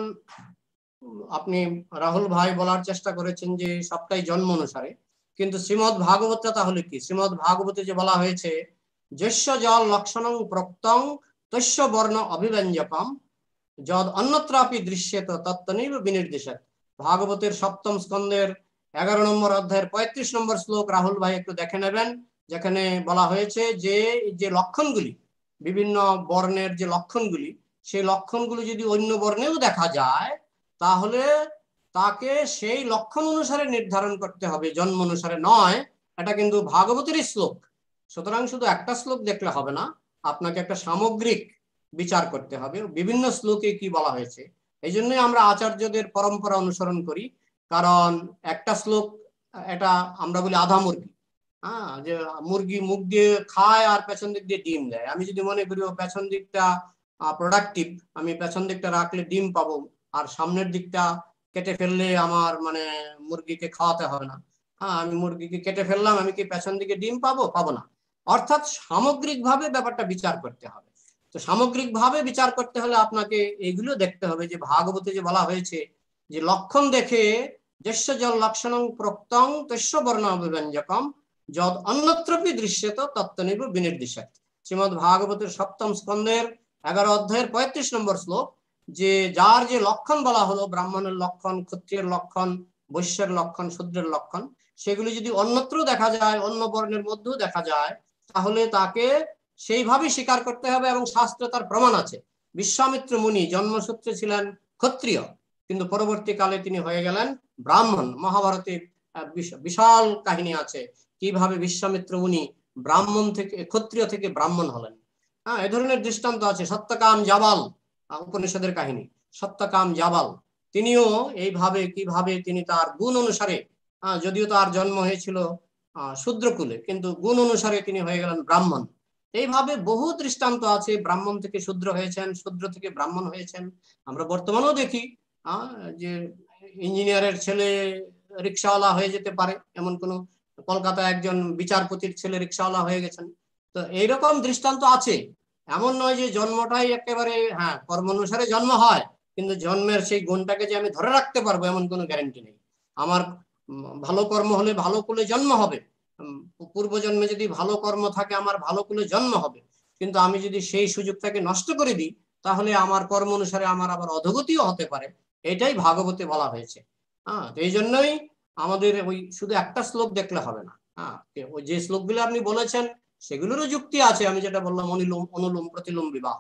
আপনি রাহুল ভাই বলার চেষ্টা করেছেন যে সবটাই জন্ম অনুসারে কিন্তু শ্রীমদ ভাগবত তাহলে কি শ্রীমদ ভাগবতে যে বলা হয়েছে যস্য জল লক্ষণং প্রক্তং তস্য বর্ণ অভিব্যঞ্জকম যদ অন্যত্রাপি দৃশ্যেত তত্ত্বনিব বিনির্দেশক ভাগবতের সপ্তম স্কন্ধের এগারো নম্বর অধ্যায়ের পঁয়ত্রিশ নম্বর শ্লোক রাহুল ভাই একটু দেখে নেবেন যেখানে বলা হয়েছে যে যে লক্ষণগুলি বিভিন্ন বর্ণের যে লক্ষণগুলি সেই লক্ষণগুলি যদি অন্য বর্ণেও দেখা যায় তাহলে তাকে সেই লক্ষণ অনুসারে নির্ধারণ করতে হবে জন্ম অনুসারে নয় এটা কিন্তু ভাগবতেরই শ্লোক সুতরাং শুধু একটা শ্লোক দেখলে হবে না আপনাকে একটা সামগ্রিক বিচার করতে হবে বিভিন্ন শ্লোকে কি বলা হয়েছে এই জন্যই আমরা আচার্যদের পরম্পরা অনুসরণ করি কারণ একটা শ্লোক এটা আমরা বলি আধা মুরগি হ্যাঁ যে মুরগি মুখ দিয়ে খায় আর পেছন দিক দিয়ে ডিম দেয় আমি যদি মনে করি ও পেছন দিকটা প্রোডাক্টিভ আমি পেছন দিকটা রাখলে ডিম পাবো আর সামনের দিকটা কেটে ফেললে আমার মানে মুরগিকে খাওয়াতে হবে না হ্যাঁ আমি মুরগিকে কেটে ফেললাম আমি কি পেছন দিকে ডিম পাবো পাবো না অর্থাৎ সামগ্রিকভাবে ব্যাপারটা বিচার করতে হবে তো সামগ্রিকভাবে বিচার করতে হলে আপনাকে এগুলো দেখতে হবে যে ভাগবতে যে বলা হয়েছে যে লক্ষণ দেখে দেশ্য জল লক্ষণং প্রক্তং তেস্য বর্ণ অভিব্যঞ্জকম যদ অন্যত্রপি দৃশ্যত তত্ত্বনির্ভ বিনির্দেশক শ্রীমৎ ভাগবতের সপ্তম স্কন্ধের এগারো অধ্যায়ের পঁয়ত্রিশ নম্বর শ্লোক যে যার যে লক্ষণ বলা হলো ব্রাহ্মণের লক্ষণ ক্ষত্রিয়ের লক্ষণ বৈশ্যের লক্ষণ শূদ্রের লক্ষণ সেগুলি যদি অন্যত্র দেখা যায় অন্য বর্ণের মধ্যেও দেখা যায় তাহলে তাকে সেইভাবে স্বীকার করতে হবে এবং শাস্ত্র তার প্রমাণ আছে বিশ্বামিত্র মুনি জন্মসূত্রে ছিলেন ক্ষত্রিয় কিন্তু পরবর্তীকালে তিনি হয়ে গেলেন ব্রাহ্মণ মহাভারতের বিশাল কাহিনী আছে কিভাবে বিশ্বামিত্র মুনি ব্রাহ্মণ থেকে ক্ষত্রিয় থেকে ব্রাহ্মণ হলেন হ্যাঁ এ ধরনের দৃষ্টান্ত আছে সত্যকাম জাবাল উপনিষদের কাহিনী সত্যকাম জাবাল তিনিও এইভাবে কিভাবে তিনি তার গুণ অনুসারে যদিও তার জন্ম হয়েছিল শূদ্রকুলে কিন্তু গুণ অনুসারে তিনি হয়ে গেলেন ব্রাহ্মণ এইভাবে বহু দৃষ্টান্ত আছে ব্রাহ্মণ থেকে শূদ্র হয়েছেন শূদ্র থেকে ব্রাহ্মণ হয়েছেন আমরা বর্তমানেও দেখি যে ইঞ্জিনিয়ারের ছেলে রিক্সাওয়ালা হয়ে যেতে পারে এমন কোনো কলকাতা একজন বিচারপতির ছেলে রিক্সাওয়ালা হয়ে গেছেন তো এইরকম দৃষ্টান্ত আছে এমন নয় যে জন্মটাই একেবারে হ্যাঁ কর্ম অনুসারে জন্ম হয় কিন্তু জন্মের সেই গুণটাকে যে আমি ধরে রাখতে পারবো এমন কোনো গ্যারেন্টি নেই আমার ভালো কর্ম হলে ভালো কুলে জন্ম হবে পূর্বজন্মে যদি ভালো কর্ম থাকে আমার ভালো কুলে জন্ম হবে কিন্তু আমি যদি সেই সুযোগটাকে নষ্ট করে দিই তাহলে আমার কর্ম অনুসারে আমার আবার অধগতিও হতে পারে এটাই ভাগবতে বলা হয়েছে হ্যাঁ তো এই জন্যই আমাদের ওই শুধু একটা শ্লোক দেখলে হবে না হ্যাঁ ওই যে শ্লোকগুলো আপনি বলেছেন সেগুলোরও যুক্তি আছে আমি যেটা বললাম অনুলোম অনুলোম প্রতিলোম বিবাহ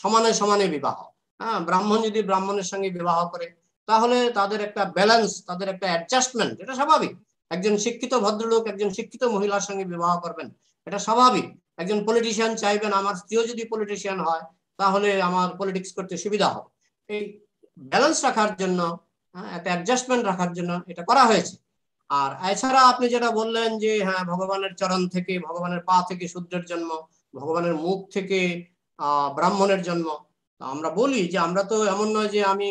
সমানে সমানে বিবাহ হ্যাঁ ব্রাহ্মণ যদি ব্রাহ্মণের সঙ্গে বিবাহ করে তাহলে তাদের একটা ব্যালেন্স তাদের একটা অ্যাডজাস্টমেন্ট এটা স্বাভাবিক একজন শিক্ষিত ভদ্রলোক একজন শিক্ষিত মহিলার সঙ্গে বিবাহ করবেন এটা স্বাভাবিক একজন পলিটিশিয়ান চাইবেন আমার স্ত্রীও যদি পলিটিশিয়ান হয় তাহলে আমার পলিটিক্স করতে সুবিধা হবে এই ব্যালেন্স রাখার জন্য হ্যাঁ, একটা অ্যাডজাস্টমেন্ট রাখার জন্য এটা করা হয়েছে আর এছাড়া আপনি যেটা বললেন যে হ্যাঁ ভগবানের চরণ থেকে ভগবানের পা থেকে শূদ্রের জন্ম ভগবানের মুখ থেকে ব্রাহ্মণের জন্ম আমরা বলি যে আমরা তো এমন নয় যে আমি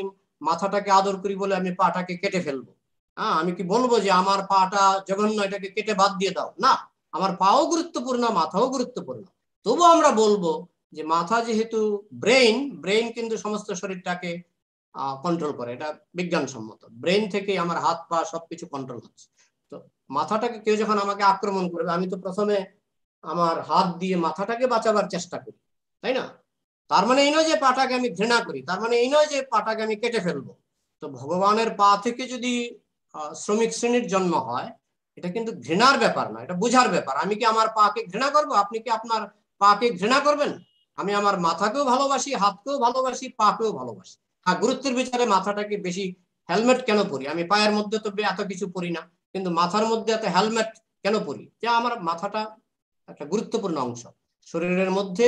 মাথাটাকে আদর করি বলে আমি পাটাকে কেটে ফেলবো হ্যাঁ আমি কি বলবো যে আমার পাটা জঘন্য এটাকে কেটে বাদ দিয়ে দাও না আমার পাও গুরুত্বপূর্ণ মাথাও গুরুত্বপূর্ণ তবু আমরা বলবো যে মাথা যেহেতু ব্রেইন ব্রেইন কিন্তু সমস্ত শরীরটাকে কন্ট্রোল করে এটা বিজ্ঞানসম্মত ব্রেইন থেকে আমার হাত পা সবকিছু কন্ট্রোল হচ্ছে তো মাথাটাকে কেউ যখন আমাকে আক্রমণ করবে আমি তো প্রথমে আমার হাত দিয়ে মাথাটাকে বাঁচাবার চেষ্টা করি তাই না তার মানে এই নয় যে পাটাকে আমি ঘৃণা করি তার মানে এই নয় যে পাটাকে আমি কেটে ফেলবো তো ভগবানের পা থেকে যদি শ্রমিক শ্রেণীর জন্ম হয় এটা কিন্তু ঘৃণার ব্যাপার না এটা বুঝার ব্যাপার আমি কি আমার পাকে ঘৃণা করব আপনি কি আপনার পাকে ঘৃণা করবেন আমি আমার মাথাকেও ভালোবাসি হাতকেও ভালোবাসি পাকেও ভালোবাসি হ্যাঁ গুরুত্বের বিচারে মাথাটাকে বেশি হেলমেট কেন পরি আমি পায়ের মধ্যে তো এত কিছু পরি না কিন্তু মাথার মধ্যে এত হেলমেট কেন পরি যে আমার মাথাটা একটা গুরুত্বপূর্ণ অংশ শরীরের মধ্যে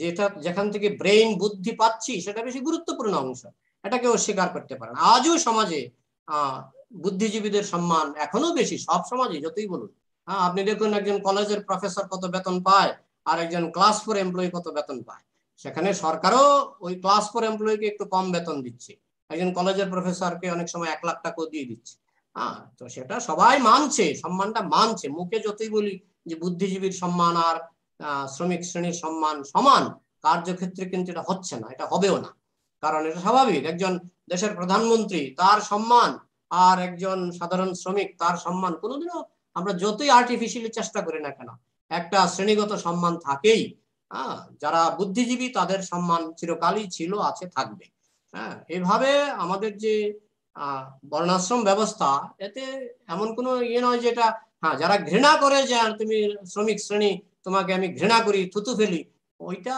যেটা যেখান থেকে ব্রেইন বুদ্ধি পাচ্ছি সেটা বেশি গুরুত্বপূর্ণ অংশ এটাকে অস্বীকার করতে পারেন আজও সমাজে বুদ্ধিজীবীদের সম্মান এখনো বেশি সব সমাজে যতই বলুন হ্যাঁ আপনি দেখুন একজন কলেজের প্রফেসর কত বেতন পায় আর একজন ক্লাস ফোর এমপ্লয়ি কত বেতন পায় সেখানে সরকারও ওই ক্লাস ফোর এমপ্লয়িকে একটু কম বেতন দিচ্ছে একজন কলেজের প্রফেসরকে অনেক সময় এক লাখ টাকাও দিয়ে দিচ্ছে হ্যাঁ তো সেটা সবাই মানছে সম্মানটা মানছে মুখে যতই বলি যে বুদ্ধিজীবীর সম্মান আর শ্রমিক শ্রেণীর সম্মান সমান কার্যক্ষেত্রে কিন্তু এটা হচ্ছে না এটা হবেও না কারণ এটা স্বাভাবিক একজন দেশের প্রধানমন্ত্রী তার সম্মান আর একজন সাধারণ শ্রমিক তার সম্মান কোনোদিনও আমরা যতই আর্টিফিশিয়ালি চেষ্টা করি না কেন একটা শ্রেণীগত সম্মান থাকেই হ্যাঁ যারা বুদ্ধিজীবী তাদের সম্মান চিরকালই ছিল আছে থাকবে হ্যাঁ এভাবে আমাদের যে বর্ণাশ্রম ব্যবস্থা এতে এমন কোনো ইয়ে নয় যে এটা হ্যাঁ যারা ঘৃণা করে যে তুমি শ্রমিক শ্রেণী তোমাকে আমি ঘৃণা করি থুতু ফেলি ওইটা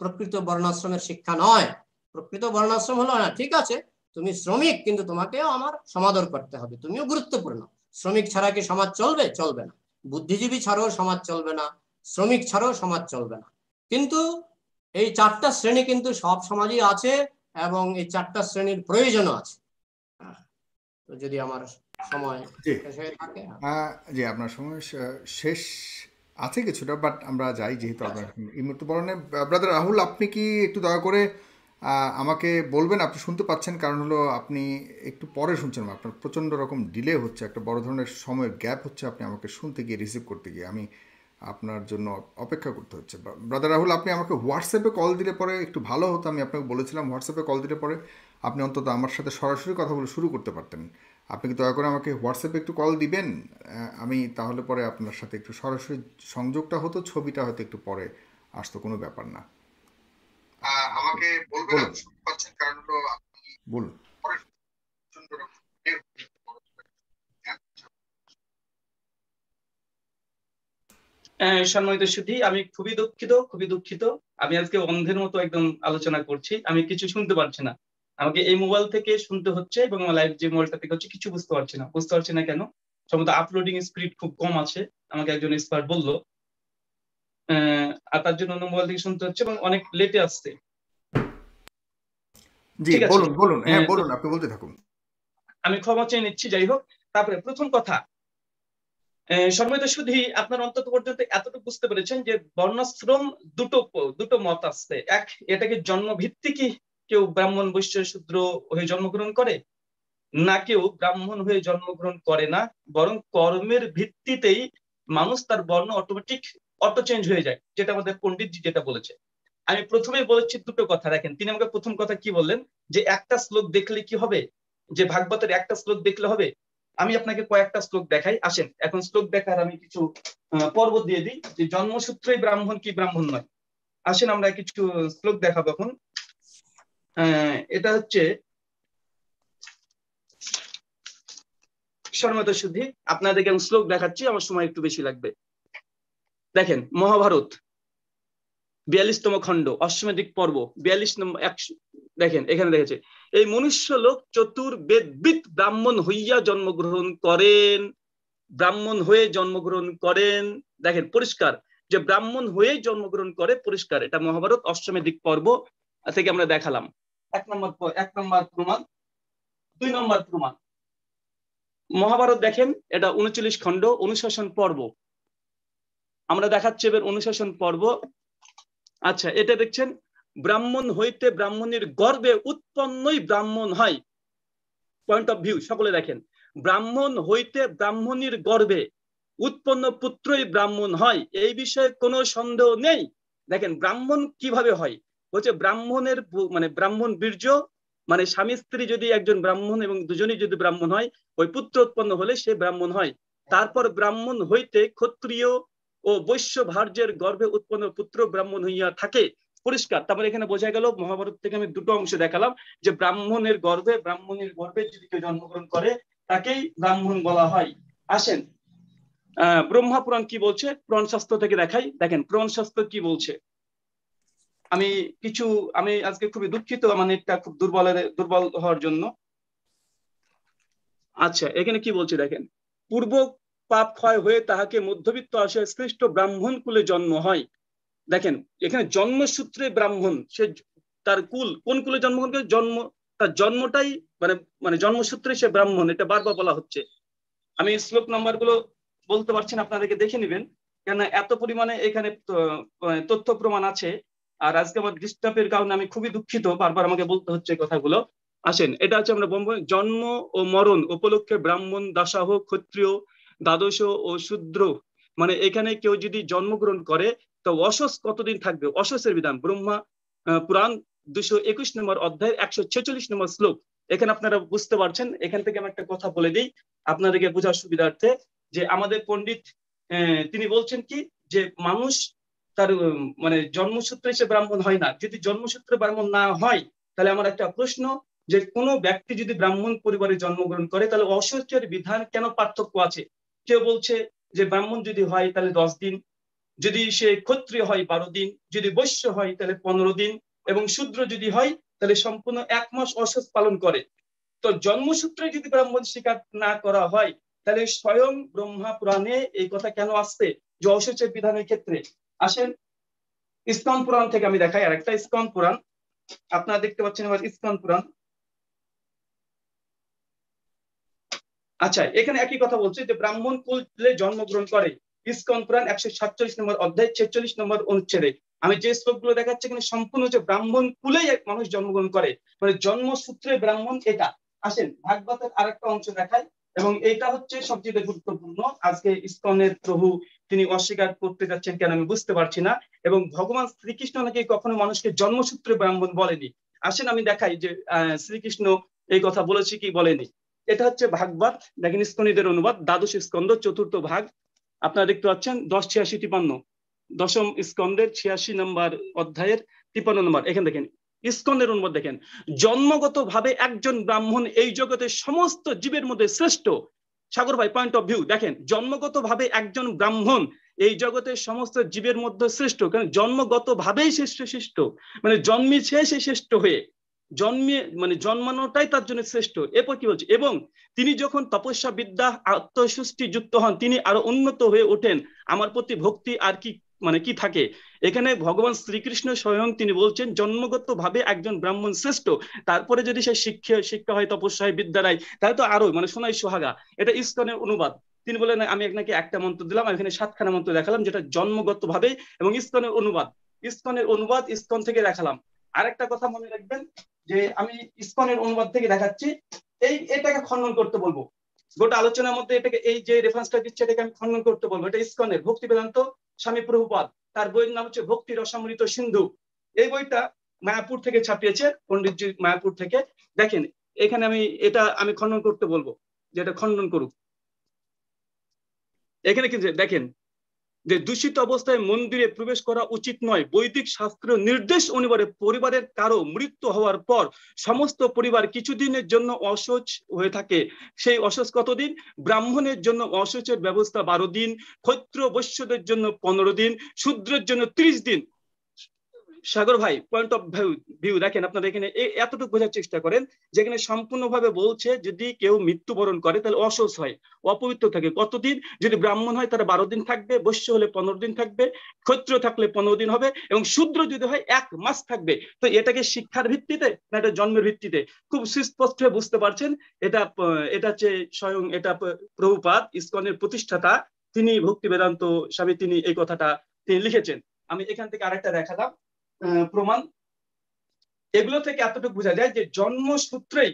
প্রকৃত বর্ণাশ্রমের শিক্ষা নয় প্রকৃত বর্ণাশ্রম হলো না হ্যাঁ, ঠিক আছে তুমি শ্রমিক কিন্তু তোমাকেও আমার সমাদর করতে হবে তুমিও গুরুত্বপূর্ণ শ্রমিক ছাড়া কি সমাজ চলবে চলবে না বুদ্ধিজীবী ছাড়াও সমাজ চলবে না শ্রমিক ছাড়াও সমাজ চলবে না কিন্তু এই চারটা শ্রেণী কিন্তু সব সমাজই আছে এবং এই চারটা শ্রেণীর প্রয়োজন আছে হ্যাঁ, তো যদি আমার সময় শেষ হয়ে থাকে হ্যাঁ। জি আপনার সময় শেষ আছে কিছুটা বাট আমরা যাই যেহেতু আপনার আচ্ছা। এই মুহূর্তে বলেন ব্রাদার রাহুল আপনি কি একটু দয়া করে আমাকে বলবেন আপনি শুনতে পাচ্ছেন কারণ হলো আপনি একটু পরে শুনছেন আপনার প্রচণ্ড রকম ডিলে হচ্ছে একটা বড় ধরনের সময় গ্যাপ হচ্ছে আপনি আমাকে শুনতে গিয়ে রিসিভ করতে গিয়ে আমি আপনার জন্য অপেক্ষা করতে হচ্ছে ব্রাদার রাহুল আপনি আমাকে হোয়াটসঅ্যাপে কল দিলে পরে একটু ভালো হতো আমি আপনাকে বলেছিলাম হোয়াটসঅ্যাপে কল দিলে পরে আপনি অন্তত আমার সাথে সরাসরি কথা বলে শুরু করতে পারতেন আপনি কি দয়া করে আমাকে হোয়াটসঅ্যাপে একটু কল দিবেন আমি তাহলে পরে আপনার সাথে একটু সরাসরি সংযোগটা হতো ছবিটা হয়তো একটু পরে আসতো কোনো ব্যাপার না আমাকে বলবেন কারণ হলো আপনি বলুন সম্মানিত সুধী আমি খুবই দুঃখিত খুবই দুঃখিত আমি আজকে অন্ধের মতো একদম আলোচনা করছি আমি কিছু শুনতে পারছি না আমাকে এই মোবাইল থেকে শুনতে হচ্ছে এবং আমার লাইভ যে মোবাইলটা থেকে হচ্ছে কিছু বুঝতে পারছি না বুঝতে পারছি না কেন সম্ভবত আপলোডিং স্পিড খুব কম আছে আমাকে একজন এক্সপার্ট বলল আর তার জন্য অন্য মোবাইল থেকে শুনতে হচ্ছে এবং অনেক লেটে আসছে হ্যাঁ, হ্যাঁ বলুন আপনি বলতে থাকুন আমি ক্ষমা চেয়ে নিচ্ছি যাই হোক তারপরে প্রথম কথা সময় শুধু আপনার অন্তত পর্যন্ত এতটুকু বুঝতে পেরেছেন যে বর্ণাশ্রম দুটো দুটো মত আছে এক এটাকে জন্মভিত্তিকই কেউ ব্রাহ্মণ বৈশ্য শূদ্র হয়ে জন্মগ্রহণ করে না কেউ ব্রাহ্মণ হয়ে জন্মগ্রহণ করে না বরং কর্মের ভিত্তিতেই মানুষ তার বর্ণ অটোমেটিক অটো চেঞ্জ হয়ে যায় যেটা আমাদের পন্ডিতজি যেটা বলেছে আমি প্রথমে বলেছি দুটো কথা রাখেন তিনি আমাকে প্রথম কথা কি বললেন যে একটা শ্লোক দেখলে কি হবে যে ভাগবতের একটা শ্লোক দেখলে হবে আমি আপনাকে কয়েকটা শ্লোক দেখাই আসেন এখন শ্লোক দেখার আমি কিছু পর্ব দিয়ে দিই যে জন্মসূত্রে ব্রাহ্মণ কি ব্রাহ্মণ নয় আসেন আমরা কিছু শ্লোক দেখাবো এখন এটা হচ্ছে সর্মত শুদ্ধি আপনাদেরকে আমি শ্লোক দেখাচ্ছি আমার সময় একটু বেশি লাগবে দেখেন মহাভারত বিয়াল্লিশতম খণ্ড অশ্বমেধিক পর্ব বিয়াল্লিশ নম্বর একশো দেখেন এখানে দেখেছে এই মনুষ্য লোক চতুর বেদবিদ ব্রাহ্মণ হইয়া জন্মগ্রহণ করেন ব্রাহ্মণ হয়ে জন্মগ্রহণ করেন দেখেন পরিষ্কার যে ব্রাহ্মণ হয়ে জন্মগ্রহণ করে পরিষ্কার এটা মহাভারত অষ্টমেধিক পর্ব থেকে আমরা দেখালাম এক নম্বর এক নম্বর প্রমাণ দুই নম্বর প্রমাণ মহাভারত দেখেন এটা উনচল্লিশ খণ্ড অনুশাসন পর্ব আমরা দেখাচ্ছি এবার অনুশাসন পর্ব আচ্ছা এটা দেখছেন ব্রাহ্মণ হইতে ব্রাহ্মণের গর্বে উৎপন্নই ব্রাহ্মণ হয় পয়েন্ট অফ ভিউ সকলে দেখেন ব্রাহ্মণ হইতে ব্রাহ্মণীর গর্বে উৎপন্ন পুত্রই ব্রাহ্মণ হয় এই বিষয়ে কোনো সন্দেহ নেই দেখেন ব্রাহ্মণ কিভাবে হয় হচ্ছে ব্রাহ্মণের মানে ব্রাহ্মণ বীর্য মানে স্বামী স্ত্রী যদি একজন ব্রাহ্মণ এবং দুজনেই যদি ব্রাহ্মণ হয় ওই পুত্র উৎপন্ন হলে সে ব্রাহ্মণ হয় তারপর ব্রাহ্মণ হইতে ক্ষত্রিয় ও বৈশ্য ভার্যের গর্ভে উৎপন্ন পুত্র ব্রাহ্মণ হইয়া থাকে পরিষ্কার তারপরে মানে এখানে বোঝা গেল মহাভারত থেকে আমি দুটো অংশ দেখালাম যে ব্রাহ্মণের গর্ভে ব্রাহ্মণের গর্ভে যদি কেউ জন্মগ্রহণ করে তাকেই ব্রাহ্মণ বলা হয় আসেন আহ ব্রহ্মা পুরাণ কি বলছে প্রাণ শাস্ত্র থেকে দেখাই দেখেন প্রণশাস্ত্র শাস্ত্র কি বলছে আমি কিছু আমি আজকে খুবই দুঃখিত আমার নেটটা খুব দুর্বল দুর্বল হওয়ার জন্য আচ্ছা এখানে কি বলছি দেখেন পূর্ব পাপ ক্ষয় হয়ে তাহাকে মধ্যবিত্ত আসে শ্রেষ্ঠ ব্রাহ্মণ কুলে জন্ম হয় দেখেন এখানে জন্মসূত্রে ব্রাহ্মণ সে তার কুল কোন কুলে জন্মগ্রহণ করে মানে জন্ম তার জন্মটাই মানে মানে জন্মসূত্রে সে ব্রাহ্মণ এটা বারবার বলা হচ্ছে আমি শ্লোক নাম্বার গুলো বলতে পারছি না আপনাদেরকে দেখে নেবেন কেন এত পরিমাণে এখানে মানে তথ্য প্রমাণ আছে আর আজকে আমার ডিস্টার্বের কারণে আমি খুবই দুঃখিত বারবার আমাকে বলতে হচ্ছে কথাগুলো আসেন এটা হচ্ছে আমরা জন্ম ও মরণ উপলক্ষে ব্রাহ্মণ দাসাহ ক্ষত্রিয় দ্বাদশ ও শূদ্র মানে এখানে কেউ যদি জন্মগ্রহণ করে তো অসস কতদিন থাকবে অসসের বিধান ব্রহ্মা পুরাণ দুশো একুশ নম্বর অধ্যায় একশো ছেচল্লিশ নম্বর শ্লোক এখানে আপনারা বুঝতে পারছেন এখান থেকে আমি একটা কথা বলে দিই আপনাদেরকে বোঝার সুবিধার্থে যে আমাদের পন্ডিত তিনি বলছেন কি যে মানুষ তার মানে জন্মসূত্রে সে ব্রাহ্মণ হয় না যদি জন্মসূত্রে ব্রাহ্মণ না হয় তাহলে আমার একটা প্রশ্ন যে কোন ব্যক্তি যদি ব্রাহ্মণ পরিবারে জন্মগ্রহণ করে তাহলে অসুচের বিধান কেন পার্থক্য আছে কেউ বলছে যে ব্রাহ্মণ যদি হয় তাহলে দশ দিন যদি সে ক্ষত্রিয় হয় বারো দিন যদি বৈশ্য হয় তাহলে পনেরো দিন এবং শূদ্র যদি হয় তাহলে সম্পূর্ণ এক মাস অসুস্থ পালন করে তো জন্মসূত্রে যদি ব্রাহ্মণ স্বীকার না করা হয় তাহলে স্বয়ং ব্রহ্মা পুরাণে এই কথা কেন আসছে যে অসুচের বিধানের ক্ষেত্রে আসেন ইস্কন পুরাণ থেকে আমি দেখাই আর একটা ইস্কন পুরাণ আপনারা দেখতে পাচ্ছেন এবার ইস্কন পুরাণ আচ্ছা এখানে একই কথা বলছে যে ব্রাহ্মণ কুলে জন্মগ্রহণ করে ইস্কন পুরাণ একশো সাতচল্লিশ নম্বর অধ্যায় ছেচল্লিশ নম্বর অনুচ্ছেদে আমি যে শ্লোকগুলো দেখাচ্ছি এখানে সম্পূর্ণ হচ্ছে ব্রাহ্মণ কুলেই এক মানুষ জন্মগ্রহণ করে মানে জন্মসূত্রে ব্রাহ্মণ এটা আসেন ভাগবতের আরেকটা অংশ দেখায় এবং এটা হচ্ছে সবচেয়ে গুরুত্বপূর্ণ আজকে ইস্কনের প্রভু তিনি অস্বীকার করতে যাচ্ছেন কেন আমি বুঝতে পারছি না এবং ভগবান শ্রীকৃষ্ণ নাকি কখনো মানুষকে জন্মসূত্রে ব্রাহ্মণ বলেনি আসেন আমি দেখাই যে শ্রীকৃষ্ণ এই কথা বলেছে কি বলেনি এটা হচ্ছে ভাগবত দেখেন স্কনিদের অনুবাদ দ্বাদশ স্কন্দ চতুর্থ ভাগ আপনারা দেখতে পাচ্ছেন দশ ছিয়াশি তিপান্ন দশম স্কন্দের ছিয়াশি নম্বর অধ্যায়ের তিপান্ন নম্বর এখানে দেখেন স্কন্দের অনুবাদ দেখেন জন্মগত ভাবে একজন ব্রাহ্মণ এই জগতে সমস্ত জীবের মধ্যে শ্রেষ্ঠ সাগর ভাই পয়েন্ট অফ ভিউ দেখেন জন্মগত ভাবে একজন ব্রাহ্মণ এই জগতের সমস্ত জীবের মধ্যে শ্রেষ্ঠ কারণ জন্মগত ভাবেই শ্রেষ্ঠ শ্রেষ্ঠ মানে জন্মিছে সে শ্রেষ্ঠ হয়ে জন্মে মানে জন্মানোটাই তার জন্য শ্রেষ্ঠ এরপর কি বলছে এবং তিনি যখন তপস্যা বিদ্যা আত্মসৃষ্টি যুক্ত হন তিনি আরো উন্নত হয়ে ওঠেন আমার প্রতি ভক্তি আর কি মানে কি থাকে এখানে ভগবান শ্রীকৃষ্ণ স্বয়ং তিনি বলছেন জন্মগত ভাবে একজন ব্রাহ্মণ শ্রেষ্ঠ তারপরে যদি সে শিক্ষা শিক্ষা হয় তপস্যা হয় বিদ্যা নাই তাহলে তো আরো মানে সোনাই সোহাগা এটা ইস্কনের অনুবাদ তিনি বলেন আমি আপনাকে একটা মন্ত্র দিলাম এখানে সাতখানা মন্ত্র দেখালাম যেটা জন্মগত ভাবে এবং ইস্কনের অনুবাদ ইস্কনের অনুবাদ ইস্কন থেকে দেখালাম আরেকটা কথা মনে রাখবেন যে আমি ইস্কনের অনুবাদ থেকে দেখাচ্ছি এই এটাকে খন্ডন করতে বলবো গোটা আলোচনার মধ্যে এটাকে এই যে রেফারেন্সটা দিচ্ছে এটাকে আমি খন্ডন করতে বলবো এটা ইস্কনের ভক্তি বেদান্ত স্বামী প্রভুপাদ তার বইয়ের নাম হচ্ছে ভক্তি রসামৃত সিন্ধু এই বইটা মায়াপুর থেকে ছাপিয়েছে পন্ডিতজি মায়াপুর থেকে দেখেন এখানে আমি এটা আমি খণ্ডন করতে বলবো যেটা খণ্ডন করুক এখানে কিন্তু দেখেন যে দূষিত অবস্থায় মন্দিরে প্রবেশ করা উচিত নয় বৈদিক শাস্ত্র নির্দেশ অনুসারে পরিবারের কারো মৃত্যু হওয়ার পর সমস্ত পরিবার কিছুদিনের জন্য অসচ হয়ে থাকে সেই অসচ কতদিন ব্রাহ্মণের জন্য অসচের ব্যবস্থা বারো দিন ক্ষত্র বৈশ্যদের জন্য পনেরো দিন শূদ্রের জন্য ত্রিশ দিন সাগর ভাই পয়েন্ট অফ ভিউ ভিউ দেখেন আপনারা এখানে এতটুকু বোঝার চেষ্টা করেন যেখানে সম্পূর্ণভাবে বলছে যদি কেউ মৃত্যুবরণ করে তাহলে অসস হয় অপবিত্র থাকে কতদিন যদি ব্রাহ্মণ হয় তারা বারো দিন থাকবে বৈশ্য হলে পনেরো দিন থাকবে ক্ষত্র থাকলে পনেরো দিন হবে এবং শূদ্র যদি হয় এক মাস থাকবে তো এটাকে শিক্ষার ভিত্তিতে না এটা জন্মের ভিত্তিতে খুব সুস্পষ্ট হয়ে বুঝতে পারছেন এটা এটা হচ্ছে স্বয়ং এটা প্রভুপাত ইস্কনের প্রতিষ্ঠাতা তিনি ভক্তি বেদান্ত স্বামী তিনি এই কথাটা তিনি লিখেছেন আমি এখান থেকে আরেকটা দেখালাম প্রমাণ এগুলো থেকে এতটুকু বোঝা যায় যে জন্মসূত্রেই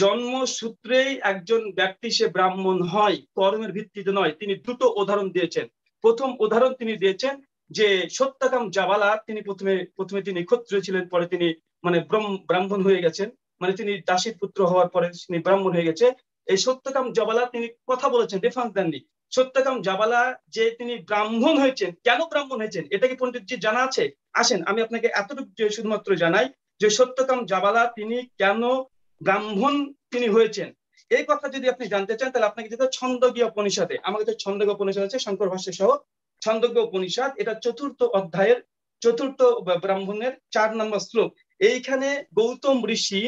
জন্মসূত্রেই একজন ব্যক্তি সে ব্রাহ্মণ হয় কর্মের ভিত্তিতে নয় তিনি দুটো উদাহরণ দিয়েছেন প্রথম উদাহরণ তিনি দিয়েছেন যে সত্যকাম জাবালা তিনি প্রথমে প্রথমে তিনি ক্ষত্রিয় ছিলেন পরে তিনি মানে ব্রাহ্মণ হয়ে গেছেন মানে তিনি দাসীর পুত্র হওয়ার পরে তিনি ব্রাহ্মণ হয়ে গেছে এই সত্যকাম জবালা তিনি কথা বলেছেন ডিফারেন্স দেননি সত্যকাম জাবালা যে তিনি ব্রাহ্মণ হয়েছেন কেন ব্রাহ্মণ হয়েছেন এটা কি পন্ডিতজি জানা আছে আসেন আমি আপনাকে এতটুকু শুধুমাত্র জানাই যে সত্যকাম জাবালা তিনি কেন ব্রাহ্মণ তিনি হয়েছেন এই কথা যদি আপনি জানতে চান তাহলে আপনাকে যেতে ছন্দকীয় উপনিষদে আমাকে তো ছন্দকীয় উপনিষদ আছে শঙ্কর ভাষ্য সহ ছন্দকীয় উপনিষদ এটা চতুর্থ অধ্যায়ের চতুর্থ ব্রাহ্মণের চার নম্বর শ্লোক এইখানে গৌতম ঋষি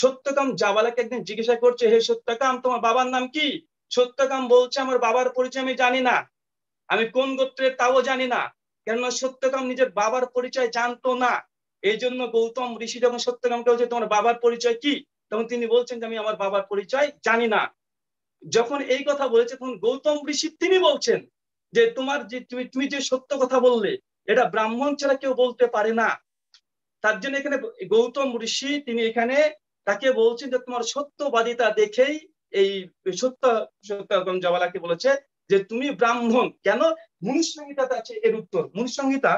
সত্যকাম জাবালাকে একদিন জিজ্ঞাসা করছে হে সত্যকাম তোমার বাবার নাম কি সত্যকাম বলছে আমার বাবার পরিচয় আমি জানি না আমি কোন গোত্রের তাও জানি না কেননা সত্যকাম নিজের বাবার পরিচয় জানতো না এই জন্য গৌতম ঋষি যখন সত্যকামকে বলছে তোমার বাবার পরিচয় কি তখন তিনি বলছেন যে আমি আমার বাবার পরিচয় জানি না যখন এই কথা বলেছে তখন গৌতম ঋষি তিনি বলছেন যে তোমার যে তুমি তুমি যে সত্য কথা বললে এটা ব্রাহ্মণ ছাড়া কেউ বলতে পারে না তার জন্য এখানে গৌতম ঋষি তিনি এখানে তাকে বলছেন যে তোমার সত্যবাদিতা দেখেই এই সত্য সত্যাগম জবালাকে বলেছে যে তুমি ব্রাহ্মণ কেন মুনিসংহিতা আছে এর উত্তর মুনিসংহিতা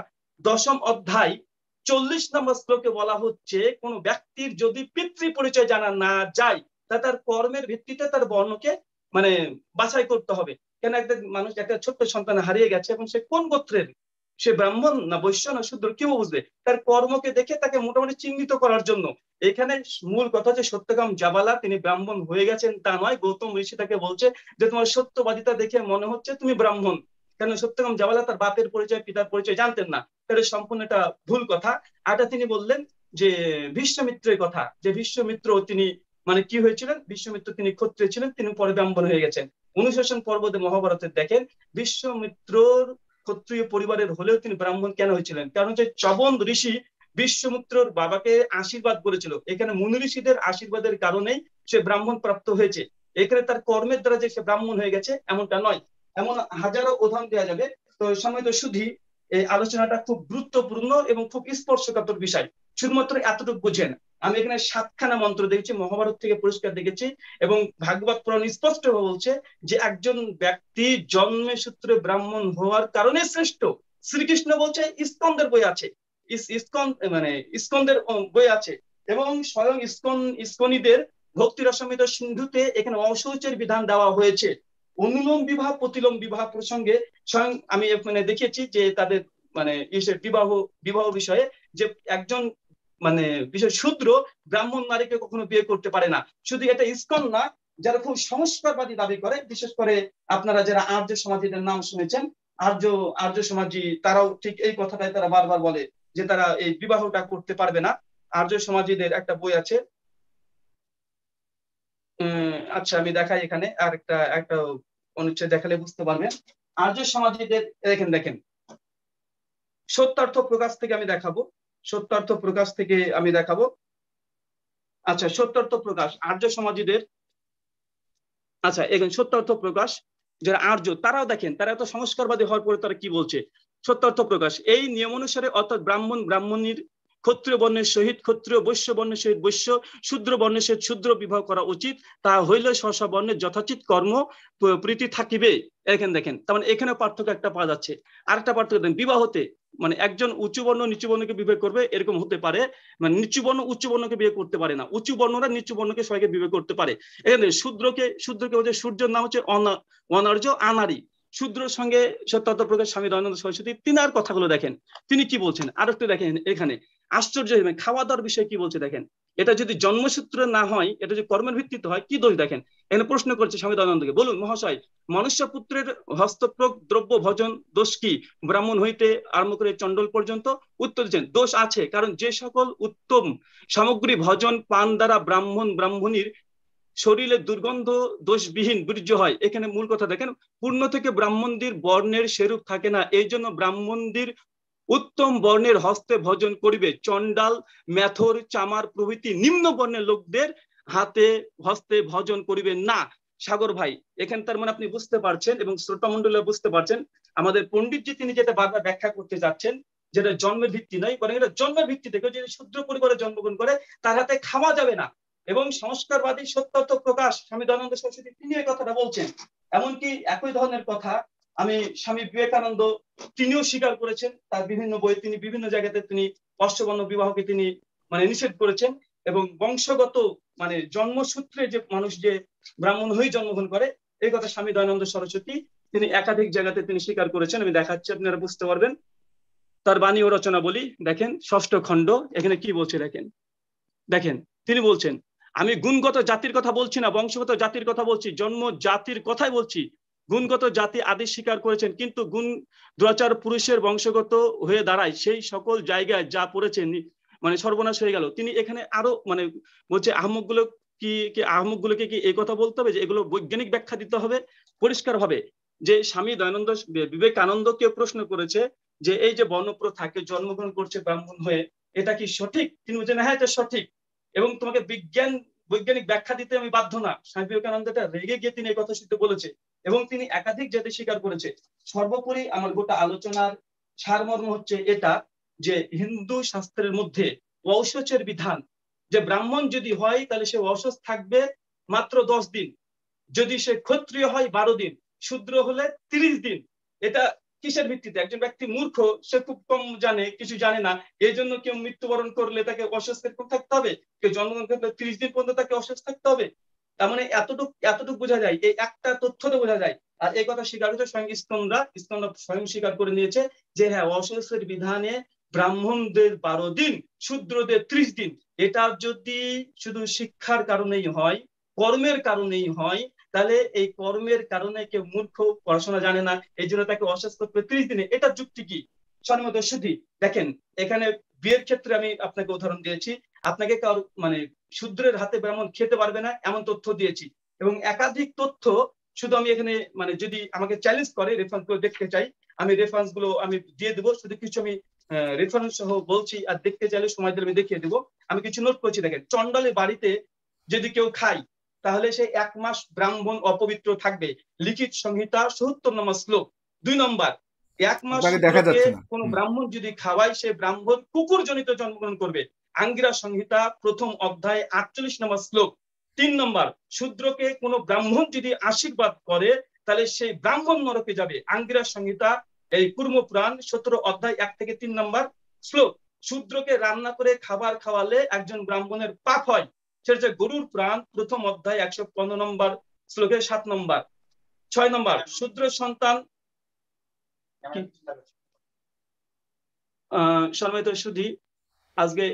দশম অধ্যায় চল্লিশ নম্বর শ্লোকে বলা হচ্ছে কোন ব্যক্তির যদি পিতৃ পরিচয় জানা না যায় তা তার কর্মের ভিত্তিতে তার বর্ণকে মানে বাছাই করতে হবে কেন একটা মানুষ একটা ছোট্ট সন্তান হারিয়ে গেছে এবং সে কোন গোত্রের সে ব্রাহ্মণ না বৈশ্য না শূদ্র কেউ বুঝবে তার কর্মকে দেখে তাকে মোটামুটি চিহ্নিত করার জন্য এখানে মূল কথা হচ্ছে সত্যকাম জাবালা তিনি ব্রাহ্মণ হয়ে গেছেন তা নয় গৌতম ঋষি তাকে বলছে যে তোমার সত্যবাদিতা দেখে মনে হচ্ছে তুমি ব্রাহ্মণ কেন সত্যকাম জাবালা তার বাপের পরিচয় পিতার পরিচয় জানতেন না তাহলে সম্পূর্ণ এটা ভুল কথা আটা তিনি বললেন যে বিশ্বমিত্রের কথা যে বিশ্বমিত্র তিনি মানে কি হয়েছিলেন বিশ্বমিত্র তিনি ক্ষত্রিয় ছিলেন তিনি পরে ব্রাহ্মণ হয়ে গেছেন অনুশাসন পর্বতে মহাভারতে দেখেন বিশ্বমিত্রর ক্ষত্রিয় পরিবারের হলেও তিনি ব্রাহ্মণ কেন হয়েছিলেন কারণ যে চবন ঋষি বিশ্বমিত্রর বাবাকে আশীর্বাদ করেছিল এখানে মুনি ঋষিদের আশীর্বাদের কারণেই সে ব্রাহ্মণ প্রাপ্ত হয়েছে এখানে তার কর্মের দ্বারা যে সে ব্রাহ্মণ হয়ে গেছে এমনটা নয় এমন হাজারো উদাহরণ দেওয়া যাবে তো সময় তো শুধু এই আলোচনাটা খুব গুরুত্বপূর্ণ এবং খুব স্পর্শকাতর বিষয় শুধুমাত্র এতটুকু বুঝেন আমি এখানে সাতখানা মন্ত্র দেখেছি মহাভারত থেকে পরিষ্কার দেখেছি এবং ভাগবত পুরাণ স্পষ্ট বলছে যে একজন ব্যক্তি জন্মে সূত্রে ব্রাহ্মণ হওয়ার কারণে শ্রেষ্ঠ শ্রীকৃষ্ণ বলছে স্কন্দের বই আছে ইস্কন মানে ইস্কন্দের বই আছে এবং স্বয়ং ইস্কন ইস্কনিদের ভক্তিরসমিত সিন্ধুতে এখানে অশৌচের বিধান দেওয়া হয়েছে অনুলোম বিবাহ প্রতিলোম বিবাহ প্রসঙ্গে স্বয়ং আমি মানে দেখিয়েছি যে তাদের মানে বিবাহ বিবাহ বিষয়ে যে একজন মানে বিশেষ শূদ্র ব্রাহ্মণ নারীকে কখনো বিয়ে করতে পারে না শুধু এটা ইস্কন না যারা খুব সংস্কারবাদী দাবি করে বিশেষ করে আপনারা যারা আর্য সমাজীদের নাম শুনেছেন আর্য আর্য সমাজি তারাও ঠিক এই কথাটাই তারা বারবার বলে যে তারা এই বিবাহটা করতে পারবে না আর্য সমাজীদের একটা বই আছে আচ্ছা আমি দেখাই এখানে আর একটা একটা অনুচ্ছেদ দেখালে বুঝতে পারবেন আর্য সমাজের দেখেন দেখেন সত্যার্থ প্রকাশ থেকে আমি দেখাবো সত্যার্থ প্রকাশ থেকে আমি দেখাবো আচ্ছা সত্যার্থ প্রকাশ আর্য সমাজীদের আচ্ছা এখানে সত্যার্থ প্রকাশ যারা আর্য তারাও দেখেন তারা এত সংস্কারবাদী হওয়ার পরে তারা কি বলছে সত্যার্থ প্রকাশ এই নিয়ম অনুসারে অর্থাৎ ব্রাহ্মণ ব্রাহ্মণীর ক্ষত্রিয় বর্ণের সহিত ক্ষত্রিয় বৈশ্য বর্ণের সহিত বৈশ্য শূদ্র বর্ণের সহিত শূদ্র বিবাহ করা উচিত তা হইলে স্ব বর্ণের যথাচিত কর্ম প্রীতি থাকিবে এখানে দেখেন তার মানে এখানে পার্থক্য একটা পাওয়া যাচ্ছে আর একটা পার্থক্য দেখেন বিবাহতে মানে একজন উঁচু বর্ণ নিচু বর্ণকে বিবেক করবে এরকম হতে পারে মানে নিচু বর্ণ উচ্চ বর্ণকে বিয়ে করতে পারে না উঁচু বর্ণরা নিচু বর্ণকে সবাইকে বিবেক করতে পারে এখানে শূদ্রকে শূদ্রকে হচ্ছে সূর্যের নাম হচ্ছে অনার্য আনারি শূদ্রর সঙ্গে সত্যাত্ম প্রকাশ স্বামী দয়ানন্দ সরস্বতী তিনি আর কথাগুলো দেখেন তিনি কি বলছেন আর একটু দেখেন এখানে আশ্চর্য হবেন খাওয়া দাওয়ার বিষয়ে কি বলছে দেখেন এটা যদি জন্মসূত্রে না হয় এটা যদি কর্মের ভিত্তিতে হয় কি দোষ দেখেন এখানে প্রশ্ন করছে স্বামী দয়ানন্দকে বলুন মহাশয় মনুষ্য পুত্রের হস্তপ্রক দ্রব্য ভজন দোষ কি ব্রাহ্মণ হইতে আরম্ভ করে চন্ডল পর্যন্ত উত্তর দিচ্ছেন দোষ আছে কারণ যে সকল উত্তম সামগ্রী ভজন পান দ্বারা ব্রাহ্মণ ব্রাহ্মণীর শরীরে দুর্গন্ধ দোষবিহীন বীর্য হয় এখানে মূল কথা দেখেন পূর্ণ থেকে ব্রাহ্মণদের বর্ণের সেরূপ থাকে না এই জন্য ব্রাহ্মণদের উত্তম বর্ণের হস্তে ভজন করিবে চন্ডাল মেথর চামার প্রভৃতি নিম্ন বর্ণের লোকদের হাতে হস্তে ভজন করিবে না সাগর ভাই এখান তার মানে আপনি বুঝতে পারছেন এবং মন্ডলে বুঝতে পারছেন আমাদের পণ্ডিতজি তিনি যেটা বারবার ব্যাখ্যা করতে যাচ্ছেন যেটা জন্মের ভিত্তি নয় বরং এটা জন্মের ভিত্তি থেকে যদি শুদ্র পরিবারে জন্মগ্রহণ করে তার হাতে খাওয়া যাবে না এবং সংস্কারবাদী সত্যার্থ প্রকাশ স্বামী দয়ানন্দ সরস্বতী তিনি এই কথাটা বলছেন এমনকি একই ধরনের কথা আমি স্বামী বিবেকানন্দ তিনিও স্বীকার করেছেন তার বিভিন্ন বই তিনি বিভিন্ন জায়গাতে তিনি অষ্টবর্ণ বিবাহকে তিনি মানে নিষেধ করেছেন এবং বংশগত মানে জন্মসূত্রে যে মানুষ যে ব্রাহ্মণ হয়ে জন্মগ্রহণ করে এই কথা স্বামী দয়ানন্দ সরস্বতী তিনি একাধিক জায়গাতে তিনি স্বীকার করেছেন আমি দেখাচ্ছি আপনারা বুঝতে পারবেন তার বাণী ও রচনা বলি দেখেন ষষ্ঠ খণ্ড এখানে কি বলছে দেখেন দেখেন তিনি বলছেন আমি গুণগত জাতির কথা বলছি না বংশগত জাতির কথা বলছি জন্ম জাতির কথাই বলছি গুণগত জাতি আদি স্বীকার করেছেন কিন্তু গুণ দুরাচার পুরুষের বংশগত হয়ে দাঁড়ায় সেই সকল জায়গায় যা পড়েছেন মানে সর্বনাশ হয়ে গেল তিনি এখানে আরো মানে বলছে আহমকগুলো কি কি আহমকগুলোকে কি এই কথা বলতে হবে যে এগুলো বৈজ্ঞানিক ব্যাখ্যা দিতে হবে পরিষ্কার হবে যে স্বামী দয়ানন্দ বিবেকানন্দ কে প্রশ্ন করেছে যে এই যে থাকে জন্মগ্রহণ করছে ব্রাহ্মণ হয়ে এটা কি সঠিক তিনি বলছেন হ্যাঁ এটা সঠিক এবং তোমাকে বিজ্ঞান বৈজ্ঞানিক ব্যাখ্যা দিতে আমি বাধ্য না স্বামী বিবেকানন্দ এটা রেগে গিয়ে তিনি এই কথা শুনতে বলেছে এবং তিনি একাধিক জাতি স্বীকার করেছে সর্বোপরি আমার গোটা আলোচনার সারমর্ম হচ্ছে এটা যে হিন্দু শাস্ত্রের মধ্যে অশোচের বিধান যে ব্রাহ্মণ যদি হয় তাহলে সে অসচ থাকবে মাত্র দশ দিন যদি সে ক্ষত্রিয় হয় বারো দিন শূদ্র হলে তিরিশ দিন এটা কিসের ভিত্তিতে একজন ব্যক্তি মূর্খ সে খুব কম জানে কিছু জানে না এই জন্য কেউ মৃত্যুবরণ করলে তাকে অসুস্থ থাকতে হবে কেউ জন্মগ্রহণ করলে ত্রিশ দিন পর্যন্ত তাকে অসুস্থ থাকতে হবে তার মানে এতটুক এতটুক বোঝা যায় এই একটা তথ্য তো বোঝা যায় আর এই কথা স্বীকার হচ্ছে স্বয়ং ইস্কনরা ইস্কনরা স্বয়ং স্বীকার করে নিয়েছে যে হ্যাঁ অশেষের বিধানে ব্রাহ্মণদের বারো দিন শূদ্রদের ত্রিশ দিন এটা যদি শুধু শিক্ষার কারণেই হয় কর্মের কারণেই হয় তাহলে এই কর্মের কারণে কেউ মূর্খ পড়াশোনা জানে না এই জন্য তাকে অশেষ করতে ত্রিশ দিনে এটা যুক্তি কি সম্মত সুধি দেখেন এখানে বিয়ের ক্ষেত্রে আমি আপনাকে উদাহরণ দিয়েছি আপনাকে কারো মানে শূদ্রের হাতে ব্রাহ্মণ খেতে পারবে না এমন তথ্য দিয়েছি এবং একাধিক তথ্য শুধু আমি এখানে মানে যদি আমাকে চ্যালেঞ্জ করে রেফারেন্স গুলো দেখতে চাই আমি রেফারেন্স গুলো আমি দিয়ে দেবো শুধু কিছু আমি রেফারেন্স সহ বলছি আর দেখতে চাইলে সময় দিলে আমি দেখিয়ে দেবো আমি কিছু নোট করছি দেখেন চন্ডলে বাড়িতে যদি কেউ খায় তাহলে সে এক মাস ব্রাহ্মণ অপবিত্র থাকবে লিখিত সংহিতা সত্তর নম্বর শ্লোক দুই নম্বর এক মাস মানে কোন ব্রাহ্মণ যদি খাওয়াই সে ব্রাহ্মণ কুকুর জনিত জন্মগ্রহণ করবে আঙ্গিরা সংহিতা প্রথম অধ্যায় আটচল্লিশ নম্বর শ্লোক তিন নম্বর শূদ্রকে কোন ব্রাহ্মণ যদি আশীর্বাদ করে তাহলে সেই ব্রাহ্মণ নরকে যাবে আঙ্গিরা সংহিতা এই কুর্ম পুরাণ সতেরো অধ্যায় এক থেকে তিন নম্বর শ্লোক শূদ্রকে রান্না করে খাবার খাওয়ালে একজন ব্রাহ্মণের পাপ হয় সেটা হচ্ছে গরুর প্রাণ প্রথম অধ্যায় একশো পনেরো নম্বর শ্লোকের সাত নম্বর ছয় নম্বর শূদ্র সন্তান আহ সময় তো শুধু আজকে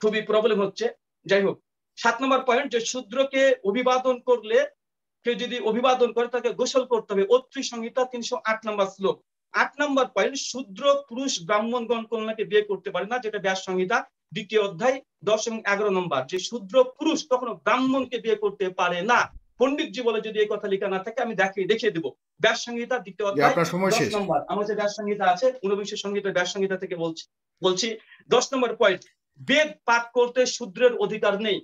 খুবই প্রবলেম হচ্ছে যাই হোক সাত নম্বর পয়েন্ট যে শূদ্রকে অভিবাদন করলে কেউ যদি অভিবাদন করে তাকে গোসল করতে হবে অত্রি সংহিতা তিনশো আট নম্বর শ্লোক আট নম্বর পয়েন্ট শূদ্র পুরুষ ব্রাহ্মণগণ কন্যাকে বিয়ে করতে পারে না যেটা ব্যাস সংহিতা দ্বিতীয় অধ্যায় দশ এবং এগারো নম্বর যে শূদ্র পুরুষ কখনো ব্রাহ্মণকে বিয়ে করতে পারে না পন্ডিতজি বলে যদি এই কথা লেখা না থাকে আমি দেখিয়ে দেখিয়ে দেবো ব্যাস সংহিতা দ্বিতীয় অধ্যায় দশ নম্বর আমার যে ব্যাস সংহিতা আছে ঊনবিংশ সংহিতা ব্যাস সংহিতা থেকে বলছি বলছি দশ নম্বর পয়েন্ট বেদ পাঠ করতে শূদ্রের অধিকার নেই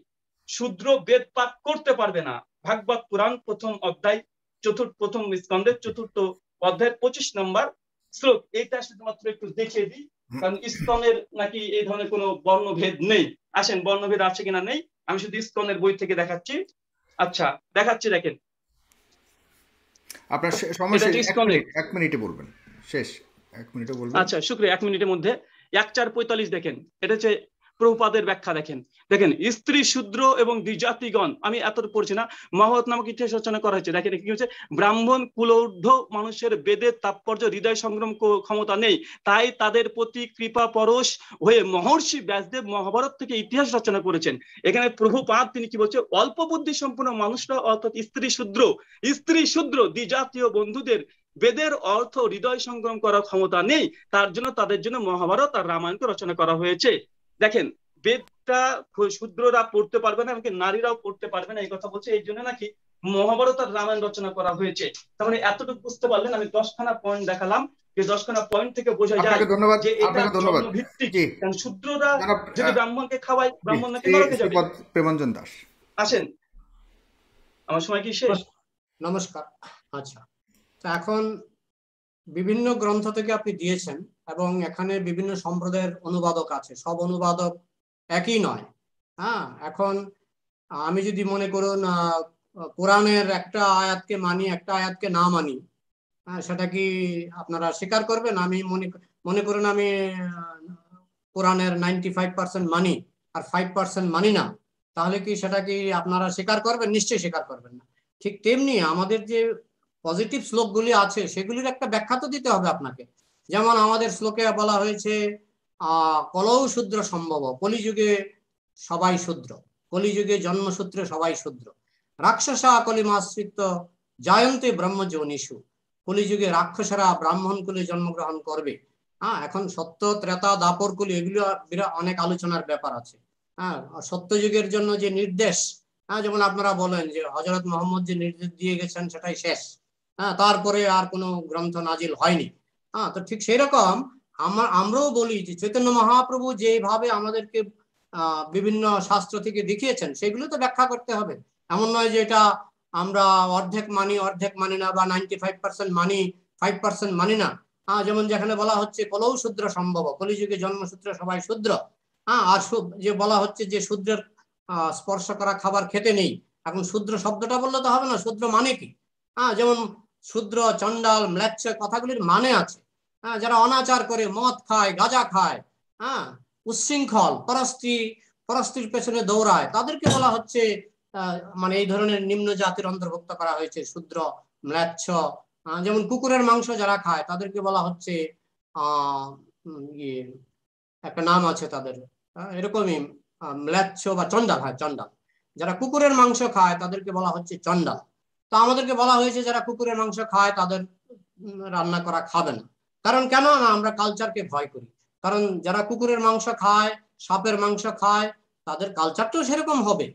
শূদ্র বেদ পাঠ করতে পারবে না ভাগবত পুরাণ প্রথম অধ্যায় চতুর্থ প্রথম স্কন্ধের চতুর্থ অধ্যায়ের পঁচিশ নম্বর শ্লোক এইটা শুধুমাত্র একটু দেখিয়ে দিই কারণ স্কনের নাকি এই ধরনের কোনো বর্ণভেদ নেই আসেন বর্ণভেদ আছে কিনা নেই আমি শুধু স্কনের বই থেকে দেখাচ্ছি আচ্ছা দেখাচ্ছি দেখেন আপনার সমস্যা এক মিনিটে বলবেন শেষ এক মিনিটে বলবেন আচ্ছা শুক্রিয়া এক মিনিটের মধ্যে এক চার পঁয়তাল্লিশ দেখেন এটা হচ্ছে প্রভুপাদের ব্যাখ্যা দেখেন দেখেন স্ত্রী শূদ্র এবং দ্বিজাতিগণ আমি এত পড়ছি না মহাভারত নামক ইতিহাস রচনা করা হয়েছে দেখেন কি হচ্ছে ব্রাহ্মণ কুলৌর্ধ মানুষের বেদের তাৎপর্য হৃদয় সংগ্রাম ক্ষমতা নেই তাই তাদের প্রতি কৃপা পরশ হয়ে মহর্ষি ব্যাসদেব মহাভারত থেকে ইতিহাস রচনা করেছেন এখানে প্রভুপাদ তিনি কি বলছে অল্প বুদ্ধি সম্পূর্ণ মানুষরা অর্থাৎ স্ত্রী শূদ্র স্ত্রী শূদ্র দ্বিজাতীয় বন্ধুদের বেদের অর্থ হৃদয় সংগ্রাম করার ক্ষমতা নেই তার জন্য তাদের জন্য মহাভারত আর রামায়ণকে রচনা করা হয়েছে দেখেন বেদটা শূদ্ররা পড়তে পারবে না এমনকি নারীরাও পড়তে পারবে না এই কথা বলছে এই জন্য নাকি মহাভারত আর রামায়ণ রচনা করা হয়েছে তার মানে এতটুকু বুঝতে পারলেন আমি দশখানা পয়েন্ট দেখালাম যে দশখানা পয়েন্ট থেকে বোঝা যায় যে এটা ধন্যবাদ ভিত্তিক কারণ শূদ্ররা যদি ব্রাহ্মণকে খাওয়ায় ব্রাহ্মণ নাকি নরকে যাবে প্রেমাঞ্জন দাস আসেন আমার সময় কি শেষ নমস্কার আচ্ছা এখন বিভিন্ন গ্রন্থ থেকে আপনি দিয়েছেন এবং এখানে বিভিন্ন সম্প্রদায়ের অনুবাদক আছে সব অনুবাদক একই নয় হ্যাঁ এখন আমি যদি মনে করুন কোরআনের একটা আয়াতকে মানি একটা আয়াতকে না মানি হ্যাঁ, সেটা কি আপনারা স্বীকার করবেন আমি মনে মনে করুন আমি কোরআনের নাইনটি ফাইভ পার্সেন্ট মানি আর ফাইভ পার্সেন্ট মানি না তাহলে কি সেটা কি আপনারা স্বীকার করবেন নিশ্চয়ই স্বীকার করবেন না ঠিক তেমনি আমাদের যে পজিটিভ শ্লোকগুলি আছে সেগুলির একটা ব্যাখ্যা তো দিতে হবে আপনাকে যেমন আমাদের শ্লোকে বলা হয়েছে কলৌ শূদ্র সম্ভব কলিযুগে সবাই শূদ্র কলিযুগে জন্মসূত্রে সবাই শূদ্র রাক্ষসা কলিমাশ্রিত জয়ন্তে ব্রহ্মযোনিষু কলিযুগে রাক্ষসরা ব্রাহ্মণ কুলে জন্মগ্রহণ করবে হ্যাঁ এখন সত্য ত্রেতা দাপর কুলি এগুলো বিরাট অনেক আলোচনার ব্যাপার আছে হ্যাঁ সত্যযুগের জন্য যে নির্দেশ হ্যাঁ যেমন আপনারা বলেন যে হজরত মোহাম্মদ যে নির্দেশ দিয়ে গেছেন সেটাই শেষ হ্যাঁ তারপরে আর কোনো গ্রন্থ নাজিল হয়নি হ্যাঁ তো ঠিক সেই রকম আমরাও বলি যে চৈতন্য মহাপ্রভু যেভাবে আমাদেরকে বিভিন্ন শাস্ত্র থেকে দেখিয়েছেন সেগুলো তো ব্যাখ্যা করতে হবে এমন নয় যে এটা আমরা অর্ধেক মানি অর্ধেক মানি না বা নাইনটি ফাইভ পার্সেন্ট মানি ফাইভ পার্সেন্ট মানি না হ্যাঁ যেমন যেখানে বলা হচ্ছে কলৌ শূদ্র সম্ভব কলিযুগে জন্মসূত্র সবাই শূদ্র হ্যাঁ আর যে বলা হচ্ছে যে শূদ্রের স্পর্শ করা খাবার খেতে নেই এখন শূদ্র শব্দটা বললে তো হবে না শূদ্র মানে কি হ্যাঁ যেমন শূদ্র চণ্ডাল ম্লাচ্ছ কথাগুলির মানে আছে হ্যাঁ, যারা অনাচার করে মদ খায় গাঁজা খায় হ্যাঁ উচ্ছৃঙ্খল পরস্তি পরস্তির পেছনে দৌড়ায় তাদেরকে বলা হচ্ছে মানে এই ধরনের নিম্ন জাতির অন্তর্ভুক্ত করা হয়েছে শূদ্র ম্লাচ্ছ যেমন কুকুরের মাংস যারা খায় তাদেরকে বলা হচ্ছে ইয়ে, একটা নাম আছে তাদের হ্যাঁ, এরকমই ম্লাচ্ছ বা চন্ডাল হয় হ্যাঁ, চন্ডাল যারা কুকুরের মাংস খায় তাদেরকে বলা হচ্ছে চন্ডাল তো আমাদেরকে বলা হয়েছে যারা কুকুরের মাংস খায় তাদের রান্না করা খাবে না কারণ কেন আমরা কালচারকে ভয় করি কারণ যারা কুকুরের মাংস খায় সাপের মাংস খায় তাদের কালচারটাও সেরকম হবে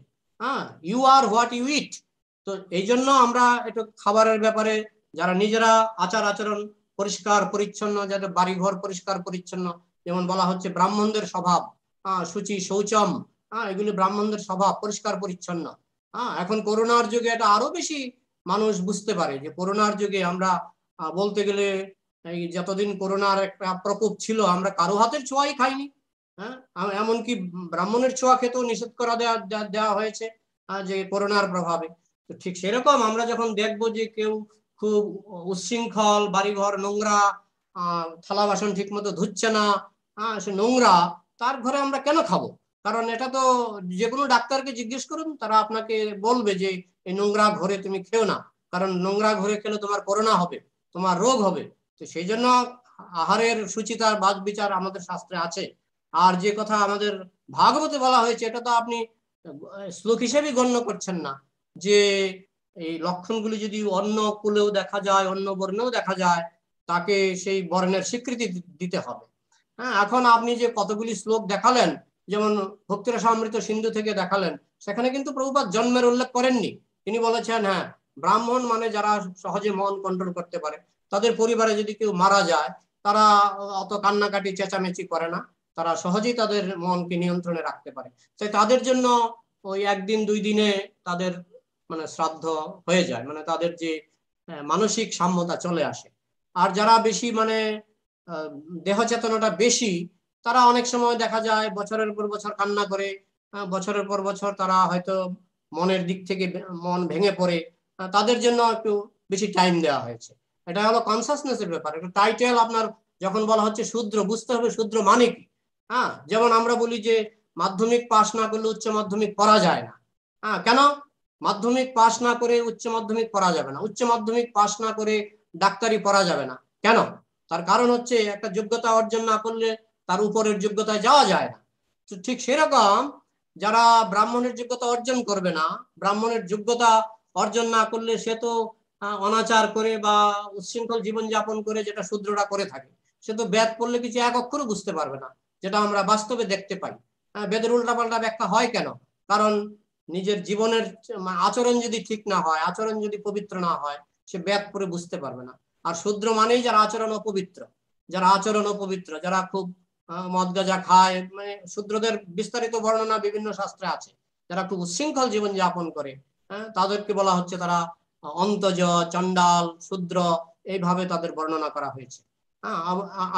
হ্যাঁ you are what you eat তো এই জন্য আমরা একটু খাবারের ব্যাপারে যারা নিজেরা আচার আচরণ পরিষ্কার পরিচ্ছন্ন যাদের বাড়িঘর পরিষ্কার পরিচ্ছন্ন যেমন বলা হচ্ছে ব্রাহ্মণদের স্বভাব হ্যাঁ, সূচি শৌচম হ্যাঁ এগুলি ব্রাহ্মণদের স্বভাব পরিষ্কার পরিচ্ছন্ন হ্যাঁ এখন করোনার যুগে এটা আরো বেশি মানুষ বুঝতে পারে যে করোনার যুগে আমরা বলতে গেলে এই যতদিন করোনার একটা প্রকোপ ছিল আমরা কারো হাতের ছোঁয়াই খাইনি হ্যাঁ এমনকি ব্রাহ্মণের ছোঁয়া খেতেও নিষেধ করা দেওয়া দেওয়া হয়েছে যে করোনার প্রভাবে তো ঠিক সেরকম আমরা যখন দেখব যে কেউ খুব উচ্ছৃঙ্খল বাড়িঘর নোংরা থালা বাসন ঠিক মতো ধুচ্ছে না হ্যাঁ সে নোংরা তার ঘরে আমরা কেন খাবো কারণ এটা তো যে কোনো ডাক্তারকে জিজ্ঞেস করুন তারা আপনাকে বলবে যে এই নোংরা ঘরে তুমি খেও না কারণ নোংরা ঘরে খেলে তোমার করোনা হবে তোমার রোগ হবে তো সেই জন্য আহারের সুচিতার বাদ বিচার আমাদের শাস্ত্রে আছে আর যে কথা আমাদের ভাগবতে বলা হয়েছে এটা তো আপনি শ্লোক হিসেবে গণ্য করছেন না যে এই লক্ষণগুলি যদি অন্য কুলেও দেখা যায় অন্য বর্ণেও দেখা যায় তাকে সেই বর্ণের স্বীকৃতি দিতে হবে হ্যাঁ এখন আপনি যে কতগুলি শ্লোক দেখালেন যেমন ভক্তিরা সমৃত সিন্ধু থেকে দেখালেন সেখানে কিন্তু প্রভুপাত জন্মের উল্লেখ করেননি তিনি বলেছেন হ্যাঁ ব্রাহ্মণ মানে যারা সহজে মন কন্ট্রোল করতে পারে তাদের পরিবারে যদি কেউ মারা যায় তারা অত কান্নাকাটি চেঁচামেচি করে না তারা সহজেই তাদের মনকে নিয়ন্ত্রণে রাখতে পারে তাই তাদের জন্য ওই একদিন দুই দিনে তাদের মানে শ্রাদ্ধ হয়ে যায় মানে তাদের যে মানসিক সাম্যতা চলে আসে আর যারা বেশি মানে দেহ চেতনাটা বেশি তারা অনেক সময় দেখা যায় বছরের পর বছর কান্না করে বছরের পর বছর তারা হয়তো মনের দিক থেকে মন ভেঙে পড়ে তাদের জন্য একটু বেশি টাইম দেওয়া হয়েছে এটা হলো কনসাসনেসের ব্যাপার একটা টাইটেল আপনার যখন বলা হচ্ছে শূদ্র বুঝতে হবে শূদ্র মানে কি হ্যাঁ যেমন আমরা বলি যে মাধ্যমিক পাশ না করলে উচ্চ মাধ্যমিক পড়া যায় না হ্যাঁ কেন মাধ্যমিক পাশ না করে উচ্চ মাধ্যমিক পড়া যাবে না উচ্চ মাধ্যমিক পাশ না করে ডাক্তারি পড়া যাবে না কেন তার কারণ হচ্ছে একটা যোগ্যতা অর্জন না করলে তার উপরের যোগ্যতায় যাওয়া যায় না তো ঠিক সেরকম যারা ব্রাহ্মণের যোগ্যতা অর্জন করবে না ব্রাহ্মণের যোগ্যতা অর্জন না করলে সে তো অনাচার করে বা উচ্ছৃঙ্খল জীবনযাপন করে যেটা শূদ্ররা করে থাকে সে তো বেদ পড়লে কিছু এক অক্ষরও বুঝতে পারবে না যেটা আমরা বাস্তবে দেখতে পাই বেদের উল্টাপাল্টা ব্যাখ্যা হয় কেন কারণ নিজের জীবনের আচরণ যদি ঠিক না হয় আচরণ যদি পবিত্র না হয় সে ব্যাপ করে বুঝতে পারবে না আর শূদ্র মানেই যারা আচরণ অপবিত্র যারা আচরণ অপবিত্র যারা খুব মদ গাজা খায় মানে শূদ্রদের বিস্তারিত বর্ণনা বিভিন্ন শাস্ত্রে আছে যারা খুব উশৃঙ্খল জীবন যাপন করে হ্যাঁ, তাদেরকে বলা হচ্ছে তারা অন্তজ চণ্ডাল শূদ্র এইভাবে তাদের বর্ণনা করা হয়েছে হ্যাঁ,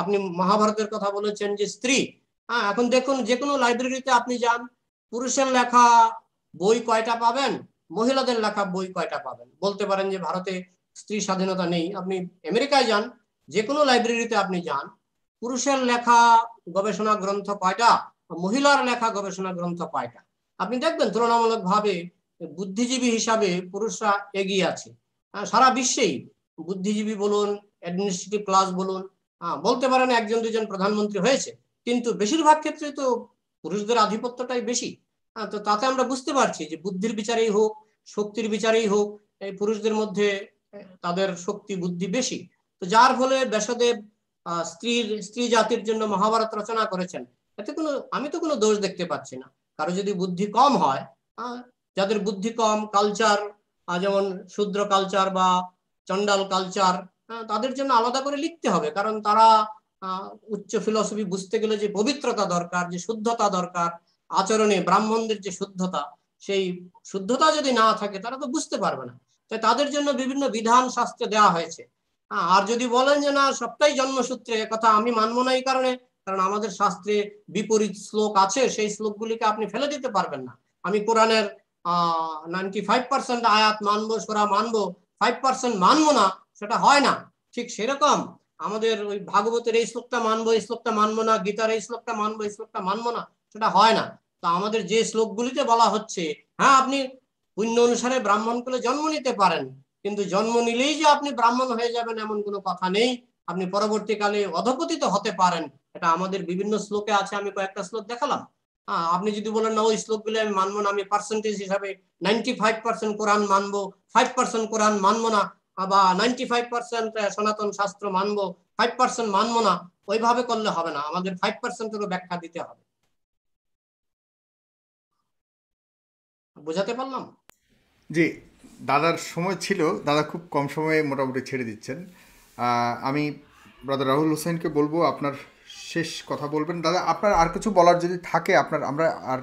আপনি মহাভারতের কথা বলেছেন যে স্ত্রী হ্যাঁ এখন দেখুন যে কোনো লাইব্রেরিতে আপনি যান পুরুষের লেখা বই কয়টা পাবেন মহিলাদের লেখা বই কয়টা পাবেন বলতে পারেন যে ভারতে স্ত্রী স্বাধীনতা নেই আপনি আমেরিকায় যান যে কোনো লাইব্রেরিতে আপনি যান পুরুষের লেখা গবেষণা গ্রন্থ কয়টা মহিলার লেখা গবেষণা গ্রন্থ কয়টা আপনি দেখবেন তুলনামূলকভাবে বুদ্ধিজীবী হিসাবে পুরুষরা এগিয়ে আছে সারা বিশ্বেই বুদ্ধিজীবী বলুন অ্যাডমিনিস্ট্রেটিভ ক্লাস বলুন বলতে পারেন একজন দুজন প্রধানমন্ত্রী হয়েছে কিন্তু বেশিরভাগ ক্ষেত্রে তো পুরুষদের আধিপত্যটাই বেশি তো তাতে আমরা বুঝতে পারছি যে বুদ্ধির বিচারেই হোক শক্তির বিচারেই হোক এই পুরুষদের মধ্যে তাদের শক্তি বুদ্ধি বেশি তো যার ফলে ব্যাসদেব স্ত্রীর স্ত্রী জাতির জন্য মহাভারত রচনা করেছেন এতে কোনো আমি তো কোনো দোষ দেখতে পাচ্ছি না কারো যদি বুদ্ধি কম হয় যাদের বুদ্ধি কম কালচার যেমন শূদ্র কালচার বা চন্ডাল কালচার তাদের জন্য আলাদা করে লিখতে হবে কারণ তারা উচ্চ ফিলসফি বুঝতে গেলে যে পবিত্রতা দরকার যে শুদ্ধতা দরকার আচরণে ব্রাহ্মণদের যে শুদ্ধতা সেই শুদ্ধতা যদি না থাকে তারা তো বুঝতে পারবে না তাই তাদের জন্য বিভিন্ন বিধান শাস্ত্রে দেওয়া হয়েছে আর যদি বলেন যে না সবটাই জন্মসূত্রে কথা আমি মানবো না এই কারণে কারণ আমাদের শাস্ত্রে বিপরীত শ্লোক আছে সেই শ্লোকগুলিকে আপনি ফেলে দিতে পারবেন না আমি কোরআনের নাইনটি ফাইভ পার্সেন্ট আয়াত মানবো সোরা মানবো ফাইভ পার্সেন্ট মানবো না সেটা হয় না ঠিক সেরকম আমাদের ওই ভাগবতের এই শ্লোকটা মানবো এই শ্লোকটা মানবো না গীতার এই শ্লোকটা মানবো এই শ্লোকটা মানবো না সেটা হয় না তো আমাদের যে শ্লোকগুলিতে বলা হচ্ছে হ্যাঁ আপনি পুণ্য অনুসারে ব্রাহ্মণ কুলে জন্ম নিতে পারেন কিন্তু জন্ম নিলেই যে আপনি ব্রাহ্মণ হয়ে যাবেন এমন কোনো কথা নেই আপনি পরবর্তীকালে অধপতিত হতে পারেন এটা আমাদের বিভিন্ন শ্লোকে আছে আমি কয়েকটা শ্লোক দেখালাম হ্যাঁ, আপনি যদি বলেন না ওই শ্লোকগুলি আমি মানবো না আমি পার্সেন্টেজ হিসাবে নাইনটি ফাইভ পার্সেন্ট কোরআন মানবো ফাইভ পার্সেন্ট কোরআন মানবো না বা নাইনটি ফাইভ পার্সেন্ট সনাতন শাস্ত্র মানবো ফাইভ পার্সেন্ট মানবো না ওইভাবে করলে হবে না আমাদের ফাইভ পার্সেন্টেরও ব্যাখ্যা দিতে হবে বোঝাতে পারলাম জি দাদার সময় ছিল দাদা খুব কম সময়ে মোটামুটি ছেড়ে দিচ্ছেন আমি ব্রাদার রাহুল হোসেনকে বলবো আপনার শেষ কথা বলবেন দাদা আপনার আর কিছু বলার যদি থাকে আপনার আমরা আর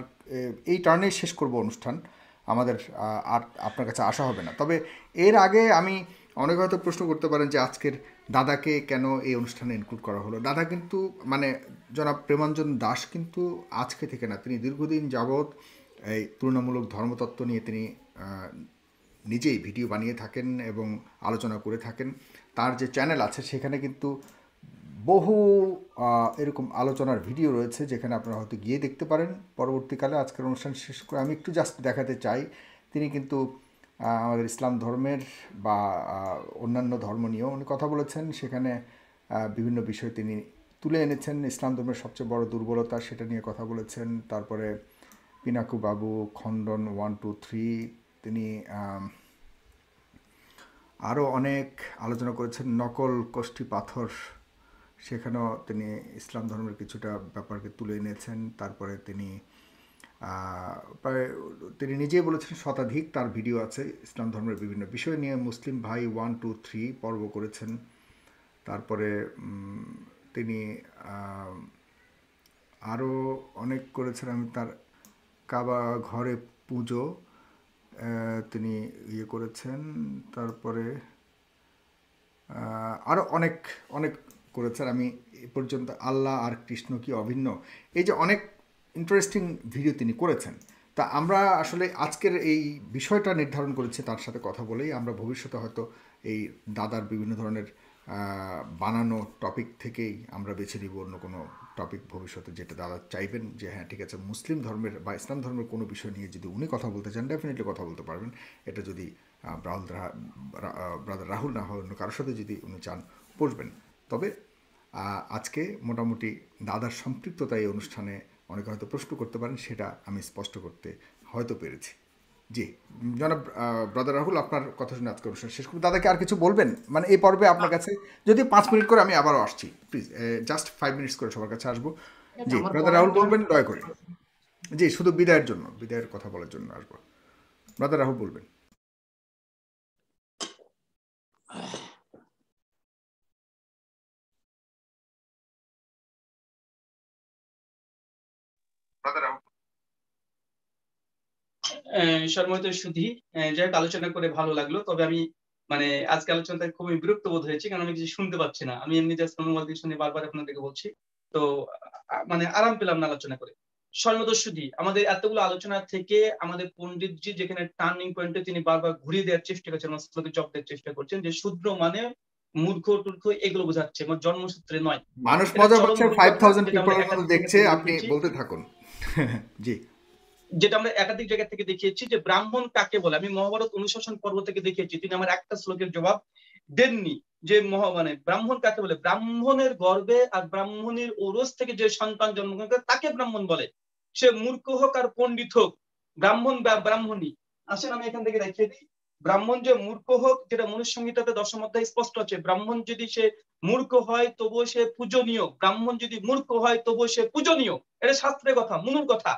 এই টার্নেই শেষ করব অনুষ্ঠান আমাদের আর আপনার কাছে আসা হবে না তবে এর আগে আমি অনেক হয়তো প্রশ্ন করতে পারেন যে আজকের দাদাকে কেন এই অনুষ্ঠানে ইনক্লুড করা হলো দাদা কিন্তু মানে জনাব প্রেমাঞ্জন দাস কিন্তু আজকে থেকে না তিনি দীর্ঘদিন যাবৎ এই তুলনামূলক ধর্মতত্ত্ব নিয়ে তিনি নিজেই ভিডিও বানিয়ে থাকেন এবং আলোচনা করে থাকেন তার যে চ্যানেল আছে সেখানে কিন্তু বহু এরকম আলোচনার ভিডিও রয়েছে যেখানে আপনারা হয়তো গিয়ে দেখতে পারেন পরবর্তীকালে আজকের অনুষ্ঠান শেষ করে আমি একটু জাস্ট দেখাতে চাই তিনি কিন্তু আমাদের ইসলাম ধর্মের বা অন্যান্য ধর্ম নিয়েও উনি কথা বলেছেন সেখানে বিভিন্ন বিষয় তিনি তুলে এনেছেন ইসলাম ধর্মের সবচেয়ে বড় দুর্বলতা সেটা নিয়ে কথা বলেছেন তারপরে পিনাকু বাবু খণ্ডন ওয়ান টু থ্রি তিনি আরও অনেক আলোচনা করেছেন নকল কষ্টি পাথর সেখানেও তিনি ইসলাম ধর্মের কিছুটা ব্যাপারকে তুলে এনেছেন তারপরে তিনি প্রায় তিনি নিজেই বলেছেন শতাধিক তার ভিডিও আছে ইসলাম ধর্মের বিভিন্ন বিষয় নিয়ে মুসলিম ভাই ওয়ান টু থ্রি পর্ব করেছেন তারপরে তিনি আরও অনেক করেছেন আমি তার কাবা ঘরে পুজো তিনি ইয়ে করেছেন তারপরে আরও অনেক অনেক করেছেন আমি এ পর্যন্ত আল্লাহ আর কৃষ্ণ কি অভিন্ন এই যে অনেক ইন্টারেস্টিং ভিডিও তিনি করেছেন তা আমরা আসলে আজকের এই বিষয়টা নির্ধারণ করেছি তার সাথে কথা বলেই আমরা ভবিষ্যতে হয়তো এই দাদার বিভিন্ন ধরনের বানানো টপিক থেকেই আমরা বেছে নিব অন্য কোনো টপিক ভবিষ্যতে যেটা দাদা চাইবেন যে হ্যাঁ ঠিক আছে মুসলিম ধর্মের বা ইসলাম ধর্মের কোনো বিষয় নিয়ে যদি উনি কথা বলতে চান ডেফিনেটলি কথা বলতে পারবেন এটা যদি ব্রাহুল ব্রাদার রাহুল না হয় অন্য কারোর সাথে যদি উনি চান বসবেন তবে আজকে মোটামুটি দাদার সম্পৃক্ততা এই অনুষ্ঠানে অনেকে হয়তো প্রশ্ন করতে পারেন সেটা আমি স্পষ্ট করতে হয়তো পেরেছি জি জনাব ব্রাদার রাহুল আপনার কথা শুনে আজকে অনুষ্ঠান শেষ করবো দাদাকে আর কিছু বলবেন মানে এই পর্বে আপনার কাছে যদি পাঁচ মিনিট করে আমি আবারও আসছি প্লিজ জাস্ট ফাইভ মিনিটস করে সবার কাছে আসবো জি ব্রাদার রাহুল বলবেন দয়া করে জি শুধু বিদায়ের জন্য বিদায়ের কথা বলার জন্য আসবো ব্রাদার রাহুল বলবেন সম্মানিত সুধি যাই আলোচনা করে ভালো লাগলো তবে আমি মানে আজকে আলোচনাটা খুবই বিরক্ত বোধ হয়েছে কারণ আমি কিছু শুনতে পাচ্ছি না আমি এমনি জাস্ট শুনে বারবার আপনাদেরকে বলছি তো মানে আরাম পেলাম না আলোচনা করে আমাদের এতগুলো আলোচনা থেকে আমাদের পন্ডিতজি যেখানে টার্নিং পয়েন্টে তিনি বারবার ঘুরিয়ে দেওয়ার চেষ্টা করছেন জব দেওয়ার চেষ্টা করছেন যে শূদ্র মানে মূর্খ টুর্খ এগুলো বোঝাচ্ছে জন্মসূত্রে নয় মানুষ মজা দেখছে আপনি বলতে থাকুন [LAUGHS] জি যেটা আমরা একাধিক জায়গা থেকে দেখিয়েছি যে ব্রাহ্মণ কাকে বলে আমি মহাভারত অনুশাসন পর্ব থেকে দেখিয়েছি তিনি আমার একটা শ্লোকের জবাব দেননি যে মহা মানে ব্রাহ্মণ কাকে বলে ব্রাহ্মণের গর্বে আর ব্রাহ্মণের ওরস থেকে যে সন্তান জন্মগ্রহণ করে তাকে ব্রাহ্মণ বলে সে মূর্খ হোক আর পণ্ডিত হোক ব্রাহ্মণ বা ব্রাহ্মণী আসেন আমি এখান থেকে দেখিয়ে দিই ব্রাহ্মণ যে মূর্খ হোক যেটা মনুসংহিতাতে দশম অধ্যায় স্পষ্ট আছে ব্রাহ্মণ যদি সে মূর্খ হয় তবুও সে পূজনীয় ব্রাহ্মণ যদি মূর্খ হয় তবুও সে পূজনীয় এটা শাস্ত্রের কথা মনুর কথা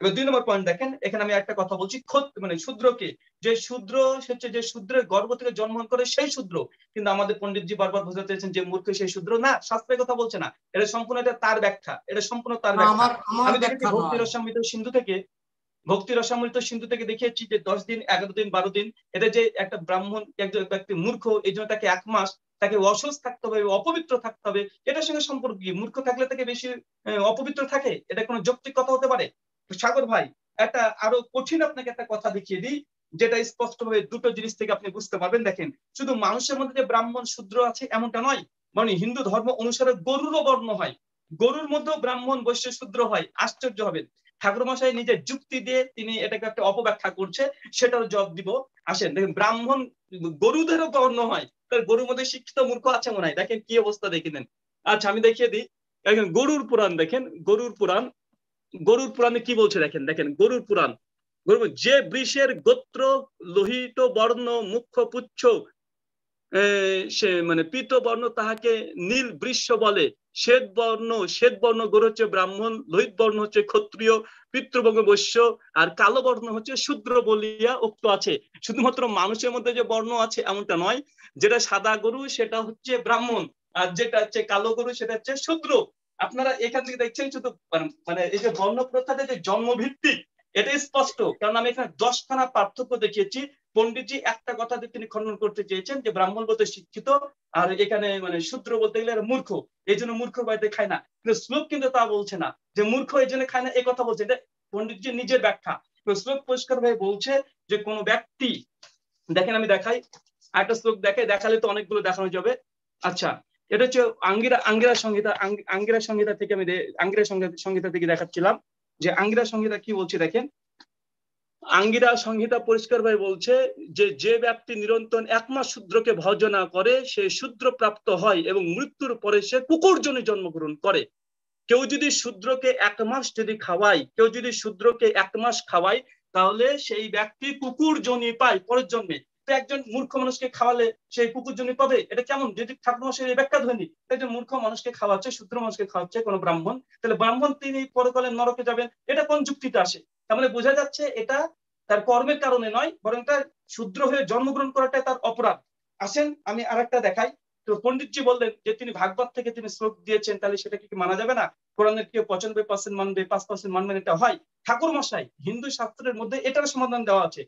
এবার দুই নম্বর পয়েন্ট দেখেন এখানে আমি একটা কথা বলছি খোদ মানে শূদ্রকে যে শূদ্র হচ্ছে যে শূদ্রের গর্ব থেকে জন্মগ্রহণ করে সেই শূদ্র কিন্তু আমাদের পন্ডিতজি বারবার বোঝাতে চেয়েছেন যে মূর্খ সেই শূদ্র না শাস্ত্রের কথা বলছে না এটা সম্পূর্ণ এটা তার ব্যাখ্যা এটা সম্পূর্ণ তার ব্যাখ্যা আমি দেখেছি ভক্তির সিন্ধু থেকে ভক্তি রসামৃত সিন্ধু থেকে দেখিয়েছি যে দশ দিন এগারো দিন বারো দিন এটা যে একটা ব্রাহ্মণ একজন ব্যক্তি মূর্খ এই জন্য তাকে এক মাস তাকে অসুস্থ থাকতে হবে অপবিত্র থাকতে হবে এটার সঙ্গে সম্পর্ক কি মূর্খ থাকলে তাকে বেশি অপবিত্র থাকে এটা কোনো যৌক্তিক কথা হতে পারে সাগর ভাই একটা আরো কঠিন আপনাকে একটা কথা দেখিয়ে দিই যেটা স্পষ্টভাবে দুটো জিনিস থেকে আপনি বুঝতে পারবেন দেখেন শুধু মানুষের মধ্যে যে ব্রাহ্মণ শূদ্র আছে এমনটা নয় মানে হিন্দু ধর্ম অনুসারে গরুরও বর্ণ হয় গরুর মধ্যেও ব্রাহ্মণ বৈশ্য শূদ্র হয় আশ্চর্য হবেন ঠাকুরমশাই নিজের যুক্তি দিয়ে তিনি এটাকে একটা অপব্যাখ্যা করছে সেটার জব দিব আসেন দেখেন ব্রাহ্মণ গরুদেরও তো হয় তার গরুর মধ্যে শিক্ষিত মূর্খ আছে মনে হয় দেখেন কি অবস্থা দেখে নেন আচ্ছা আমি দেখিয়ে দিই দেখেন গরুর পুরাণ দেখেন গরুর পুরাণ গরুর পুরাণে কি বলছে দেখেন দেখেন গরুর পুরাণ যে বৃষের গোত্র লোহিত বর্ণ মুখ্য পুচ্ছ সে মানে পিত বর্ণ তাহাকে নীল বৃষ্য বলে শ্বেত বর্ণ শ্বেত বর্ণ গরু হচ্ছে ব্রাহ্মণ লোহিত বর্ণ হচ্ছে ক্ষত্রিয় পিতৃবঙ্গ বৈশ্য আর কালো বর্ণ হচ্ছে শূদ্র বলিয়া উক্ত আছে শুধুমাত্র মানুষের মধ্যে যে বর্ণ আছে এমনটা নয় যেটা সাদা গরু সেটা হচ্ছে ব্রাহ্মণ আর যেটা হচ্ছে কালো গরু সেটা হচ্ছে শূদ্র আপনারা এখান থেকে দেখছেন শুধু মানে, মানে এই যে বর্ণ প্রথাটা যে জন্মভিত্তিক এটা স্পষ্ট কারণ আমি এখানে দশখানা পার্থক্য দেখিয়েছি পন্ডিতজি একটা কথা তিনি খণ্ডন করতে চেয়েছেন যে ব্রাহ্মণ বলতে শিক্ষিত আর এখানে মানে শূদ্র বলতে গেলে মূর্খ এই জন্য মূর্খ বাড়িতে খায় না কিন্তু শ্লোক কিন্তু তা বলছে না যে মূর্খ এই জন্য খায় না এই কথা বলছে পন্ডিতজি নিজের ব্যাখ্যা শ্লোক পরিষ্কার ভাবে বলছে যে কোন ব্যক্তি দেখেন আমি দেখাই একটা শ্লোক দেখে দেখালে তো অনেকগুলো দেখানো যাবে আচ্ছা এটা হচ্ছে আঙ্গিরা আঙ্গিরা সংহিতা আঙ্গিরা সংহিতা থেকে আমি আঙ্গিরা সংহিতা থেকে দেখাচ্ছিলাম যে আঙ্গিরা সংহিতা কি বলছে দেখেন আঙ্গিরা সংহিতা ভাই বলছে যে যে ব্যক্তি নিরন্তর একমাস শূদ্রকে ভজনা করে সে শূদ্র প্রাপ্ত হয় এবং মৃত্যুর পরে সে জন্য জন্মগ্রহণ করে কেউ যদি শূদ্রকে এক মাস যদি খাওয়ায় কেউ যদি শূদ্রকে এক মাস খাওয়ায় তাহলে সেই ব্যক্তি কুকুর জনি পায় পরের জন্মে একজন মূর্খ মানুষকে খাওয়ালে সেই কুকুর জমি পাবে এটা কেমন যদি ঠাকুর মশাই ব্যাখ্যা ধরেনি একজন মূর্খ মানুষকে খাওয়াচ্ছে শুদ্র মানুষকে খাওয়াচ্ছে কোনো ব্রাহ্মণ তাহলে ব্রাহ্মণ তিনি পরকালে নরকে যাবেন এটা কোন যুক্তিতে আসে তাহলে মানে বোঝা যাচ্ছে এটা তার কর্মের কারণে নয় বরং তার শুদ্র হয়ে জন্মগ্রহণ করাটা তার অপরাধ আসেন আমি আর দেখাই তো পন্ডিতজি বললেন যে তিনি ভাগবত থেকে তিনি শ্লোক দিয়েছেন তাহলে সেটা কি মানা যাবে না কোরআনের কেউ পঁচানব্বই পার্সেন্ট মানবে পাঁচ পার্সেন্ট মানবেন এটা হয় ঠাকুর মশাই হিন্দু শাস্ত্রের মধ্যে এটার সমাধান দেওয়া আছে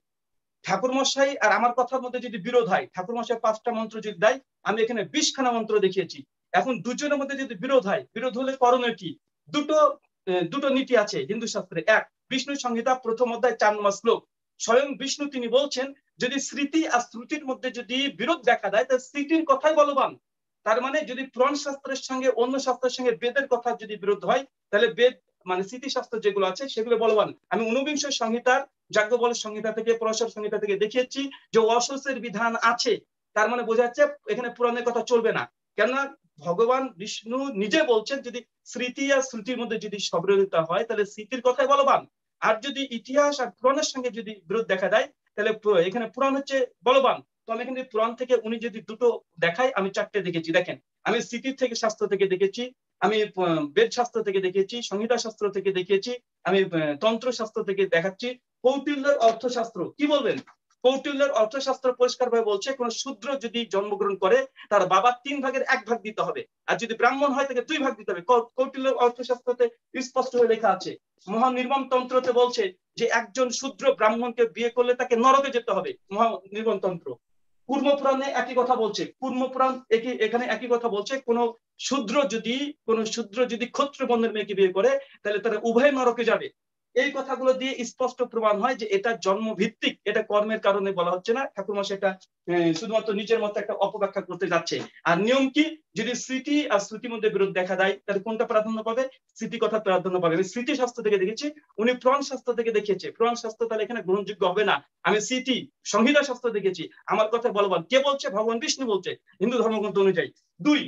ঠাকুর মশাই আর আমার কথার মধ্যে যদি বিরোধ হয় ঠাকুর মশাই পাঁচটা মন্ত্র যদি দেয় আমি এখানে বিশখানা মন্ত্র দেখিয়েছি এখন দুজনের মধ্যে যদি বিরোধ হয় বিরোধ হলে করণীয় কি দুটো দুটো নীতি আছে হিন্দু শাস্ত্রে এক বিষ্ণু সংহিতা প্রথম অধ্যায় চার নম্বর শ্লোক স্বয়ং বিষ্ণু তিনি বলছেন যদি স্মৃতি আর শ্রুতির মধ্যে যদি বিরোধ দেখা দেয় তাহলে স্মৃতির কথাই বলবান তার মানে যদি পুরাণ শাস্ত্রের সঙ্গে অন্য শাস্ত্রের সঙ্গে বেদের কথা যদি বিরোধ হয় তাহলে বেদ মানে স্মৃতিশাস্ত্র যেগুলো আছে সেগুলো বলবান আমি ঊনবিংশ সংহিতার যাজ্ঞ যাজ্ঞবল সংহিতা থেকে পরশর সংহিতা থেকে দেখিয়েছি যে অসসের বিধান আছে তার মানে বোঝা যাচ্ছে এখানে পুরাণের কথা চলবে না কেননা ভগবান বিষ্ণু নিজে বলছেন যদি স্মৃতি আর শ্রুতির মধ্যে যদি সবিরোধিতা হয় তাহলে স্মৃতির কথাই বলবান আর যদি ইতিহাস আর পুরাণের সঙ্গে যদি বিরোধ দেখা দেয় তাহলে এখানে পুরাণ হচ্ছে বলবান তো আমি এখানে পুরাণ থেকে উনি যদি দুটো দেখাই আমি চারটে দেখেছি দেখেন আমি স্মৃতির থেকে স্বাস্থ্য থেকে দেখেছি আমি বেদ শাস্ত্র থেকে দেখিয়েছি সংহিতা শাস্ত্র থেকে দেখিয়েছি আমি তন্ত্র শাস্ত্র থেকে দেখাচ্ছি কৌটিল্যের অর্থশাস্ত্র কি বলবেন কৌটিল্যের অর্থশাস্ত্র ভাবে বলছে কোন শূদ্র যদি জন্মগ্রহণ করে তার বাবা তিন ভাগের এক ভাগ দিতে হবে আর যদি ব্রাহ্মণ হয় তাকে দুই ভাগ দিতে হবে কৌটিল্যের অর্থশাস্ত্রতে স্পষ্ট হয়ে লেখা আছে মহান তন্ত্রতে বলছে যে একজন শূদ্র ব্রাহ্মণকে বিয়ে করলে তাকে নরকে যেতে হবে মহা তন্ত্র কূর্মপুরাণে একই কথা বলছে কূর্মপুরাণ একই এখানে একই কথা বলছে কোন শূদ্র যদি কোন শূদ্র যদি ক্ষত্র বন্ধের মেয়েকে বিয়ে করে তাহলে তারা উভয় নরকে যাবে এই কথাগুলো দিয়ে স্পষ্ট প্রমাণ হয় যে এটা জন্মভিত্তিক এটা কর্মের কারণে বলা হচ্ছে না ঠাকুর মাসে এটা শুধুমাত্র নিজের মতো একটা অপব্যাখ্যা করতে যাচ্ছে আর নিয়ম কি যদি স্মৃতি আর স্মৃতির মধ্যে বিরোধ দেখা দেয় তাহলে কোনটা প্রাধান্য পাবে স্মৃতি কথা প্রাধান্য পাবে আমি স্মৃতি স্বাস্থ্য থেকে দেখেছি উনি প্রাণ স্বাস্থ্য থেকে দেখেছে প্রাণ স্বাস্থ্য তাহলে এখানে গ্রহণযোগ্য হবে না আমি স্মৃতি সংহিতা স্বাস্থ্য দেখেছি আমার কথা বলবান কে বলছে ভগবান বিষ্ণু বলছে হিন্দু ধর্মগ্রন্থ অনুযায়ী দুই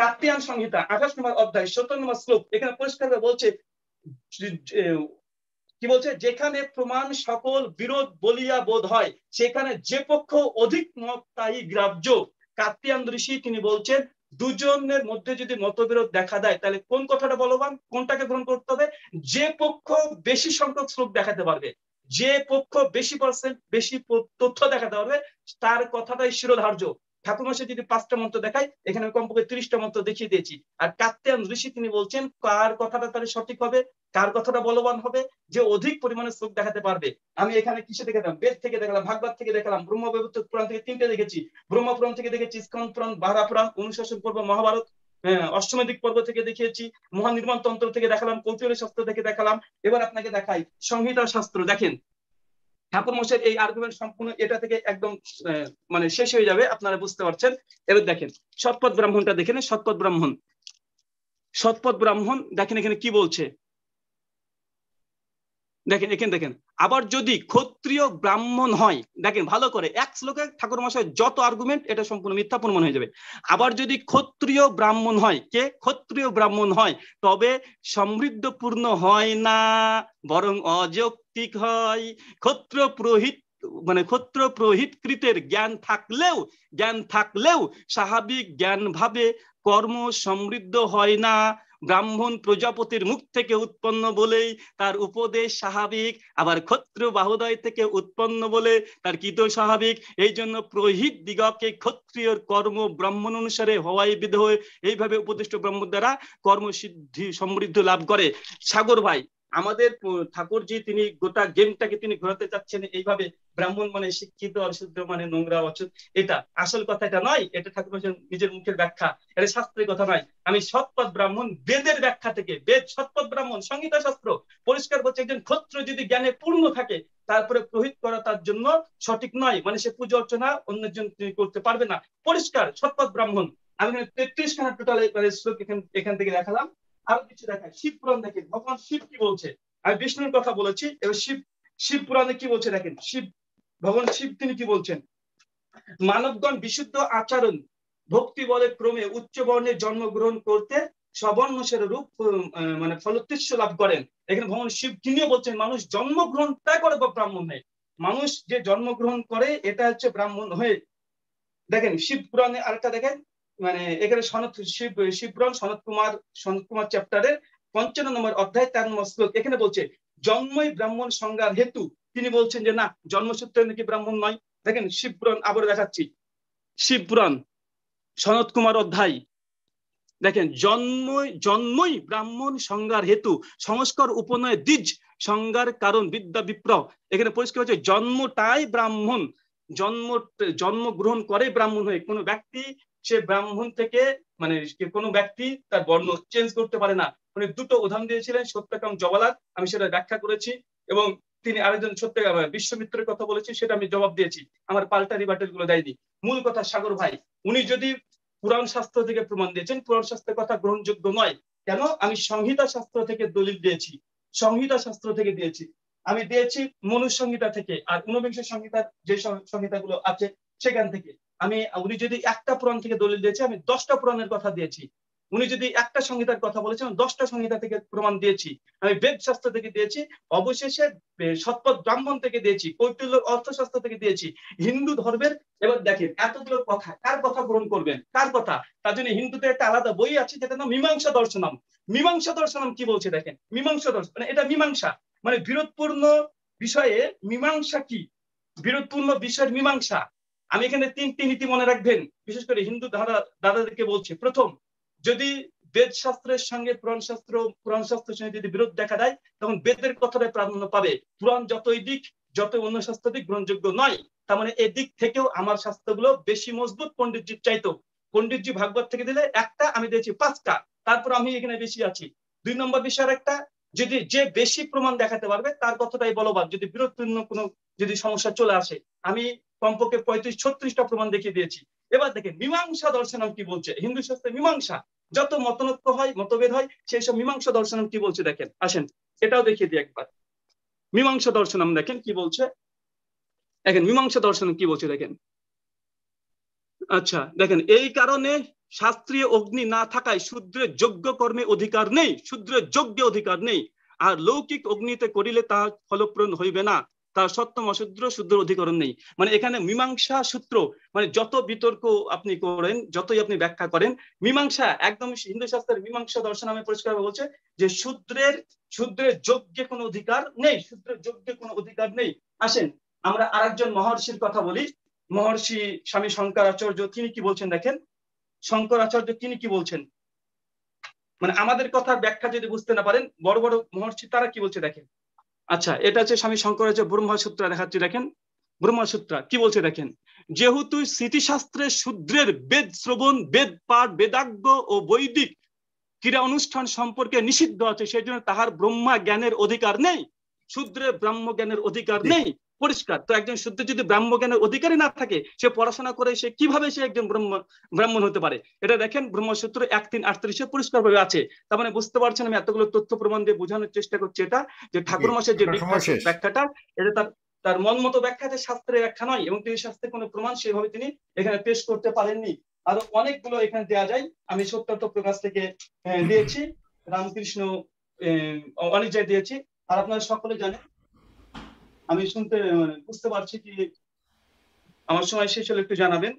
কাপ্তিয়ান সংহিতা আঠাশ নম্বর অধ্যায় সত্তর নম্বর শ্লোক এখানে পরিষ্কার বলছে কি বলছে যেখানে প্রমাণ সকল বিরোধ বলিয়া বোধ হয় সেখানে যে পক্ষ অধিক মত তাই গ্রাহ্য কাত্তিয়ান ঋষি তিনি বলছেন দুজনের মধ্যে যদি মতবিরোধ দেখা দেয় তাহলে কোন কথাটা বলবান কোনটাকে গ্রহণ করতে হবে যে পক্ষ বেশি সংখ্যক শ্লোক দেখাতে পারবে যে পক্ষ বেশি পার্সেন্ট বেশি তথ্য দেখাতে পারবে তার কথাটাই শিরোধার্য ঠাকুর যদি পাঁচটা মন্ত্র দেখায় এখানে আমি কমপক্ষে ত্রিশটা মন্ত্র দেখিয়ে দিয়েছি আর কাত্যায়ন ঋষি তিনি বলছেন কার কথাটা তাহলে সঠিক হবে কার কথাটা বলবান হবে যে অধিক পরিমাণে শ্লোক দেখাতে পারবে আমি এখানে কিসে দেখাতাম বেদ থেকে দেখালাম ভাগবত থেকে দেখালাম ব্রহ্মবেবত পুরাণ থেকে তিনটে দেখেছি ব্রহ্মপুরাণ থেকে দেখেছি স্কন পুরাণ বাহারা পুরাণ অনুশাসন পর্ব মহাভারত হ্যাঁ, অষ্টমদিক পর্ব থেকে দেখিয়েছি মহানির্মাণ তন্ত্র থেকে দেখালাম কৌতূহলী শাস্ত্র থেকে দেখালাম এবার আপনাকে দেখাই সংহিতা শাস্ত্র দেখেন ঠাকুর মশাই এই আর্গুমেন্ট সম্পূর্ণ এটা থেকে একদম মানে শেষ হয়ে যাবে আপনারা বুঝতে পারছেন এবার দেখেন সৎপথ ব্রাহ্মণটা দেখেন সৎপথ ব্রাহ্মণ সৎপথ ব্রাহ্মণ দেখেন এখানে কি বলছে দেখেন এখানে দেখেন আবার যদি ক্ষত্রিয় ব্রাহ্মণ হয় দেখেন ভালো করে এক শ্লোকে ঠাকুর মশাই যত আর্গুমেন্ট এটা সম্পূর্ণ মিথ্যা প্রমাণ হয়ে যাবে আবার যদি ক্ষত্রিয় ব্রাহ্মণ হয় কে ক্ষত্রিয় ব্রাহ্মণ হয় তবে সমৃদ্ধপূর্ণ হয় না বরং অযৌক্তিক হয় ক্ষত্র প্রহিত মানে ক্ষত্র প্রহিতকৃতের জ্ঞান থাকলেও জ্ঞান থাকলেও স্বাভাবিক জ্ঞান ভাবে কর্ম সমৃদ্ধ হয় না ব্রাহ্মণ প্রজাপতির মুখ থেকে উৎপন্ন বলেই তার উপদেশ স্বাভাবিক আবার ক্ষত্র বাহুদয় থেকে উৎপন্ন বলে তার কৃত স্বাভাবিক এই জন্য প্রহিত দিগকে ক্ষত্রিয় কর্ম ব্রাহ্মণ অনুসারে হওয়াই বিধ হয়ে এইভাবে উপদিষ্ট ব্রাহ্মণ দ্বারা কর্মসিদ্ধি সমৃদ্ধ লাভ করে সাগর ভাই আমাদের ঠাকুরজি তিনি গোটা গেমটাকে তিনি ঘোরাতে চাচ্ছেন এইভাবে ব্রাহ্মণ মানে শিক্ষিত অশুদ্ধ মানে নোংরা অচুত এটা আসল কথা এটা নয় এটা ঠাকুর নিজের মুখের ব্যাখ্যা এটা শাস্ত্রের কথা নয় আমি সৎপথ ব্রাহ্মণ বেদের ব্যাখ্যা থেকে বেদ সৎপথ ব্রাহ্মণ সংহিতা শাস্ত্র পরিষ্কার করছে একজন ক্ষত্র যদি জ্ঞানে পূর্ণ থাকে তারপরে প্রহিত করা তার জন্য সঠিক নয় মানে সে পুজো অর্চনা অন্যজন তিনি করতে পারবে না পরিষ্কার সৎপথ ব্রাহ্মণ আমি তেত্রিশ খানা টোটাল মানে এখান থেকে দেখালাম আরো কিছু দেখায় শিব পুরাণ দেখেন ভগবান শিব কি বলছে আমি বিষ্ণুর কথা বলেছি এবার শিব শিব পুরাণে কি বলছে দেখেন শিব ভগবান শিব তিনি কি বলছেন মানবগণ বিশুদ্ধ আচরণ ভক্তি বলে ক্রমে উচ্চ বর্ণে জন্মগ্রহণ করতে সবর্ণসের রূপ মানে ফলোৎকৃষ্ট লাভ করেন এখানে ভগবান শিব তিনিও বলছেন মানুষ জন্মগ্রহণ তাই করে ব্রাহ্মণ নেই মানুষ যে জন্মগ্রহণ করে এটা হচ্ছে ব্রাহ্মণ হয়ে দেখেন শিব পুরাণে আরেকটা দেখেন মানে এখানে সনত শিব শিবরন সনত কুমার সনত কুমার চ্যাপ্টারের পঞ্চান্ন নম্বর অধ্যায় তার শ্লোক এখানে বলছে জন্মই ব্রাহ্মণ সংজ্ঞার হেতু তিনি বলছেন যে না জন্মসূত্রে নাকি ব্রাহ্মণ নয় দেখেন শিবপুরাণ আবার দেখাচ্ছি শিবপুরাণ সনত কুমার অধ্যায় দেখেন জন্মই জন্মই ব্রাহ্মণ সংজ্ঞার হেতু সংস্কার উপনয় দ্বিজ সংজ্ঞার কারণ বিদ্যা বিপ্র এখানে পরিষ্কার হচ্ছে জন্মটাই ব্রাহ্মণ জন্ম জন্ম গ্রহণ করে ব্রাহ্মণ হয়ে কোনো ব্যক্তি সে ব্রাহ্মণ থেকে মানে কোনো ব্যক্তি তার বর্ণ চেঞ্জ করতে পারে না উনি দুটো উদাহরণ দিয়েছিলেন সত্যকাম জবালাত আমি সেটা ব্যাখ্যা করেছি এবং তিনি আরেকজন সত্য মানে বিশ্বমিত্রের কথা বলেছি সেটা আমি জবাব দিয়েছি আমার পাল্টা রিবাটেল গুলো দেয়নি মূল কথা সাগর ভাই উনি যদি পুরাণ শাস্ত্র থেকে প্রমাণ দিয়েছেন পুরাণ শাস্ত্রের কথা গ্রহণযোগ্য নয় কেন আমি সংহিতা শাস্ত্র থেকে দলিল দিয়েছি সংহিতা শাস্ত্র থেকে দিয়েছি আমি দিয়েছি মনুষ সংহিতা থেকে আর ঊনবিংশ সংহিতার যে সংহিতা গুলো আছে সেখান থেকে আমি উনি যদি একটা পুরাণ থেকে দলিল দিয়েছে আমি দশটা পুরাণের কথা দিয়েছি উনি যদি একটা সংহিতার কথা বলেছেন দশটা সংহিতা থেকে প্রমাণ দিয়েছি আমি বেদ শাস্ত্র থেকে দিয়েছি অবশেষে সৎপথ ব্রাহ্মণ থেকে দিয়েছি কৈটুল্যর অর্থশাস্ত্র থেকে দিয়েছি হিন্দু ধর্মের এবার দেখেন এতগুলো কথা কার কথা গ্রহণ করবেন কার কথা তার জন্য হিন্দুদের একটা আলাদা বই আছে যেটা নাম মীমাংসা দর্শনম মীমাংসা দর্শনম কি বলছে দেখেন মীমাংসা দর্শন মানে এটা মীমাংসা মানে বিরোধপূর্ণ বিষয়ে মীমাংসা কি বিরোধপূর্ণ বিষয়ের মীমাংসা আমি এখানে তিনটি নীতি মনে রাখবেন বিশেষ করে হিন্দু দাদা দাদাদেরকে বলছি প্রথম যদি বেদ শাস্ত্রের সঙ্গে পুরাণ শাস্ত্র পুরাণ শাস্ত্রের সঙ্গে যদি বিরোধ দেখা দেয় তখন বেদের কথাটাই প্রাধান্য পাবে পুরাণ যতই দিক যত অন্য শাস্ত্র দিক গ্রহণযোগ্য নয় তার মানে এদিক থেকেও আমার শাস্ত্রগুলো বেশি মজবুত পন্ডিতজির চাইতো পন্ডিতজি ভাগবত থেকে দিলে একটা আমি দিয়েছি পাঁচটা তারপর আমি এখানে বেশি আছি দুই নম্বর বিষয় একটা যদি যে বেশি প্রমাণ দেখাতে পারবে তার কথাটাই বলবান যদি বিরোধপূর্ণ কোনো যদি সমস্যা চলে আসে আমি কমপক্ষে পঁয়ত্রিশ ছত্রিশটা প্রমাণ দেখিয়ে দিয়েছি এবার দেখেন মীমাংসা দর্শনম কি বলছে হিন্দু শাস্ত্রে মীমাংসা যত মতনত্ব হয় মতভেদ হয় সেই সব মীমাংসা দর্শনম কি বলছে দেখেন আসেন এটাও দেখিয়ে দিই একবার মীমাংসা দর্শনম দেখেন কি বলছে দেখেন মীমাংসা দর্শন কি বলছে দেখেন আচ্ছা দেখেন এই কারণে শাস্ত্রীয় অগ্নি না থাকায় শূদ্রের যোগ্য কর্মে অধিকার নেই শূদ্রের যোগ্য অধিকার নেই আর লৌকিক অগ্নিতে করিলে তা ফলপ্রণ হইবে না তার সত্যম অশূদ্র শুদ্ধর অধিকরণ নেই মানে এখানে মীমাংসা সূত্র মানে যত বিতর্ক আপনি করেন যতই আপনি ব্যাখ্যা করেন মীমাংসা একদম হিন্দু শাস্ত্রের মীমাংসা দর্শন আমি পরিষ্কার বলছে যে শূদ্রের শূদ্রের যোগ্যে কোনো অধিকার নেই শূদ্রের যোগ্যে কোনো অধিকার নেই আসেন আমরা আর একজন মহর্ষির কথা বলি মহর্ষি স্বামী শঙ্করাচার্য তিনি কি বলছেন দেখেন শঙ্করাচার্য তিনি কি বলছেন মানে আমাদের কথা ব্যাখ্যা যদি বুঝতে না পারেন বড় বড় মহর্ষি তারা কি বলছে দেখেন আচ্ছা এটা হচ্ছে স্বামী শঙ্করাচার্য ব্রহ্মা সূত্র দেখাচ্ছি দেখেন ব্রহ্মসূত্র কি বলছে দেখেন যেহেতু স্মৃতিশাস্ত্রে শূদ্রের বেদ শ্রবণ বেদ পাঠ বেদাজ্ঞ ও বৈদিক ক্রীড়া অনুষ্ঠান সম্পর্কে নিষিদ্ধ আছে সেই জন্য তাহার ব্রহ্মা জ্ঞানের অধিকার নেই শূদ্রের ব্রাহ্ম জ্ঞানের অধিকার নেই পরিষ্কার তো একজন শুদ্ধ যদি ব্রাহ্ম জ্ঞানের অধিকারী না থাকে সে পড়াশোনা করে সে কিভাবে সে একজন ব্রহ্ম ব্রাহ্মণ হতে পারে এটা দেখেন ব্রহ্মসূত্র এক তিন আটত্রিশে পরিষ্কার ভাবে আছে তার মানে বুঝতে পারছেন আমি এতগুলো তথ্য প্রমাণ দিয়ে বোঝানোর চেষ্টা করছি এটা যে ঠাকুর মাসের যে ব্যাখ্যাটা এটা তার তার মন মতো ব্যাখ্যা যে শাস্ত্রের ব্যাখ্যা নয় এবং তিনি শাস্ত্রের কোনো প্রমাণ সেভাবে তিনি এখানে পেশ করতে পারেননি আরো অনেকগুলো এখানে দেওয়া যায় আমি সত্যার্থ প্রকাশ থেকে দিয়েছি রামকৃষ্ণ অনেক জায়গায় দিয়েছি আর আপনারা সকলে জানেন আমি শুনতে মানে বুঝতে পারছি কি আমার সময় শেষ হলে একটু জানাবেন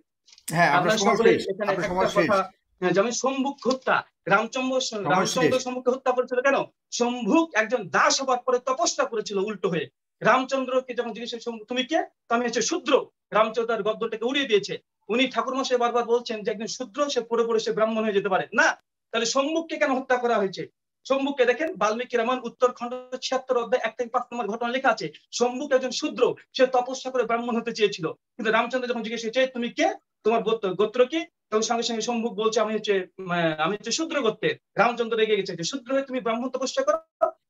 হ্যাঁ, হ্যাঁ, যেমন সম্মুখ হত্যা রামচন্দ্র রামচন্দ্র সম্মুখে হত্যা করেছিল কেন সম্মুখ একজন দাস হবার পরে তপস্যা করেছিল উল্টো হয়ে রামচন্দ্রকে যখন জিজ্ঞেস তুমি কে আমি হচ্ছে শূদ্র রামচন্দ্র তার গদ্যটাকে উড়িয়ে দিয়েছে উনি ঠাকুর মশাই বারবার বলছেন যে একজন শূদ্র সে পড়ে পড়ে সে ব্রাহ্মণ হয়ে যেতে পারে না তাহলে সম্মুখকে কেন হত্যা করা হয়েছে শম্ভুকে দেখেন বাল্মীকি রামায়ণ উত্তরখণ্ড ছিয়াত্তর অধ্যায় এক থেকে পাঁচ নম্বর ঘটনা লেখা আছে শম্ভুক একজন শূদ্র সে তপস্যা করে ব্রাহ্মণ হতে চেয়েছিল কিন্তু রামচন্দ্র যখন জিজ্ঞেস হয়েছে তুমি কে তোমার গোত্র কি তখন সঙ্গে সঙ্গে শম্ভুক বলছে আমি হচ্ছে আমি হচ্ছে শূদ্র গোত্রের রামচন্দ্র রেগে গেছে যে শূদ্র হয়ে তুমি ব্রাহ্মণ তপস্যা করো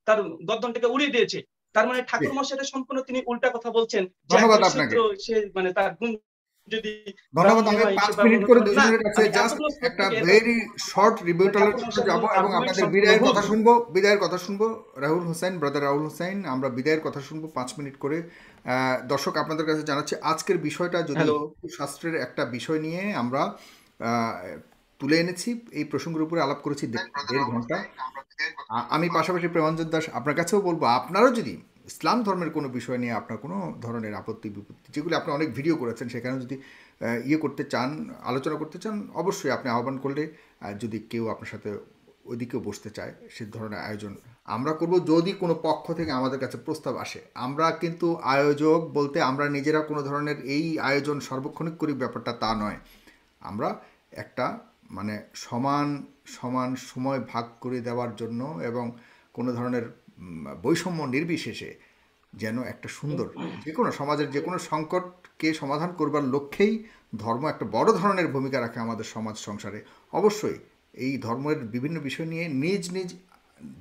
তার গদ্দনটাকে উড়িয়ে দিয়েছে তার মানে ঠাকুর মশাইটা সম্পূর্ণ তিনি উল্টা কথা বলছেন সে মানে তার গুণ যদি ধন্যবাদ আমি মিনিট করে জাস্ট একটা ভেরি শর্ট যাব এবং আপনাদের বিদায়ের কথা শুনবো বিদায়ের কথা শুনবো রাহুল হোসেন ব্রাদার রাহুল হোসেন আমরা বিদায়ের কথা শুনবো মিনিট করে দর্শক আপনাদের কাছে জানাচ্ছি আজকের বিষয়টা যদি শাস্ত্রের একটা বিষয় নিয়ে আমরা তুলে এনেছি এই প্রসঙ্গের উপরে আলাপ করেছি দেড় ঘন্টা আমি পাশাপাশি প্রেমাঞ্জন দাস আপনার কাছেও বলবো আপনারও যদি ইসলাম ধর্মের কোনো বিষয় নিয়ে আপনার কোনো ধরনের আপত্তি বিপত্তি যেগুলি আপনি অনেক ভিডিও করেছেন সেখানে যদি ইয়ে করতে চান আলোচনা করতে চান অবশ্যই আপনি আহ্বান করলে যদি কেউ আপনার সাথে ওইদিকেও বসতে চায় সে ধরনের আয়োজন আমরা করব যদি কোনো পক্ষ থেকে আমাদের কাছে প্রস্তাব আসে আমরা কিন্তু আয়োজক বলতে আমরা নিজেরা কোনো ধরনের এই আয়োজন সর্বক্ষণিক করি ব্যাপারটা তা নয় আমরা একটা মানে সমান সমান সময় ভাগ করে দেওয়ার জন্য এবং কোনো ধরনের বৈষম্য নির্বিশেষে যেন একটা সুন্দর যে কোনো সমাজের যে কোনো সংকটকে সমাধান করবার লক্ষ্যেই ধর্ম একটা বড় ধরনের ভূমিকা রাখে আমাদের সমাজ সংসারে অবশ্যই এই ধর্মের বিভিন্ন বিষয় নিয়ে নিজ নিজ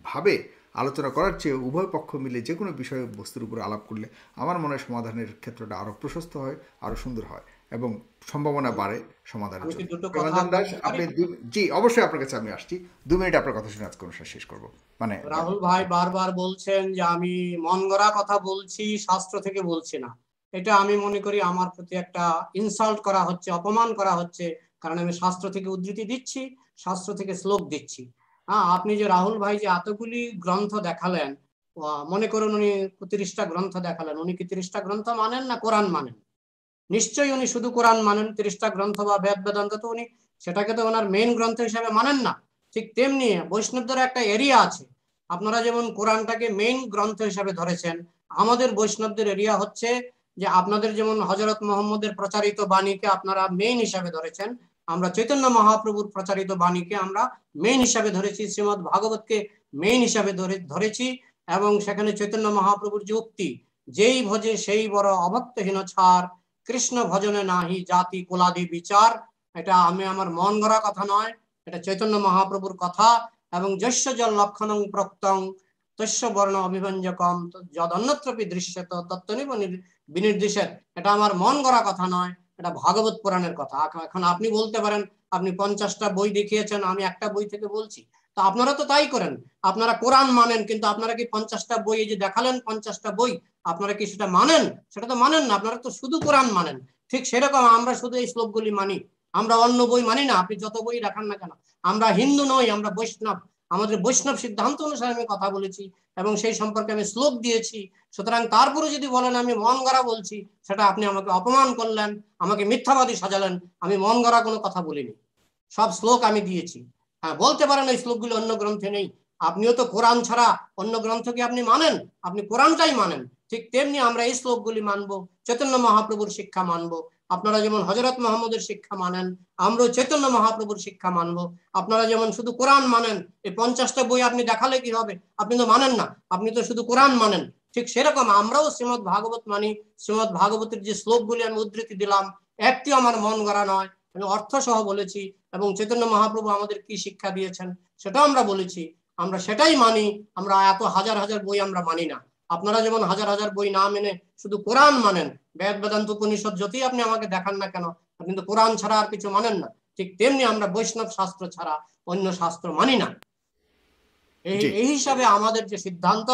ভাবে আলোচনা করার চেয়ে উভয় পক্ষ মিলে যে কোনো বিষয় বস্তুর উপর আলাপ করলে আমার মনে হয় সমাধানের ক্ষেত্রটা আরও প্রশস্ত হয় আরও সুন্দর হয় এবং সম্ভাবনা বাড়ে সমাধান দাস আপনি জি অবশ্যই আপনার কাছে আমি আসছি দু মিনিট আপনার কথা শুনে আজকে অনুষ্ঠান শেষ মানে রাহুল ভাই বারবার বলছেন যে আমি মন গড়া কথা বলছি শাস্ত্র থেকে বলছি না এটা আমি মনে করি আমার প্রতি একটা ইনসাল্ট করা হচ্ছে অপমান করা হচ্ছে কারণ আমি শাস্ত্র থেকে উদ্ধৃতি দিচ্ছি শাস্ত্র থেকে শ্লোক দিচ্ছি হ্যাঁ আপনি যে রাহুল ভাই যে এতগুলি গ্রন্থ দেখালেন মনে করুন উনি তিরিশটা গ্রন্থ দেখালেন উনি কি তিরিশটা গ্রন্থ মানেন না কোরআন মানেন নিশ্চয়ই উনি শুধু কোরআন মানেন তিরিশটা গ্রন্থ বা বেদ বেদান্ত তো উনি সেটাকে তো ওনার মেইন গ্রন্থ হিসাবে মানেন না ঠিক তেমনি বৈষ্ণবদের একটা এরিয়া আছে আপনারা যেমন কোরআনটাকে মেইন গ্রন্থ হিসাবে ধরেছেন আমাদের বৈষ্ণবদের এরিয়া হচ্ছে যে আপনাদের যেমন হজরত মোহাম্মদের প্রচারিত বাণীকে আপনারা মেইন হিসাবে ধরেছেন আমরা চৈতন্য মহাপ্রভুর প্রচারিত বাণীকে আমরা মেইন হিসাবে ধরেছি শ্রীমদ ভাগবতকে মেইন হিসাবে ধরেছি এবং সেখানে চৈতন্য মহাপ্রভুর যে উক্তি যেই ভজে সেই বড় অভক্তহীন ছাড় কৃষ্ণ ভজনে নাহি জাতি কোলাদি বিচার এটা আমি আমার মন গড়া কথা নয় এটা চৈতন্য মহাপ্রভুর কথা এবং যস্য জল লক্ষণং প্রক্তং তস্য বর্ণ অভিভঞ্জকম তো তত্ত্ব নিব বিনির্দেশের এটা আমার মন গড়া কথা নয় এটা ভাগবত পুরাণের কথা এখন আপনি বলতে পারেন আপনি পঞ্চাশটা বই দেখিয়েছেন আমি একটা বই থেকে বলছি তো আপনারা তো তাই করেন আপনারা কোরআন মানেন কিন্তু আপনারা কি পঞ্চাশটা বই এই যে দেখালেন পঞ্চাশটা বই আপনারা কি সেটা মানেন সেটা তো মানেন না আপনারা তো শুধু কোরআন মানেন ঠিক সেরকম আমরা শুধু এই শ্লোকগুলি মানি আমরা অন্য বই মানি না আপনি যত বই রাখান না কেন আমরা হিন্দু নই আমরা বৈষ্ণব আমাদের বৈষ্ণব সিদ্ধান্ত অনুসারে আমি কথা বলেছি এবং সেই সম্পর্কে আমি শ্লোক দিয়েছি সুতরাং তারপরে যদি বলেন আমি মন গড়া বলছি সেটা আপনি আমাকে অপমান করলেন আমাকে মিথ্যাবাদী সাজালেন আমি মন গড়া কোনো কথা বলিনি সব শ্লোক আমি দিয়েছি বলতে পারেন এই শ্লোকগুলো অন্য গ্রন্থে নেই আপনিও তো কোরআন ছাড়া অন্য গ্রন্থকে আপনি মানেন আপনি কোরআনটাই মানেন ঠিক তেমনি আমরা এই শ্লোকগুলি মানব চৈতন্য মহাপ্রভুর শিক্ষা মানব আপনারা যেমন হজরত মোহাম্মদের শিক্ষা মানেন আমরাও চৈতন্য মহাপ্রভুর শিক্ষা মানব আপনারা যেমন শুধু কোরআন মানেন এই পঞ্চাশটা বই আপনি দেখালে কি হবে আপনি তো মানেন না আপনি তো শুধু কোরআন মানেন ঠিক সেরকম আমরাও শ্রীমদ ভাগবত মানি শ্রীমদ ভাগবতের যে শ্লোকগুলি আমি উদ্ধৃতি দিলাম একটি আমার মন গড়া নয় আমি অর্থ সহ বলেছি এবং চৈতন্য মহাপ্রভু আমাদের কি শিক্ষা দিয়েছেন সেটাও আমরা বলেছি আমরা সেটাই মানি আমরা এত হাজার হাজার বই আমরা মানি না আপনারা যেমন হাজার হাজার বই না মেনে শুধু কোরআন মানেন বেদ বেদান্ত উপনিষদ যতই আপনি আমাকে দেখান না কেন কিন্তু কোরআন ছাড়া আর কিছু মানেন না ঠিক তেমনি আমরা বৈষ্ণব শাস্ত্র ছাড়া অন্য শাস্ত্র মানি না এই হিসাবে আমাদের যে সিদ্ধান্ত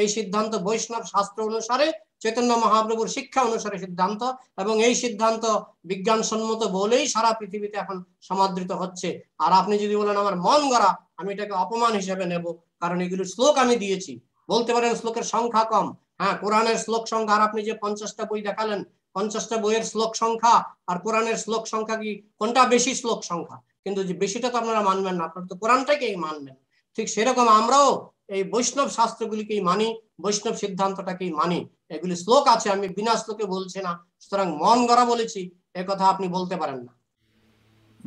এই সিদ্ধান্ত বৈষ্ণব শাস্ত্র অনুসারে চৈতন্য মহাপ্রভুর শিক্ষা অনুসারে সিদ্ধান্ত এবং এই সিদ্ধান্ত বিজ্ঞানসম্মত বলেই সারা পৃথিবীতে এখন সমাদৃত হচ্ছে আর আপনি যদি বলেন আমার মন গড়া আমি এটাকে অপমান হিসেবে নেব কারণ এগুলো শ্লোক আমি দিয়েছি বলতে পারেন শ্লোকের সংখ্যা কম হ্যাঁ কোরআনের শ্লোক সংখ্যা আর আপনি যে পঞ্চাশটা বই দেখালেন পঞ্চাশটা বইয়ের শ্লোক সংখ্যা আর কোরআনের শ্লোক সংখ্যা কি কোনটা বেশি শ্লোক সংখ্যা কিন্তু যে বেশিটা তো আপনারা মানবেন না আপনারা তো কোরআনটাকেই মানবেন ঠিক সেরকম আমরাও এই বৈষ্ণব শাস্ত্রগুলিকেই মানি বৈষ্ণব সিদ্ধান্তটাকেই মানি এগুলি শ্লোক আছে আমি বিনা শ্লোকে বলছি না সুতরাং মন গড়া বলেছি এ কথা আপনি বলতে পারেন না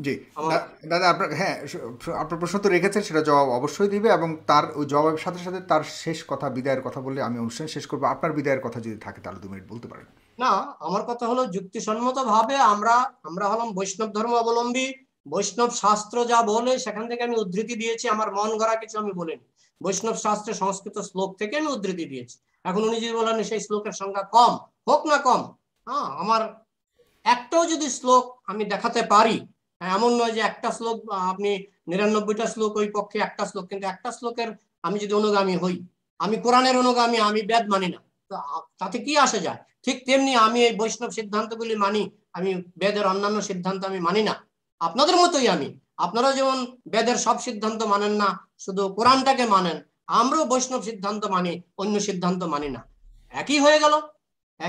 জি দাদা আপনার হ্যাঁ আপনার প্রশ্ন তো রেখেছেন সেটা জবাব অবশ্যই দিবে এবং তার ওই জবাবের সাথে সাথে তার শেষ কথা বিদায়ের কথা বললে আমি অনুষ্ঠান শেষ করবো আপনার বিদায়ের কথা যদি থাকে তাহলে দু মিনিট বলতে পারেন না আমার কথা হলো যুক্তিসম্মত ভাবে আমরা আমরা হলাম বৈষ্ণব ধর্ম অবলম্বী বৈষ্ণব শাস্ত্র যা বলে সেখান থেকে আমি উদ্ধৃতি দিয়েছি আমার মন গড়া কিছু আমি বলিনি বৈষ্ণব শাস্ত্রে সংস্কৃত শ্লোক থেকে আমি উদ্ধৃতি দিয়েছি এখন উনি যদি বলেন সেই শ্লোকের সংখ্যা কম হোক না কম হ্যাঁ আমার একটাও যদি শ্লোক আমি দেখাতে পারি এমন নয় যে একটা শ্লোক আপনি নিরানব্বইটা শ্লোক ওই পক্ষে একটা শ্লোক কিন্তু একটা শ্লোকের আমি যদি অনুগামী হই আমি কোরআনের অনুগামী আমি বেদ মানি না তাতে কি আসে যায় ঠিক তেমনি আমি এই বৈষ্ণব সিদ্ধান্তগুলি মানি আমি বেদের অন্যান্য সিদ্ধান্ত আমি মানি না আপনাদের মতোই আমি আপনারা যেমন বেদের সব সিদ্ধান্ত মানেন না শুধু কোরআনটাকে মানেন আমরাও বৈষ্ণব সিদ্ধান্ত মানি অন্য সিদ্ধান্ত মানি না একই হয়ে গেল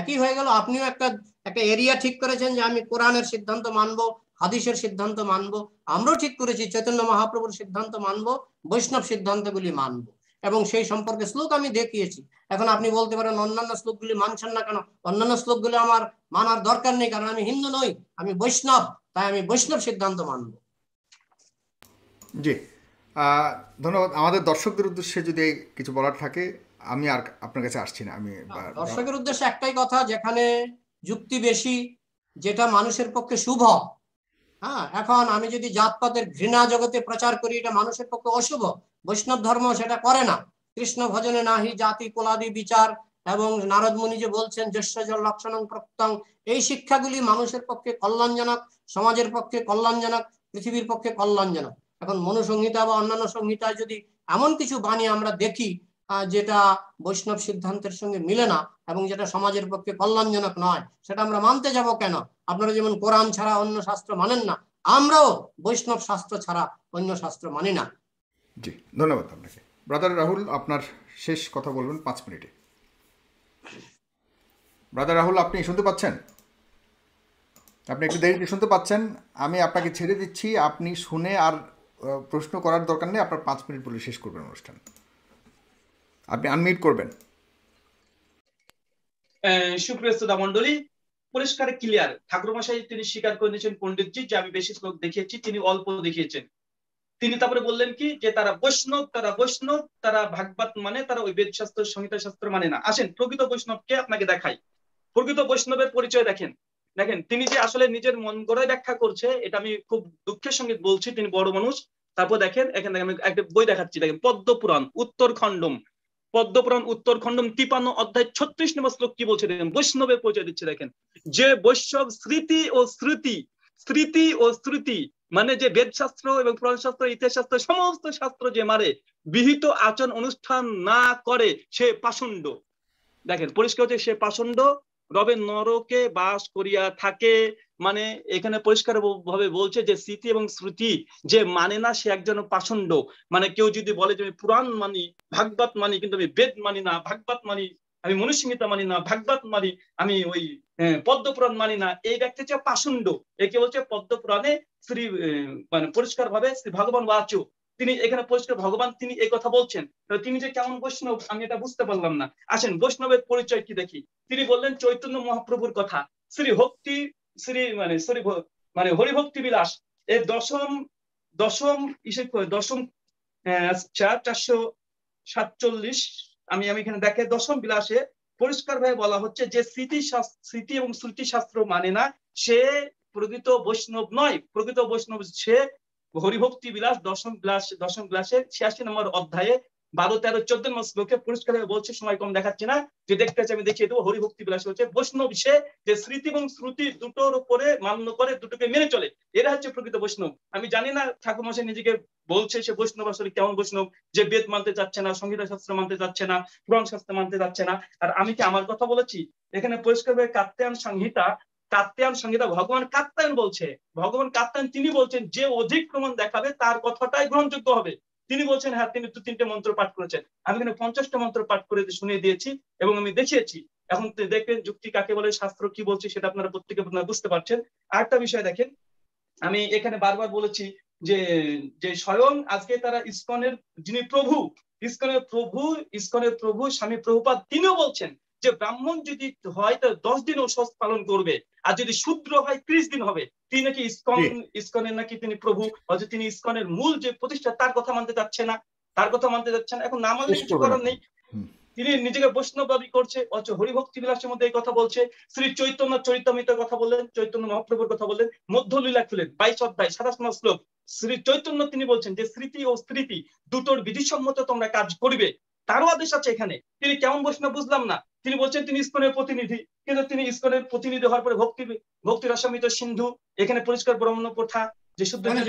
একই হয়ে গেল আপনিও একটা একটা এরিয়া ঠিক করেছেন যে আমি কোরআনের সিদ্ধান্ত মানবো হাদিসের সিদ্ধান্ত মানবো আমরাও ঠিক করেছি চৈতন্য মহাপ্রভুর সিদ্ধান্ত মানবো বৈষ্ণব সিদ্ধান্তগুলি মানবো এবং সেই সম্পর্কে শ্লোক আমি দেখিয়েছি এখন আপনি বলতে পারেন অন্যান্য শ্লোকগুলি মানছেন না কেন অন্যান্য শ্লোকগুলি আমার মানার দরকার নেই কারণ আমি হিন্দু নই আমি বৈষ্ণব তাই আমি বৈষ্ণব সিদ্ধান্ত মানব জি ধন্যবাদ আমাদের দর্শকদের উদ্দেশ্যে যদি কিছু বলার থাকে আমি আর আপনার কাছে আসছি না আমি দর্শকের উদ্দেশ্যে একটাই কথা যেখানে যুক্তি বেশি যেটা মানুষের পক্ষে শুভ হ্যাঁ এখন আমি যদি জাতপাতের ঘৃণা জগতে প্রচার করি এটা মানুষের পক্ষে অশুভ বৈষ্ণব ধর্ম সেটা করে না কৃষ্ণ ভজনে নাহি জাতি কোলাদি বিচার এবং নারদ মুনি যে বলছেন জ্যেষ্ঠজল লক্ষণং প্রত্যং এই শিক্ষাগুলি মানুষের পক্ষে কল্যাণজনক সমাজের পক্ষে কল্যাণজনক পৃথিবীর পক্ষে কল্যাণজনক এখন মনুসংহিতা বা অন্যান্য সংহিতায় যদি এমন কিছু বাণী আমরা দেখি যেটা বৈষ্ণব সিদ্ধান্তের সঙ্গে মিলে না এবং যেটা সমাজের পক্ষে কল্যাণজনক নয় সেটা আমরা মানতে যাব কেন আপনারা যেমন কোরআন ছাড়া অন্য শাস্ত্র মানেন না আমরাও বৈষ্ণব শাস্ত্র ছাড়া অন্য শাস্ত্র মানি না জি ধন্যবাদ আপনাকে ব্রাদার রাহুল আপনার শেষ কথা বলবেন পাঁচ মিনিটে ব্রাদার রাহুল আপনি শুনতে পাচ্ছেন আপনি একটু দেরিতে শুনতে পাচ্ছেন আমি আপনাকে ছেড়ে দিচ্ছি আপনি শুনে আর প্রশ্ন করার দরকার নেই আপনার পাঁচ মিনিট বলে শেষ করবেন অনুষ্ঠান আপনি আনমিউট করবেন সুপ্রিয় মন্ডলী পরিষ্কার ক্লিয়ার ঠাকুরমশাই তিনি স্বীকার করে নিয়েছেন পন্ডিতজি যে আমি বেশি লোক দেখিয়েছি তিনি অল্প দেখিয়েছেন তিনি তারপরে বললেন কি যে তারা বৈষ্ণব তারা বৈষ্ণব তারা ভাগবত মানে তারা ওই বেদ শাস্ত্র সংহিতা শাস্ত্র মানে না আসেন প্রকৃত বৈষ্ণবকে আপনাকে দেখাই প্রকৃত বৈষ্ণবের পরিচয় দেখেন দেখেন তিনি যে আসলে নিজের মন গড়ায় ব্যাখ্যা করছে এটা আমি খুব দুঃখের সঙ্গে বলছি তিনি বড় মানুষ তারপর দেখেন এখান থেকে আমি একটা বই দেখাচ্ছি দেখেন পদ্মপুরাণ উত্তর খণ্ডম পদ্মপুরাণ উত্তর খণ্ডম তিপান্ন অধ্যায় ছত্রিশ নম্বর শ্লোক কি বলছে দেখেন বৈষ্ণবের পরিচয় দিচ্ছে দেখেন যে বৈষ্ণব স্মৃতি ও শ্রুতি স্মৃতি ও শ্রুতি মানে যে বেদশাস্ত্র এবং পুরাণ শাস্ত্র ইতিহাস শাস্ত্র সমস্ত শাস্ত্র যে মারে বিহিত আচরণ অনুষ্ঠান না করে সে পাষণ্ড দেখেন পরিষ্কার হচ্ছে সে পাষণ্ড রবে নরকে বাস করিয়া থাকে মানে এখানে পরিষ্কার ভাবে বলছে যে স্মৃতি এবং শ্রুতি যে মানে না সে একজন পাষণ্ড মানে কেউ যদি বলে যে আমি পুরাণ মানি ভাগবত মানি কিন্তু আমি বেদ মানি না ভাগবত মানি আমি মনুস্মিতা মানি না ভাগবত মানি আমি ওই পদ্মপুরাণ মানি না এই ব্যক্তি হচ্ছে পাষণ্ড একে বলছে পদ্মপুরাণে শ্রী মানে পরিষ্কার ভাবে শ্রী ভগবান বাচু তিনি এখানে পরিষ্কার ভগবান তিনি এই কথা বলছেন তিনি যে কেমন বৈষ্ণব আমি এটা বুঝতে পারলাম না আসেন বৈষ্ণবের পরিচয় কি দেখি তিনি বললেন চৈতন্য মহাপ্রভুর কথা শ্রী ভক্তি শ্রী মানে শ্রী মানে হরিভক্তি বিলাস এর দশম দশম দশম হ্যাঁ, চার চারশো সাতচল্লিশ আমি আমি এখানে দেখে দশম বিলাসে পরিষ্কার ভাবে বলা হচ্ছে যে স্মৃতি স্মৃতি এবং শ্রুতি শাস্ত্র মানে না সে প্রকৃত বৈষ্ণব নয় প্রকৃত বৈষ্ণব সে হরিভক্তি বিলাস দশম গ্লাস দশম গ্লাসের ছিয়াশি নম্বর অধ্যায়ে বারো তেরো চোদ্দ নম্বর শ্লোকে পরিষ্কার বলছে সময় কম দেখাচ্ছে না যে দেখতে চাই আমি দেখিয়ে দেবো হরিভক্তি বিলাস হচ্ছে বৈষ্ণব সে যে স্মৃতি এবং শ্রুতি দুটোর উপরে মান্য করে দুটোকে মেনে চলে এরা হচ্ছে প্রকৃত বৈষ্ণব আমি জানি না ঠাকুর মশাই নিজেকে বলছে সে বৈষ্ণব আসলে কেমন বৈষ্ণব যে বেদ মানতে চাচ্ছে না সংহিতা শাস্ত্র মানতে চাচ্ছে না পুরাণ শাস্ত্র মানতে চাচ্ছে না আর আমি কি আমার কথা বলেছি এখানে পরিষ্কার ভাবে কাত্যায়ন সংহিতা কাত্যায়ন সংহিতা ভগবান কাত্যায়ন বলছে ভগবান কাত্যায়ন তিনি বলছেন যে অধিক প্রমাণ দেখাবে তার কথাটাই গ্রহণযোগ্য হবে তিনি বলছেন হ্যাঁ তিনি দু তিনটে মন্ত্র পাঠ করেছেন আমি এখানে পঞ্চাশটা মন্ত্র পাঠ করে শুনিয়ে দিয়েছি এবং আমি দেখিয়েছি এখন দেখবেন যুক্তি কাকে বলে শাস্ত্র কি বলছে সেটা আপনারা প্রত্যেকে আপনারা বুঝতে পারছেন আরেকটা বিষয় দেখেন আমি এখানে বারবার বলেছি যে যে স্বয়ং আজকে তারা ইস্কনের যিনি প্রভু ইস্কনের প্রভু ইস্কনের প্রভু স্বামী প্রভুপাদ তিনিও বলছেন যে ব্রাহ্মণ যদি হয় তো দশ দিন উপবাস পালন করবে আর যদি শুদ্র হয় ত্রিশ দিন হবে তিনি নাকি ইস্কন ইস্কনের নাকি তিনি প্রভু হয়তো তিনি ইস্কনের মূল যে প্রতিষ্ঠা তার কথা মানতে চাচ্ছে না তার কথা মানতে চাচ্ছে না এখন না মানলে কিছু করার নেই তিনি নিজেকে বৈষ্ণব করছে অথচ হরিভক্তি বিলাসের মধ্যে এই কথা বলছে শ্রী চৈতন্য চরিতামিতার কথা বললেন চৈতন্য মহাপ্রভুর কথা বললেন মধ্যলীলা খুলেন বাইশ অধ্যায় সাতাশ শ্লোক শ্রী চৈতন্য তিনি বলছেন যে স্মৃতি ও স্মৃতি দুটোর বিধিসম্মত তোমরা কাজ করবে তারও আদেশ আছে এখানে তিনি কেমন বৈষ্ণব বুঝলাম না তিনি বলছেন তিনি ইস্কনের প্রতিনিধি কিন্তু তিনি ইস্কনের প্রতিনিধি হওয়ার পরে ভক্তি ভক্তি রসামিত সিন্ধু এখানে পরিষ্কার ব্রহ্মণ প্রথা যে শুদ্ধ মানে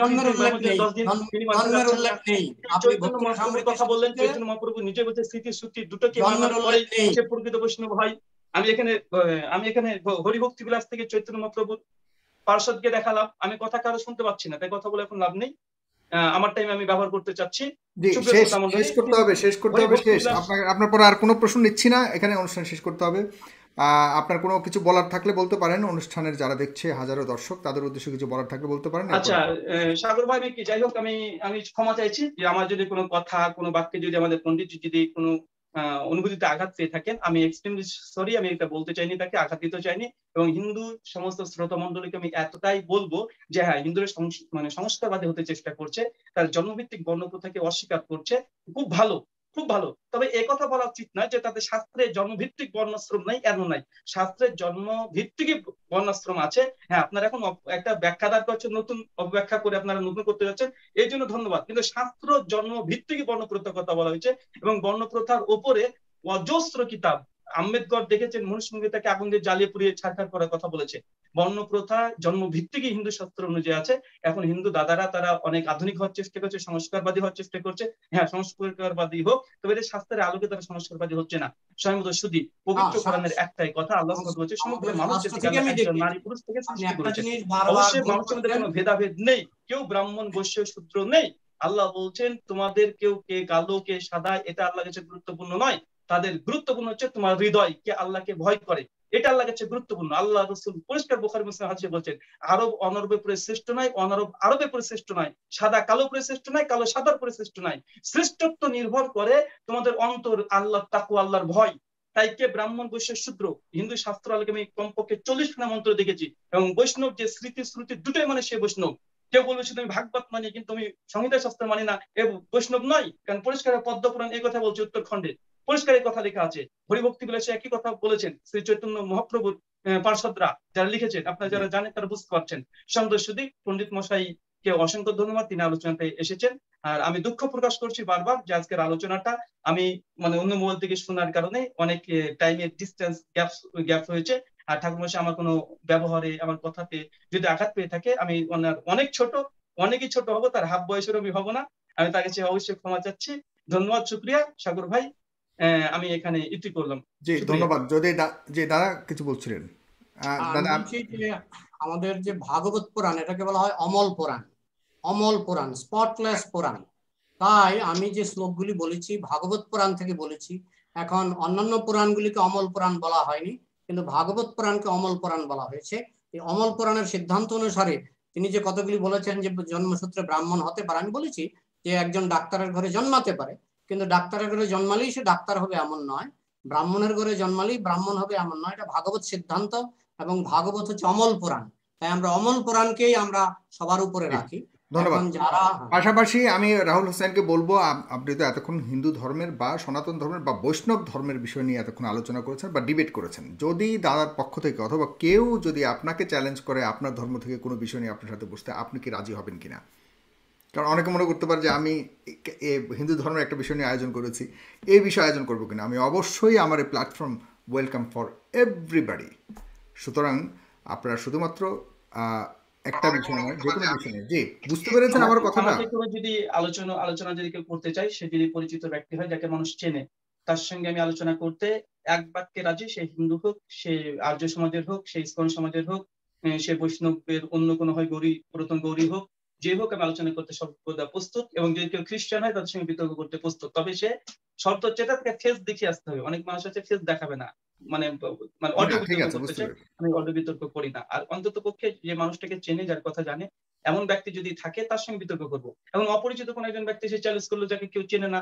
কথা বললেন চৈতন্য মহাপ্রভু নিজে বলছে স্মৃতি শ্রুতি প্রকৃত বৈষ্ণব হয় আমি এখানে আমি এখানে হরিভক্তি বিলাস থেকে চৈতন্য মহাপ্রভুর পার্ষদকে দেখালাম আমি কথা কারো শুনতে পাচ্ছি না তাই কথা বলে এখন লাভ নেই আমার টাইম আমি ব্যবহার করতে চাচ্ছি শেষ করতে হবে শেষ করতে হবে শেষ আপনার পর আর কোনো প্রশ্ন নিচ্ছি না এখানে অনুষ্ঠান শেষ করতে হবে আপনার কোনো কিছু বলার থাকলে বলতে পারেন অনুষ্ঠানের যারা দেখছে হাজারো দর্শক তাদের উদ্দেশ্যে কিছু বলার থাকলে বলতে পারেন আচ্ছা সাগর ভাই আমি কি যাই হোক আমি আমি ক্ষমা চাইছি যে আমার যদি কোনো কথা কোনো বাক্যে যদি আমাদের পণ্ডিত যদি কোনো অনুভূতিতে আঘাত পেয়ে থাকেন আমি এক্সট্রিমলি সরি আমি এটা বলতে চাইনি তাকে আঘাত দিতে চাইনি এবং হিন্দু সমস্ত শ্রোতা মন্ডলীকে আমি এতটাই বলবো যে হ্যাঁ হিন্দুরা মানে সংস্কারবাদী হতে চেষ্টা করছে তার জন্মভিত্তিক বর্ণপ্রথাকে অস্বীকার করছে খুব ভালো খুব ভালো তবে কথা বলা উচিত নয় যে তাদের শাস্ত্রে জন্মভিত্তিক বর্ণাশ্রম নাই এমন নাই শাস্ত্রের জন্মভিত্তিক বর্ণাশ্রম আছে হ্যাঁ আপনারা এখন একটা ব্যাখ্যা দাঁড় করছেন নতুন অব্যাখ্যা করে আপনারা নতুন করতে যাচ্ছেন এই জন্য ধন্যবাদ কিন্তু শাস্ত্র জন্মভিত্তিক বর্ণপ্রথার কথা বলা হয়েছে এবং বর্ণপ্রথার ওপরে অজস্র কিতাব আম্বেদকর দেখেছেন মনুস্মৃতিটাকে আগুন দিয়ে জ্বালিয়ে পুড়িয়ে ছাড়খাড় করার কথা বলেছে বর্ণ প্রথা ভিত্তিকই হিন্দু শাস্ত্র অনুযায়ী আছে এখন হিন্দু দাদারা তারা অনেক আধুনিক হওয়ার চেষ্টা করছে সংস্কারবাদী হওয়ার চেষ্টা করছে হ্যাঁ সংস্কারবাদী হোক তবে এদের শাস্ত্রের আলোকে তারা সংস্কারবাদী হচ্ছে না স্বয়ংবদ সুদি পবিত্র কোরআনের একটাই কথা আল্লাহ বলছে সমগ্র মানুষ নারী পুরুষ থেকে সৃষ্টি করেছে অবশ্যই মানুষের মধ্যে কোনো ভেদাভেদ নেই কেউ ব্রাহ্মণ বৈশ্য শূদ্র নেই আল্লাহ বলছেন তোমাদের কেউ কে কালো কে সাদা এটা আল্লাহ কাছে গুরুত্বপূর্ণ নয় তাদের গুরুত্বপূর্ণ হচ্ছে তোমার হৃদয় কে আল্লাহকে ভয় করে এটা আল্লাহ কাছে গুরুত্বপূর্ণ আল্লাহ রসুল পরিষ্কার বোখারি মুসলিম হাসি বলছেন আরব অনরবে পরে শ্রেষ্ঠ নয় অনরব আরবে পরে শ্রেষ্ঠ নয় সাদা কালো পরে শ্রেষ্ঠ নয় কালো সাদার পরে শ্রেষ্ঠ নয় শ্রেষ্ঠত্ব নির্ভর করে তোমাদের অন্তর আল্লাহ তাকু আল্লাহর ভয় তাই কে ব্রাহ্মণ বৈশ্য শূদ্র হিন্দু শাস্ত্র আলোকে আমি কমপক্ষে চল্লিশ খানা মন্ত্র দেখেছি এবং বৈষ্ণব যে স্মৃতি শ্রুতি দুটোই মানে সে বৈষ্ণব কেউ বলবে তুমি ভাগবত মানি কিন্তু তুমি সংহিতা শাস্ত্র মানি না এ বৈষ্ণব নয় কারণ পরিষ্কার পদ্মপুরাণ এই কথা বলছে উত্তরখণ্ডে পরিষ্কার এই কথা লেখা আছে হরিভক্তি বলেছে একই কথা বলেছেন শ্রী চৈতন্য মহাপ্রভু পার্ষদরা যারা লিখেছেন আপনারা যারা জানেন তারা বুঝতে পারছেন সন্দেশুদি পন্ডিত মশাই কে অসংখ্য ধন্যবাদ তিনি আলোচনাতে এসেছেন আর আমি দুঃখ প্রকাশ করছি বারবার যে আজকের আলোচনাটা আমি মানে অন্য মোবাইল থেকে শোনার কারণে অনেক টাইমের ডিস্টেন্স গ্যাপ গ্যাপ হয়েছে আর ঠাকুরমশাই আমার কোনো ব্যবহারে আমার কথাতে যদি আঘাত পেয়ে থাকে আমি ওনার অনেক ছোট অনেকই ছোট হবো তার হাফ বয়সেরও আমি হবো না আমি তার কাছে অবশ্যই ক্ষমা চাচ্ছি ধন্যবাদ শুক্রিয়া সাগর ভাই হ্যাঁ, আমি এখানে ইতি করলাম জি ধন্যবাদ যদি যে দাদা কিছু বলছিলেন আমাদের যে ভাগবত পুরাণ এটাকে বলা হয় অমল পুরাণ অমল পুরাণ স্পটলেস পুরাণ তাই আমি যে শ্লোকগুলি বলেছি ভাগবত পুরাণ থেকে বলেছি এখন অন্যান্য পুরাণগুলিকে অমল পুরাণ বলা হয়নি কিন্তু ভাগবত পুরাণকে অমল পুরাণ বলা হয়েছে এই অমল পুরাণের সিদ্ধান্ত অনুসারে তিনি যে কতগুলি বলেছেন যে জন্মসূত্রে ব্রাহ্মণ হতে পারে আমি বলেছি যে একজন ডাক্তারের ঘরে জন্মাতে পারে কিন্তু ডাক্তারের ঘরে জন্মালেই সে ডাক্তার হবে এমন নয় ব্রাহ্মণের ঘরে জন্মালেই ব্রাহ্মণ হবে এমন নয় এটা ভাগবত সিদ্ধান্ত এবং ভাগবত হচ্ছে অমল পুরাণ তাই আমরা অমল পুরাণকেই আমরা সবার উপরে রাখি ধন্যবাদ হ্যাঁ। পাশাপাশি আমি রাহুল হোসেনকে বলবো আপনি তো এতক্ষণ হিন্দু ধর্মের বা সনাতন ধর্মের বা বৈষ্ণব ধর্মের বিষয় নিয়ে এতক্ষণ আলোচনা করেছেন বা ডিবেট করেছেন যদি দাদার পক্ষ থেকে অথবা কেউ যদি আপনাকে চ্যালেঞ্জ করে আপনার ধর্ম থেকে কোনো বিষয় নিয়ে আপনার সাথে বসতে আপনি কি রাজি হবেন কিনা কারণ অনেকে মনে করতে পারে যে আমি হিন্দু ধর্মের একটা বিষয় নিয়ে আয়োজন করেছি এই বিষয়ে আয়োজন করবো কিনা আমি অবশ্যই আমার এই প্ল্যাটফর্ম ওয়েলকাম ফর এভরিবাডি সুতরাং আপনারা শুধুমাত্র একটা বিষয় নয় যে কোনো বিষয় জি বুঝতে পেরেছেন আমার কথাটা যদি আলোচনা আলোচনা যদি কেউ করতে চাই সে যদি পরিচিত ব্যক্তি হয় যাকে মানুষ চেনে তার সঙ্গে আমি আলোচনা করতে এক বাক্যে রাজি সে হিন্দু হোক সে আর্য সমাজের হোক সে ইসকন সমাজের হোক সে বৈষ্ণবের অন্য কোনো হয় গৌরী প্রথম গৌরী হোক যে হোক আমি আলোচনা করতে সর্বদা প্রস্তুত এবং যদি কেউ খ্রিস্টান হয় তাদের সঙ্গে বিতর্ক করতে প্রস্তুত তবে সে শর্ত হচ্ছে এটা তাকে ফেস দেখিয়ে আসতে হবে অনেক মানুষ আছে ফেস দেখাবে না মানে মানে হ্যাঁ, বিতর্ক আমি বিতর্ক করি না আর অন্তত পক্ষে যে মানুষটাকে চেনে যার কথা জানে এমন ব্যক্তি যদি থাকে তার সঙ্গে বিতর্ক করবো এবং অপরিচিত কোনো একজন ব্যক্তি সে চ্যালেঞ্জ করলো যাকে কেউ চেনে না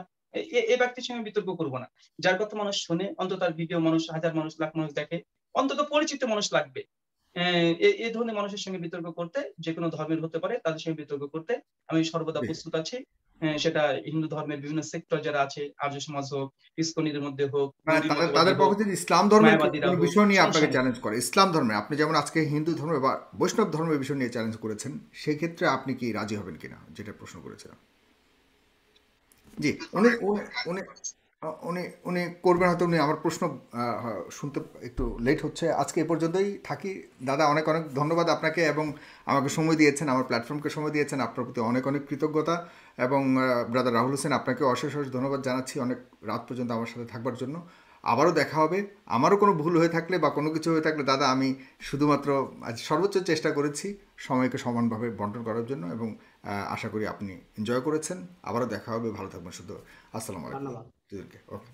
এ ব্যক্তির সঙ্গে বিতর্ক করবো না যার কথা মানুষ শুনে অন্তত তার ভিডিও মানুষ হাজার মানুষ লাখ মানুষ দেখে অন্তত পরিচিত মানুষ লাগবে হ্যাঁ, এ ধরনের মানুষের সঙ্গে বিতর্ক করতে যে কোনো ধর্মের হতে পারে তাদের সঙ্গে বিতর্ক করতে আমি সর্বদা প্রস্তুত আছি হ্যাঁ, সেটা হিন্দু ধর্মের বিভিন্ন সেক্টর যারা আছে আর্য সমাজ হোক ইসকনির মধ্যে হোক মানে তাদের পক্ষে থেকে ইসলাম ধর্মের বিষয় নিয়ে আপনাকে চ্যালেঞ্জ করে ইসলাম ধর্মে আপনি যেমন আজকে হিন্দু ধর্ম বা বৈষ্ণব ধর্মের বিষয় নিয়ে চ্যালেঞ্জ করেছেন সেই ক্ষেত্রে আপনি কি রাজি হবেন কিনা যেটা প্রশ্ন করেছিলাম জি অনেক অনেক উনি উনি করবেন হয়তো উনি আমার প্রশ্ন শুনতে একটু লেট হচ্ছে আজকে এ পর্যন্তই থাকি দাদা অনেক অনেক ধন্যবাদ আপনাকে এবং আমাকে সময় দিয়েছেন আমার প্ল্যাটফর্মকে সময় দিয়েছেন আপনার প্রতি অনেক অনেক কৃতজ্ঞতা এবং ব্রাদার রাহুল হোসেন আপনাকে অশেষ অশেষ ধন্যবাদ জানাচ্ছি অনেক রাত পর্যন্ত আমার সাথে থাকবার জন্য আবারও দেখা হবে আমারও কোনো ভুল হয়ে থাকলে বা কোনো কিছু হয়ে থাকলে দাদা আমি শুধুমাত্র আজ সর্বোচ্চ চেষ্টা করেছি সময়কে সমানভাবে বন্টন করার জন্য এবং আশা করি আপনি এনজয় করেছেন আবারও দেখা হবে ভালো থাকবেন শুধু আসসালামু আলাইকুম Okay.